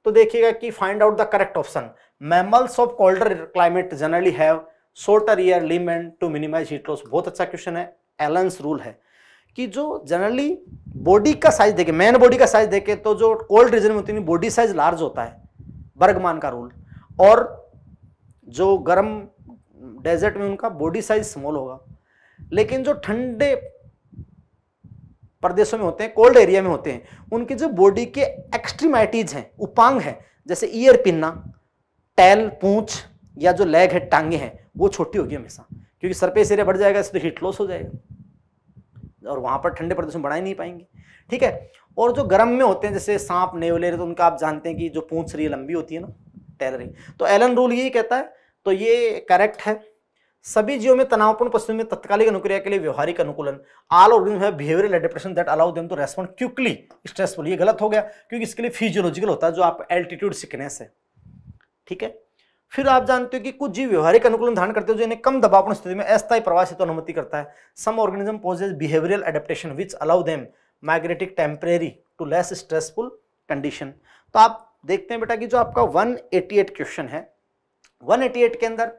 तो देखिएगा कि find out the correct option mammals of colder climate generally have shorter ear limb and to minimise heat loss बहुत अच्छा क्वेश्चन है एलेंस रूल है कि जो जनरली बॉडी का साइज देखे मैन बॉडी का साइज देखे तो जो कोल्ड रीजन में होती है बॉडी साइज लार्ज होता है बर्गमान का रूल और जो गर्म डेजर्ट में उनका बॉडी साइज स्मॉल होगा लेकिन जो ठंडे प्रदेशों में होते हैं कोल्ड एरिया में होते हैं उनकी जो बॉडी के एक्सट्रीमाइटीज हैं उपांग है जैसे ईयर पिन्ना टैल पूंछ या जो लेग है टांगे हैं वो छोटी होगी हमेशा क्योंकि सरफेस एरिया बढ़ जाएगा इससे हीट लॉस हो जाएगा और वहाँ पर ठंडे प्रदेश में बढ़ा ही नहीं पाएंगे ठीक है और जो गर्म में होते हैं जैसे सांप नेवलेर तो उनका आप जानते हैं कि जो पूंछ रही लंबी होती है ना टेलरिंग तो एलन रूल यही कहता है तो ये करेक्ट है सभी जीवों में तनावपूर्ण पशु में तत्कालिक अनुक्रिया के लिए व्यवहारिक अनुकूलन आल ऑर्गेनिज्म है behavioural adaptation that allow them to respond quickly stressful ये गलत हो गया क्योंकि इसके लिए फिजियोलॉजिकल होता है जो आप एल्टीट्यूड सिकनेस है ठीक है फिर आप जानते हो कि कुछ जीव व्यवहारिक अनुकूलन धारण करते हो जो इन्हें कम दबावपूर्ण स्थिति में अस्थायी प्रवास हेतु तो अनुमति करता है some organism possess behavioural adaptation which allow them migrate temporary to less stressful condition तो आप देखते हैं बेटा कि जो आपका 188 क्वेश्चन है 188 के अंदर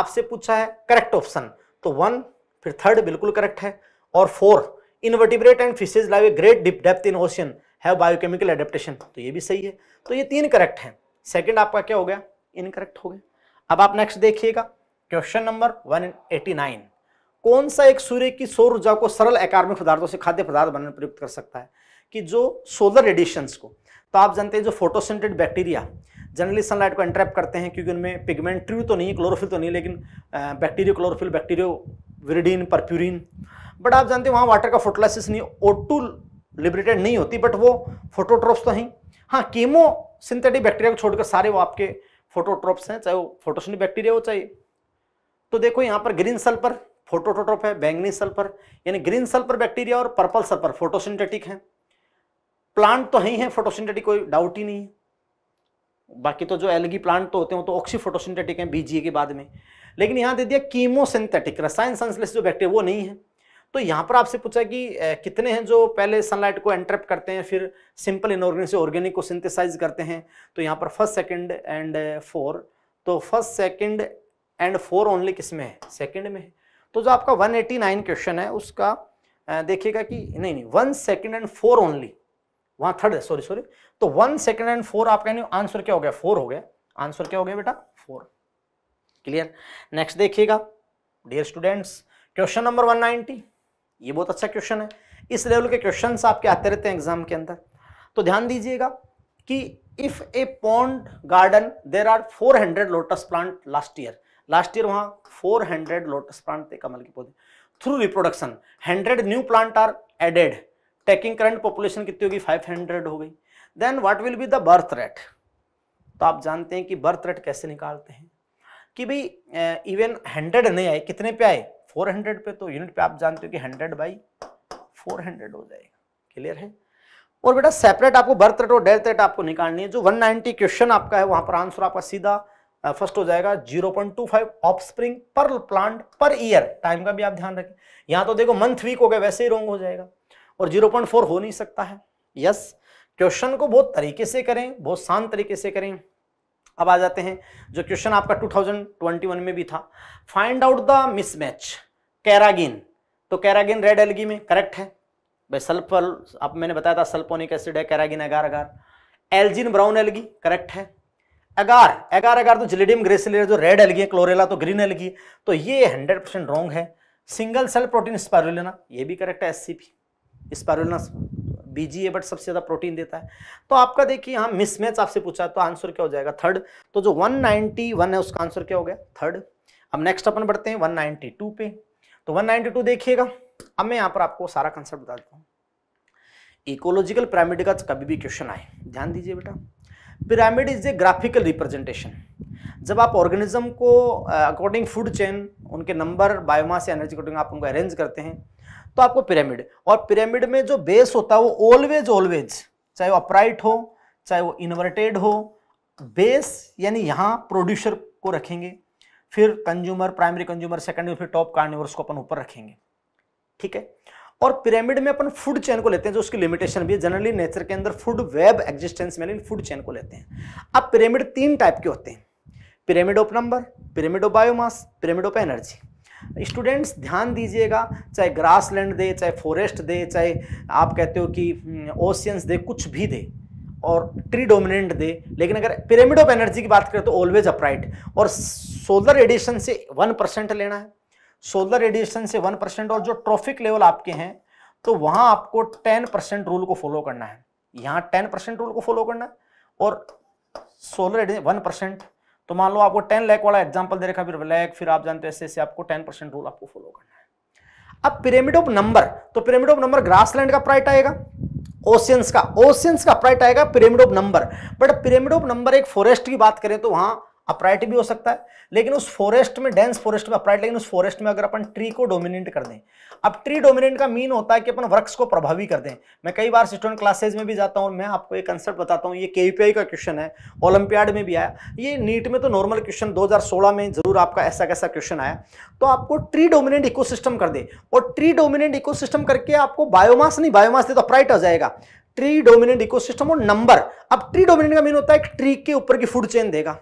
आपसे पूछा है करेक्ट ऑप्शन तो वन फिर थर्ड बिल्कुल करेक्ट है और four invertebrate and fishes live a great deep depth in ocean have biochemical adaptation तो ये भी सही है तो ये तीन करेक्ट हैं सेकंड आपका क्या हो गया इनकरेक्ट हो गए अब आप नेक्स्ट देखिएगा क्वेश्चन नंबर 189 कौन सा एक सूर्य की सौर ऊर्जा को सरल एकार्मिक पदार्थों से खाद्य पदार्थ बनने प्रयुक्त कर सकता है कि जो सोलर रेडिएशन को तो आप जानते हैं जो फोटोसिंटेड बैक्टीरिया जनरली सनलाइट को एंट्रैप करते हैं क्योंकि उनमें पिगमेंट्री तो नहीं है क्लोरोफिल तो नहीं लेकिन bacteriochlorophyll bacterioviridin purpurin but आप जानते हैं वहाँ वाटर का फोटोलाइसिस नहीं ओटू टू लिबरेटेड नहीं होती बट वो फोटोट्रोप्स तो हैं हाँ कीमो सिंथेटिक बैक्टीरिया को छोड़कर सारे वो आपके फोटोट्रोप्स हैं चाहे वो फोटोसिन बैक्टीरिया हो चाहिए तो देखो यहाँ पर ग्रीन सल्फर फोटोटोट्रोप है बैंगनी सल्फर यानी ग्रीन सल्फर बैक्टीरिया और पर्पल सल्फर फोटोसिंथेटिक हैं प्लांट तो है ही है फोटोसिंथेटिक कोई डाउट ही नहीं है बाकी तो जो एलगी प्लांट तो होते हैं वो तो ऑक्सी फोटोसिंथेटिक हैं बीजीए के बाद में लेकिन यहाँ दे दिया कीमोसिंथेटिक रसायन संश्लेषित जो बैक्टीरिया वो नहीं है तो यहाँ पर आपसे पूछा कि कितने हैं जो पहले सनलाइट को एंट्रप करते हैं फिर सिंपल इनऑर्गेनिक से ऑर्गेनिक को सिंथेसाइज करते हैं तो यहाँ पर फर्स्ट सेकंड एंड फोर तो first second and four only किस में है सेकंड में है तो जो आपका 189 क्वेश्चन है उसका देखिएगा कि नहीं नहीं one second and four only वहाँ थर्ड है सॉरी सॉरी तो वन सेकेंड एंड फोर आपका आंसर क्या हो गया फोर हो गया आंसर क्या हो गया बेटा फोर क्लियर नेक्स्ट देखिएगा डियर स्टूडेंट्स क्वेश्चन नंबर 190 ये बहुत अच्छा क्वेश्चन है इस लेवल के क्वेश्चन आपके आते रहते हैं एग्जाम के अंदर तो ध्यान दीजिएगा कि if a pond garden there are 400 lotus plant last year last year वहां 400 लोटस प्लांट थे कमल के पौधे through reproduction 100 new plant are added taking current population कितनी होगी 500 हो गई then what will be the birth rate तो आप जानते हैं कि बर्थ रेट कैसे निकालते हैं कि भाई इवन हंड्रेड नहीं आए कितने पे आए 400 पे तो यूनिट पे आप जानते हो कि 100 बाई 400 हो जाएगा क्लियर है और बेटा सेपरेट आपको बर्थ रेट और डेथ रेट आपको निकालनी है जो 190 क्वेश्चन आपका है वहां पर आंसर आपका सीधा फर्स्ट हो जाएगा 0.25 point offspring per plant per year time का भी आप ध्यान रखें यहाँ तो देखो मंथ वीक हो गया वैसे ही रोंग हो जाएगा और फोर हो नहीं सकता है यस क्वेश्चन को बहुत तरीके से करें बहुत शांत तरीके से करें अब आ जाते हैं जो क्वेश्चन आपका 2021 में भी था find out the mismatch carrageenan तो कैरागिन रेड एलगी में करेक्ट है भाई सल्फर आप मैंने बताया था सल्फोनिक एसिड है carrageenan agar agar algin brown algae correct है अगार अगार अगार तो जिलेडियम ग्रेसिलियर जो रेड एलगी है क्लोरेला तो ग्रीन एलगी तो ये हंड्रेड परसेंट रॉन्ग है सिंगल सेल प्रोटीन स्पारुलिना ये भी करेक्ट है एस सी पी स्पारुलिना बीजी है बट सबसे ज़्यादा प्रोटीन देता है तो आपका देखिए यहाँ मिसमैच आपसे पूछा तो आंसर क्या हो जाएगा थर्ड तो जो 191 है उसका आंसर क्या हो गया थर्ड अब नेक्स्ट अपन बढ़ते हैं 192 पे तो 192 देखिएगा अब मैं यहाँ पर आपको सारा कंसेप्ट बता देता हूँ इकोलॉजिकल पिरामिड का कभी भी क्वेश्चन आए ध्यान दीजिए बेटा pyramid is a graphical representation जब आप ऑर्गेनिज्म को अकॉर्डिंग फूड चेन उनके नंबर बायोमास एनर्जी अकॉर्डिंग आप उनको अरेंज करते हैं तो आपको पिरामिड और पिरामिड में जो बेस होता है वो ऑलवेज ऑलवेज चाहे वो अपराइट हो चाहे वो इन्वर्टेड हो बेस यानी यहाँ प्रोड्यूसर को रखेंगे फिर कंज्यूमर प्राइमरी कंज्यूमर सेकेंडरी फिर टॉप कार्निवर्स को अपन ऊपर रखेंगे ठीक है और पिरामिड में अपन फूड चेन को लेते हैं जो उसकी लिमिटेशन भी है जनरली नेचर के अंदर फूड वेब एग्जिस्टेंस में फूड चेन को लेते हैं अब पिरामिड तीन टाइप के होते हैं pyramid of number pyramid of biomass pyramid of energy students ध्यान दीजिएगा चाहे ग्रास लैंड दे चाहे फॉरेस्ट दे चाहे आप कहते हो कि हम्म, ओशियंस दे कुछ भी दे और ट्री डोमिनेंट दे लेकिन अगर पिरामिड ऑफ एनर्जी की बात करें तो ऑलवेज अपराइट और सोलर रेडिएशन से वन परसेंट लेना है सोलर रेडिएशन से वन परसेंट और जो ट्रॉफिक लेवल आपके हैं तो वहाँ आपको टेन परसेंट रूल को फॉलो करना है यहाँ टेन परसेंट रूल को फॉलो करना है और सोलर वन परसेंट तो मान लो आपको टेन लैक वाला एग्जाम्पल दे रखा फिर लैक फिर आप जानते हो ऐसे ऐसे आपको टेन परसेंट रूल आपको फॉलो करना है अब पिरामिड ऑफ नंबर तो पिरामिड ऑफ नंबर ग्रासलैंड का प्राइट आएगा ओशियंस का ओशियंस का प्राइट आएगा pyramid of number but pyramid of number एक फॉरेस्ट की बात करें तो वहां अपराइट भी हो सकता है लेकिन उस फॉरेस्ट में डेंस फॉरेस्ट में अपराइट लेकिन उस फॉरेस्ट में अगर अपन ट्री को डोमिनेट कर दें अब ट्री डोमिनेट का मीन होता है कि अपन वृक्ष को प्रभावी कर दें मैं कई बार स्टूडेंट क्लासेज में भी जाता हूँ मैं आपको एक कंसेप्ट बताता हूँ ये के का क्वेश्चन है ओलंपियाड में भी आया ये नीट में तो नॉर्मल क्वेश्चन दो में जरूर आपका ऐसा कैसा क्वेश्चन आया तो आपको ट्री डोमिनेंट इको कर दे और ट्री डोमिनेंट इको करके आपको बायोमास नहीं बायोमास दे तो अपराइट हो जाएगा ट्री डोमिनेंट इकोसिस्टम और नंबर अब ट्री डोमिनेंट का मीन होता है एक ट्री के ऊपर की फूड चेन देगा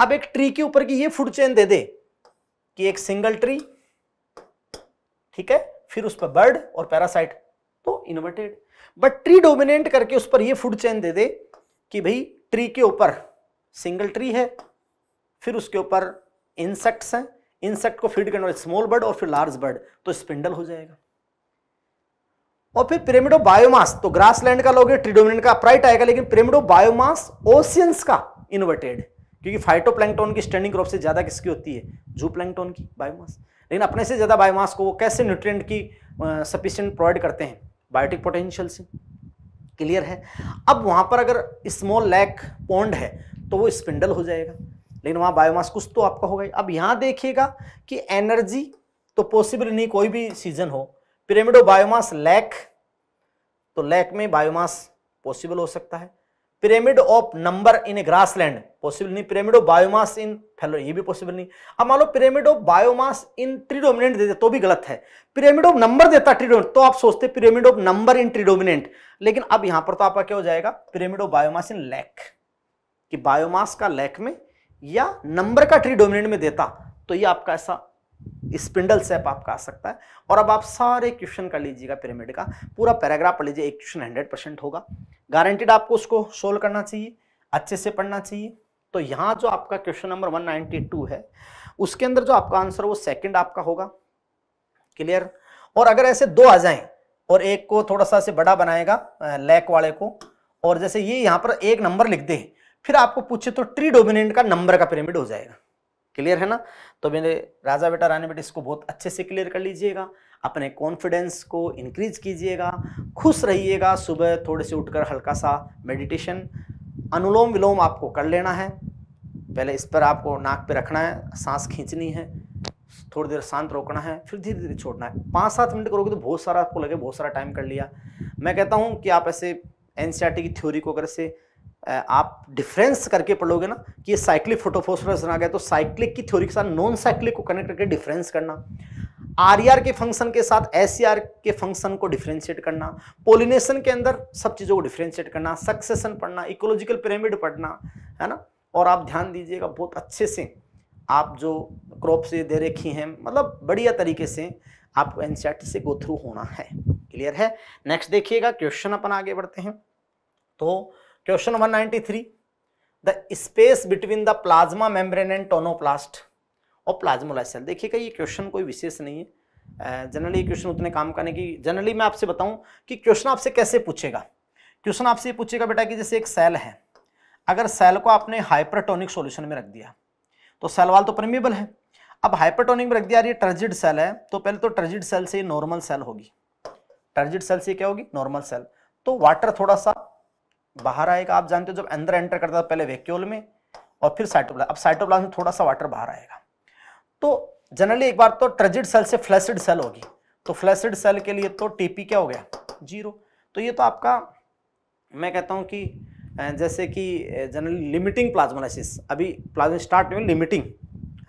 अब एक ट्री के ऊपर की ये फूड चेन दे दे कि एक सिंगल ट्री ठीक है फिर उस पर बर्ड और पैरासाइट तो इनोवेटेड बट ट्री डोमिनेट करके उस पर ये फूड चेन दे दे कि भाई ट्री के ऊपर सिंगल ट्री है फिर उसके ऊपर इंसेक्ट्स हैं इंसेक्ट को फीड करने वाले स्मॉल बर्ड और फिर लार्ज बर्ड तो स्पिंडल हो जाएगा और फिर पिरेमिडो बायोमास तो ग्रासलैंड का लोगे ट्रीडोमिनेंट का अपराइट आएगा लेकिन पिरेमिडो बायोमास ओशियंस का इन्वर्टेड क्योंकि प्लैंगटोन की स्टैंडिंग क्रॉप से ज़्यादा किसकी होती है जू प्लैंगटोन की बायोमास लेकिन अपने से ज़्यादा बायोमास को वो कैसे न्यूट्रिएंट की सफिशियंट प्रोवाइड करते हैं बायोटिक पोटेंशियल से क्लियर है अब वहाँ पर अगर स्मॉल लैक पॉन्ड है तो वो स्पिंडल हो जाएगा लेकिन वहाँ बायोमास कुछ तो आपका होगा अब यहाँ देखिएगा कि एनर्जी तो पॉसिबल नहीं कोई भी सीजन हो पिरेमिडो बायोमास लैक तो लैक में बायोमास पॉसिबल हो सकता है pyramid of number in a grassland possible नहीं pyramid of biomass in fallow ये भी पॉसिबल नहीं अब मान लो pyramid of biomass in tree dominant देते तो भी गलत है पिरामिड ऑफ नंबर देता ट्रीडोमिनेंट तो आप सोचते pyramid of number in tree dominant लेकिन अब यहां पर तो आपका क्या हो जाएगा pyramid of biomass in lake कि बायोमास का लैक में या नंबर का ट्रीडोमिनेंट में देता तो ये आपका ऐसा स्पिंडल सेप आपका आ सकता है और अब आप सारे क्वेश्चन कर लीजिएगा पिरामिड का पूरा पैराग्राफ पढ़ लीजिए एक क्वेश्चन हंड्रेड परसेंट होगा गारंटेड आपको उसको सोल्व करना चाहिए अच्छे से पढ़ना चाहिए तो यहाँ जो आपका क्वेश्चन नंबर 192 है उसके अंदर जो आपका आंसर वो सेकेंड आपका होगा क्लियर और अगर ऐसे दो आ जाए और एक को थोड़ा सा से बड़ा बनाएगा लैक वाले को और जैसे ये यहाँ पर एक नंबर लिख दे फिर आपको पूछे तो ट्री डोमिनेंट का नंबर का पिरामिड हो जाएगा क्लियर है ना तो मेरे राजा बेटा रानी बेटा इसको बहुत अच्छे से क्लियर कर लीजिएगा अपने कॉन्फिडेंस को इंक्रीज कीजिएगा खुश रहिएगा सुबह थोड़े से उठकर हल्का सा मेडिटेशन अनुलोम विलोम आपको कर लेना है पहले इस पर आपको नाक पे रखना है सांस खींचनी है थोड़ी देर शांत रोकना है फिर धीरे धीरे छोड़ना है पाँच सात मिनट करोगे तो बहुत सारा आपको लगे बहुत सारा टाइम कर लिया मैं कहता हूँ कि आप ऐसे एन की थ्योरी को अगर से आप डिफरेंस करके पढ़ोगे ना कि ये साइक्लिक फोटोफोस्फोरस बना गया तो साइक्लिक की थ्योरी के साथ नॉन साइक्लिक को कनेक्ट करके डिफरेंस करना आर के फंक्शन के साथ एस e के फंक्शन को डिफ्रेंशिएट करना पोलिनेशन के अंदर सब चीज़ों को डिफ्रेंशिएट करना सक्सेशन पढ़ना इकोलॉजिकल पिरामिड पढ़ना है ना और आप ध्यान दीजिएगा बहुत अच्छे से आप जो क्रॉप से दे रखी हैं मतलब बढ़िया तरीके से आपको एन से गो थ्रू होना है क्लियर है नेक्स्ट देखिएगा क्वेश्चन अपन आगे बढ़ते हैं तो ninety 193. The space between the plasma membrane and tonoplast और प्लाज्मोला सेल देखिएगा ये क्वेश्चन कोई विशेष नहीं है जनरली ये क्वेश्चन उतने काम करने की जनरली मैं आपसे बताऊं कि क्वेश्चन आपसे कैसे पूछेगा क्वेश्चन आपसे ये पूछेगा बेटा कि जैसे एक सेल है अगर सेल को आपने हाइपरटोनिक सॉल्यूशन में रख दिया तो सेल वाल तो परमिबल है अब हाइपरटोनिक में रख दिया ये ट्रजिड सेल है तो पहले तो ट्रजिड सेल से नॉर्मल सेल होगी ट्रजिड सेल से क्या होगी नॉर्मल सेल तो वाटर थोड़ा सा बाहर आएगा आप जानते हो जब अंदर एंटर करता था तो पहले वैक्यूल में और फिर साइटोप्लाज्म अब साइटोप्लाज्म में थोड़ा सा वाटर बाहर आएगा तो जनरली एक बार तो ट्रजिड सेल से फ्लैसिड सेल होगी तो फ्लैसिड सेल के लिए तो टीपी क्या हो गया जीरो तो ये तो आपका मैं कहता हूँ कि जैसे कि जनरली लिमिटिंग प्लाज्मोलाइसिस अभी प्लाज्मा स्टार्ट में लिमिटिंग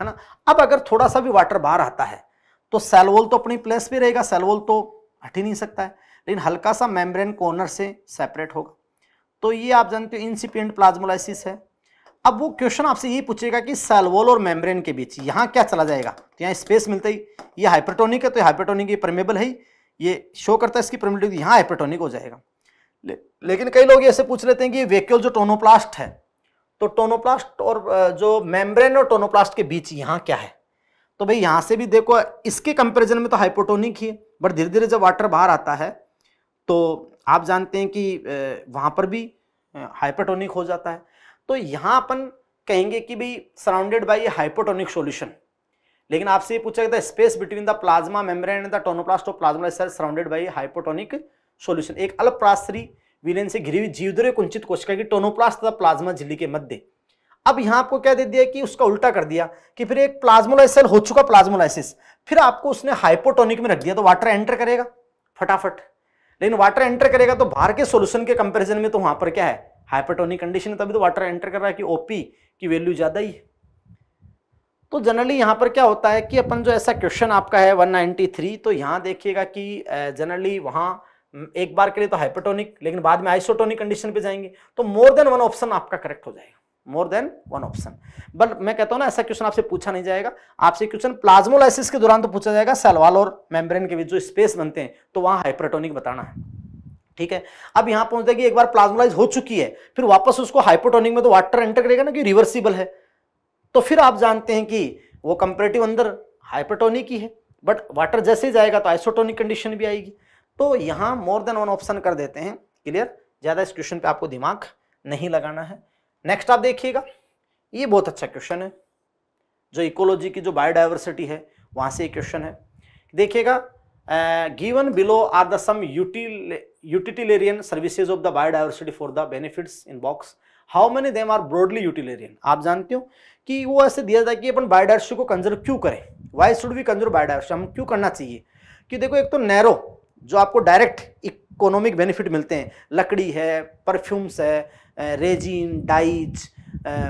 है ना अब अगर थोड़ा सा भी वाटर बाहर आता है तो सेलवोल तो अपनी प्लेस भी रहेगा सेलवोल तो हट ही नहीं सकता है लेकिन हल्का सा मेम्ब्रेन कॉर्नर से सेपरेट होगा तो ये आप जानते हो इंसिपियंट प्लाज्मोलाइसिस है अब वो क्वेश्चन आपसे ये पूछेगा कि सेलवॉल और मेम्ब्रेन के बीच यहाँ क्या चला जाएगा तो यहाँ स्पेस मिलता ही ये हाइपरटोनिक है तो हाइपरटोनिक ये परमेबल है ये शो करता है इसकी परमेबिलिटी तो यहाँ हाइपरटोनिक हो जाएगा ले, लेकिन कई लोग ऐसे पूछ लेते हैं कि वेक्यूल जो टोनोप्लास्ट है तो टोनोप्लास्ट और जो मेम्ब्रेन और टोनोप्लास्ट के बीच यहाँ क्या है तो भाई यहाँ से भी देखो इसके कंपेरिजन में तो हाइपोटोनिक ही है बट धीरे धीरे जब वाटर बाहर आता है तो आप जानते हैं कि वहाँ पर भी हाइपरटोनिक हो जाता है तो यहाँ अपन कहेंगे कि भाई surrounded by a hypotonic solution लेकिन आपसे ये पूछा गया था space between the plasma membrane and the tonoplast of plasma surrounded by hypotonic solution एक अलप्रास्त्री विलेन से घिरी हुई जीवद्रव्य कुंचित कोशिका की टोनोप्लास्ट तथा प्लाज्मा झिल्ली के मध्य अब यहाँ आपको क्या दे दिया कि उसका उल्टा कर दिया कि फिर एक प्लाज्मोलाइसल हो चुका प्लाज्मोलाइसिस फिर आपको उसने हाइपोटोनिक में रख दिया तो वाटर एंटर करेगा फटाफट लेकिन वाटर एंटर करेगा तो बाहर के सोल्यूशन के कंपेरिजन में तो वहां पर क्या है हाइपरटोनिक कंडीशन तभी तो वाटर एंटर कर रहा है कि ओपी की वैल्यू ज्यादा ही है तो जनरली यहाँ पर क्या होता है कि अपन जो ऐसा क्वेश्चन आपका है 193 तो यहाँ देखिएगा कि जनरली वहाँ एक बार के लिए तो हाइपोटोनिक लेकिन बाद में आइसोटोनिक कंडीशन पे जाएंगे तो मोर देन वन ऑप्शन आपका करेक्ट हो जाएगा more than one option but मैं कहता हूं ना ऐसा क्वेश्चन आपसे पूछा नहीं जाएगा आपसे क्वेश्चन प्लाज्मोलाइसिस के दौरान तो पूछा जाएगा सेलवाल और मेम्ब्रेन के बीच जो स्पेस बनते हैं तो वहां हाइपरटोनिक बताना है ठीक है अब यहां पहुंचते हैं कि एक बार प्लाज्मोलाइज हो चुकी है फिर वापस उसको हाइपोटोनिक में तो वाटर एंटर करेगा ना कि रिवर्सिबल है तो फिर आप जानते हैं कि वो कंपेरेटिव अंदर हाइपोटोनिक ही है बट वाटर जैसे ही जाएगा तो आइसोटोनिक कंडीशन भी आएगी तो यहां मोर देन वन ऑप्शन कर देते हैं क्लियर ज़्यादा इस क्वेश्चन पे आपको दिमाग नहीं लगाना है नेक्स्ट आप देखिएगा ये बहुत अच्छा क्वेश्चन है जो इकोलॉजी की जो बायोडाइवर्सिटी है वहां से ये क्वेश्चन है देखिएगा given below are the some utilitarian services of the biodiversity for the benefits in box how many them are broadly utilitarian आप जानते हो कि वो ऐसे दिया जाए कि अपन बायोडाइवर्सिटी को कंजर्व क्यों करें why should we conserve biodiversity हम क्यों करना चाहिए कि देखो एक तो नैरो जो आपको डायरेक्ट इकोनॉमिक बेनिफिट मिलते हैं लकड़ी है परफ्यूम्स है रेजिन डाइज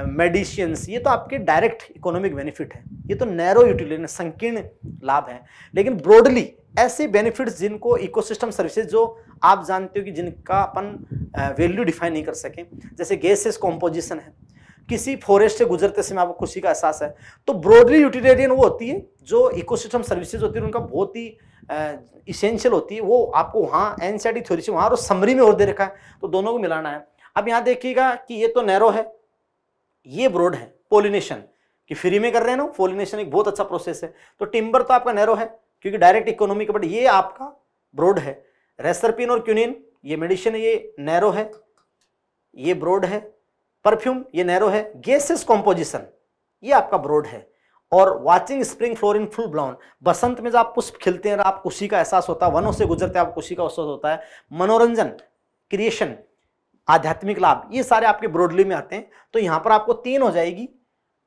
मेडिशंस ये तो आपके डायरेक्ट इकोनॉमिक बेनिफिट है ये तो नैरो यूटिलिटी संकीर्ण लाभ है लेकिन ब्रॉडली ऐसे बेनिफिट्स जिनको इकोसिस्टम सर्विसेज जो आप जानते हो कि जिनका अपन वैल्यू डिफाइन नहीं कर सकें जैसे गैसेस कॉम्पोजिशन है किसी फॉरेस्ट से गुजरते समय आपको खुशी का एहसास है तो ब्रॉडली यूटिलिटेरियन वो होती है जो इकोसिस्टम सर्विसेज होती है उनका बहुत ही इसेंशियल होती है वो आपको वहाँ एन सी थ्योरी से वहाँ और समरी में और दे रखा है तो दोनों को मिलाना है अब यहां देखिएगा कि ये तो नैरो है ये ब्रोड है पोलिनेशन कि फ्री में कर रहे हैं ना पोलिनेशन एक बहुत अच्छा प्रोसेस है तो टिम्बर तो आपका नैरो है क्योंकि डायरेक्ट इकोनॉमी का बट ये आपका ब्रोड है रेसरपिन और क्यूनिन ये मेडिसिन ये नैरो है ये ब्रोड है परफ्यूम ये नैरो है गैसेस कॉम्पोजिशन ये आपका ब्रोड है और watching spring flower in full blown बसंत में जब आप पुष्प खिलते हैं आप खुशी का एहसास होता है वनों से गुजरते हैं आप खुशी का एहसास होता है मनोरंजन क्रिएशन आध्यात्मिक लाभ ये सारे आपके ब्रोडली में आते हैं तो यहाँ पर आपको तीन हो जाएगी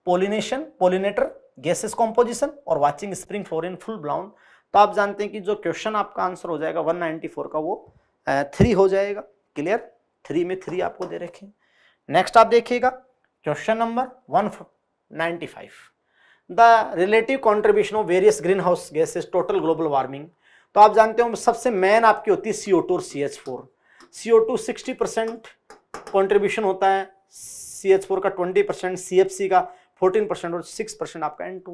पोलिनेशन पोलिनेटर गैसेस कॉम्पोजिशन और watching spring flower in full brown तो आप जानते हैं कि जो क्वेश्चन आपका आंसर हो जाएगा 194 का वो थ्री हो जाएगा क्लियर थ्री में थ्री आपको दे रखे नेक्स्ट आप देखिएगा question number one ninety five the relative contribution of various greenhouse gases total global warming तो आप जानते हो सबसे मेन आपकी होती है सी और C H four C O two sixty percent contribution होता है सी एच फोर का twenty percent C F C का फोर्टीन परसेंट और सिक्स परसेंट आपका एन टू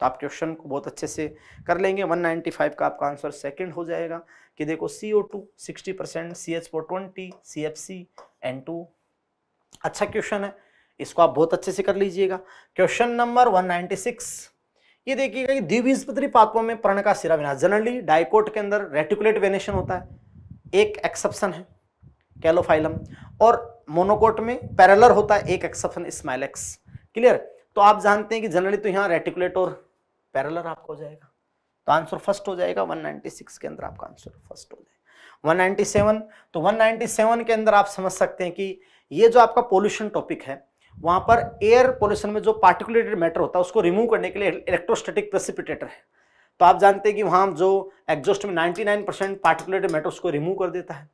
तो आप क्वेश्चन को बहुत अच्छे से कर लेंगे वन फाइव का आपका आंसर सेकेंड हो जाएगा कि देखो C O two sixty percent C H four twenty C F C N two अच्छा क्वेश्चन है इसको आप बहुत अच्छे से कर लीजिएगा क्वेश्चन नंबर वन सिक्स ये देखिएगा कि द्विबीजपत्री पात्रों में प्रण का सिरा विनाश जनरली डाइकोट के अंदर रेटिकुलेट वेनेशन होता है एक एक्सेप्शन है कैलोफाइलम और मोनोकोट में पैरेलर होता है एक एक्सेप्शन स्माइलेक्स क्लियर तो आप जानते हैं कि जनरली तो यहाँ रेटिकुलेट और पैरेलर आपको हो जाएगा तो आंसर फर्स्ट हो जाएगा 196 के अंदर आपका आंसर फर्स्ट हो जाएगा 197 तो 197 के अंदर आप समझ सकते हैं कि ये जो आपका पोल्यूशन टॉपिक है वहाँ पर एयर पोल्यूशन में जो पार्टिकुलेटेड मैटर होता है उसको रिमूव करने के लिए इलेक्ट्रोस्टेटिक प्रेसिपिटेटर है तो आप जानते हैं कि वहाँ जो एग्जॉस्ट में 99 परसेंट पार्टिकुलेट मेटर्स को रिमूव कर देता है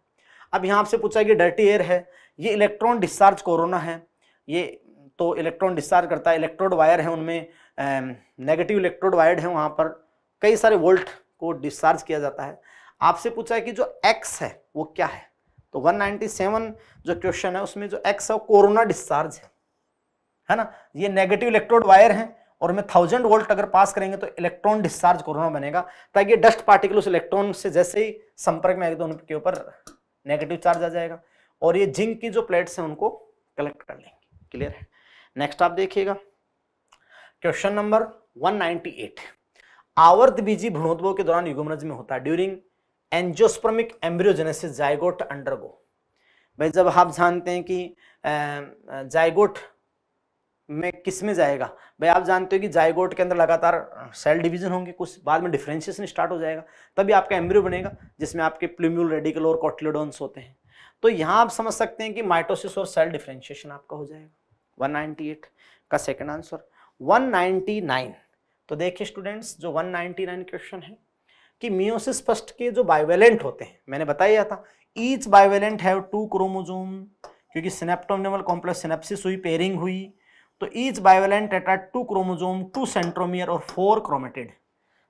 अब यहाँ आपसे पूछा कि डर्टी एयर है ये इलेक्ट्रॉन डिस्चार्ज कोरोना है ये तो इलेक्ट्रॉन डिस्चार्ज करता है इलेक्ट्रोड वायर है उनमें नेगेटिव इलेक्ट्रोड वायर है वहाँ पर कई सारे वोल्ट को डिस्चार्ज किया जाता है आपसे पूछा है कि जो एक्स है वो क्या है तो 197 जो क्वेश्चन है उसमें जो एक्स है वो कोरोना डिस्चार्ज है है ना ये नेगेटिव इलेक्ट्रोड वायर हैं और में थाउजेंड वोल्ट अगर पास करेंगे तो इलेक्ट्रॉन डिस्चार्ज कोरोना बनेगा ताकि डस्ट पार्टिकल उस इलेक्ट्रॉन से जैसे ही संपर्क में आएगा तो उनके ऊपर नेगेटिव चार्ज आ जाएगा और ये जिंक की जो प्लेट्स हैं उनको कलेक्ट कर लेंगे क्लियर है नेक्स्ट आप देखिएगा क्वेश्चन नंबर वन आवर्त बीजी भ्रूणोद्भव के दौरान युगमनज में होता है during angiospermic embryogenesis zygote undergo भाई जब आप जानते हैं कि जायगोट में किस में जाएगा भाई आप जानते हो कि जायगोट के अंदर लगातार सेल डिवीजन होंगे कुछ बाद में डिफ्रेंशिएशन स्टार्ट हो जाएगा तभी आपका एम्ब्रियो बनेगा जिसमें आपके प्लूम्यूल रेडिकल और कॉटिलोडोन्स होते हैं तो यहाँ आप समझ सकते हैं कि माइटोसिस और सेल डिफ्रेंशिएशन आपका हो जाएगा 198 का सेकेंड आंसर 199 तो देखिए स्टूडेंट्स जो 199 क्वेश्चन है कि मियोसिस फर्स्ट के जो बाइवेलेंट होते हैं मैंने बताया था each bivalent have two chromosome क्योंकि सिनेप्टोमनेमल कॉम्प्लेक्स सिनेप्सिस हुई पेयरिंग हुई तो each bivalent at two chromosome two centromere और फोर क्रोमेटेड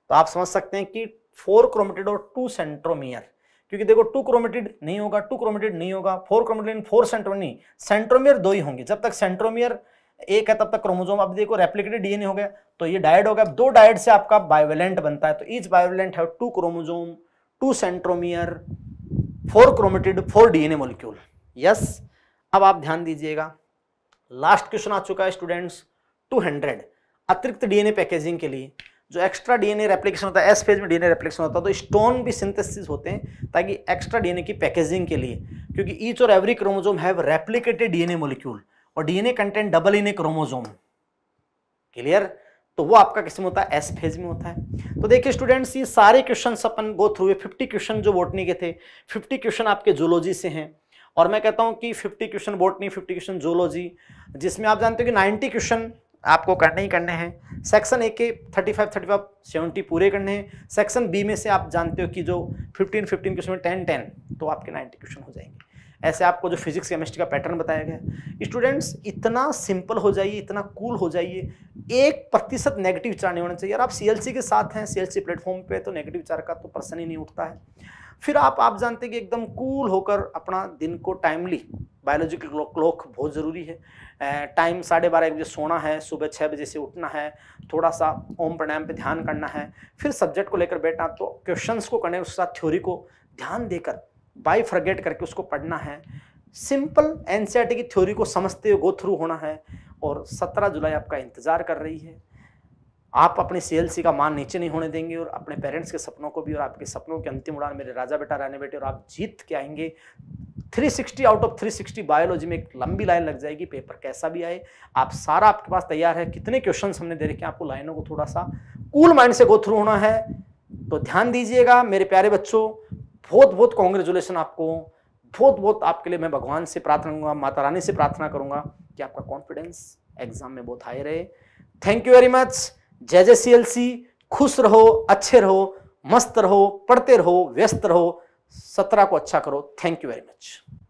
तो आप समझ सकते हैं कि फोर क्रोमेटेड और टू सेंट्रोमियर क्योंकि देखो टू क्रोमेटेड नहीं होगा टू क्रोमेटेड नहीं होगा फोर क्रोमेटेड फोर सेंट्रोमियर नहीं सेंट्रोमियर दो ही होंगे जब तक सेंट्रोमियर एक है तब तक क्रोमोजोम अब देखो रेप्लिकेटेड डीएनए हो गया तो ये डायड हो गया दो डायड से आपका बायोवेलेंट बनता है तो ईच बायोवेलेंट है two chromosome two centromere four chromatid four DNA molecule yes अब आप ध्यान दीजिएगा लास्ट क्वेश्चन आ चुका है स्टूडेंट्स 200 अतिरिक्त डीएनए पैकेजिंग के लिए जो एक्स्ट्रा डीएनए रेप्लिकेशन होता है एस फेज में डीएनए रेप्लिकेशन होता है तो स्टोन भी सिंथेसिस होते हैं ताकि एक्स्ट्रा डीएनए की पैकेजिंग के लिए क्योंकि ईच और every chromosome have replicated DNA molecule और DNA content double in a chromosome clear तो वो आपका किस्म होता है एस फेज में होता है तो देखिए स्टूडेंट्स ये सारे क्वेश्चन अपन गो थ्रू हुए फिफ्टी क्वेश्चन जो बोटनी के थे फिफ्टी क्वेश्चन आपके जूलॉजी से हैं और मैं कहता हूँ कि 50 क्वेश्चन बोटनी 50 क्वेश्चन जोलॉजी जिसमें आप जानते हो कि 90 क्वेश्चन आपको करने ही करने हैं सेक्शन ए के 35, 35, 70 पूरे करने हैं सेक्शन बी में से आप जानते हो कि जो 15, 15 क्वेश्चन में टेन टेन तो आपके 90 क्वेश्चन हो जाएंगे ऐसे आपको जो फिजिक्स केमिस्ट्री का पैटर्न बताया गया स्टूडेंट्स इतना सिंपल हो जाइए इतना कूल हो जाइए एक प्रतिशत नेगेटिव विचार नहीं होना चाहिए यार आप सी के साथ हैं सी प्लेटफॉर्म पर तो नेगेटिव विचार का तो प्रश्न ही नहीं उठता है फिर आप आप जानते हैं कि एकदम कूल होकर अपना दिन को टाइमली बायोलॉजिकल क्लॉक बहुत ज़रूरी है टाइम साढ़े बारह एक बजे सोना है सुबह छः बजे से उठना है थोड़ा सा ओम प्राणायाम पे ध्यान करना है फिर सब्जेक्ट को लेकर बैठना तो क्वेश्चंस को करने उसके साथ थ्योरी को ध्यान देकर बाई फ्रगेट करके उसको पढ़ना है सिंपल एन की थ्योरी को समझते हुए गो थ्रू होना है और सत्रह जुलाई आपका इंतज़ार कर रही है आप अपने सी का मान नीचे नहीं होने देंगे और अपने पेरेंट्स के सपनों को भी और आपके सपनों के अंतिम उड़ान मेरे राजा बेटा रहने बेटे और आप जीत के आएंगे 360 आउट ऑफ 360 बायोलॉजी में एक लंबी लाइन लग जाएगी पेपर कैसा भी आए आप सारा आपके पास तैयार है कितने क्वेश्चन हमने दे रखे हैं आपको लाइनों को थोड़ा सा कूल माइंड से गो थ्रू होना है तो ध्यान दीजिएगा मेरे प्यारे बच्चों बहुत बहुत कॉन्ग्रेचुलेसन आपको बहुत बहुत आपके लिए मैं भगवान से प्रार्थना करूंगा माता रानी से प्रार्थना करूंगा कि आपका कॉन्फिडेंस एग्जाम में बहुत हाई रहे थैंक यू वेरी मच जय जय सी एल सी खुश रहो अच्छे रहो मस्त रहो पढ़ते रहो व्यस्त रहो सत्रह को अच्छा करो थैंक यू वेरी मच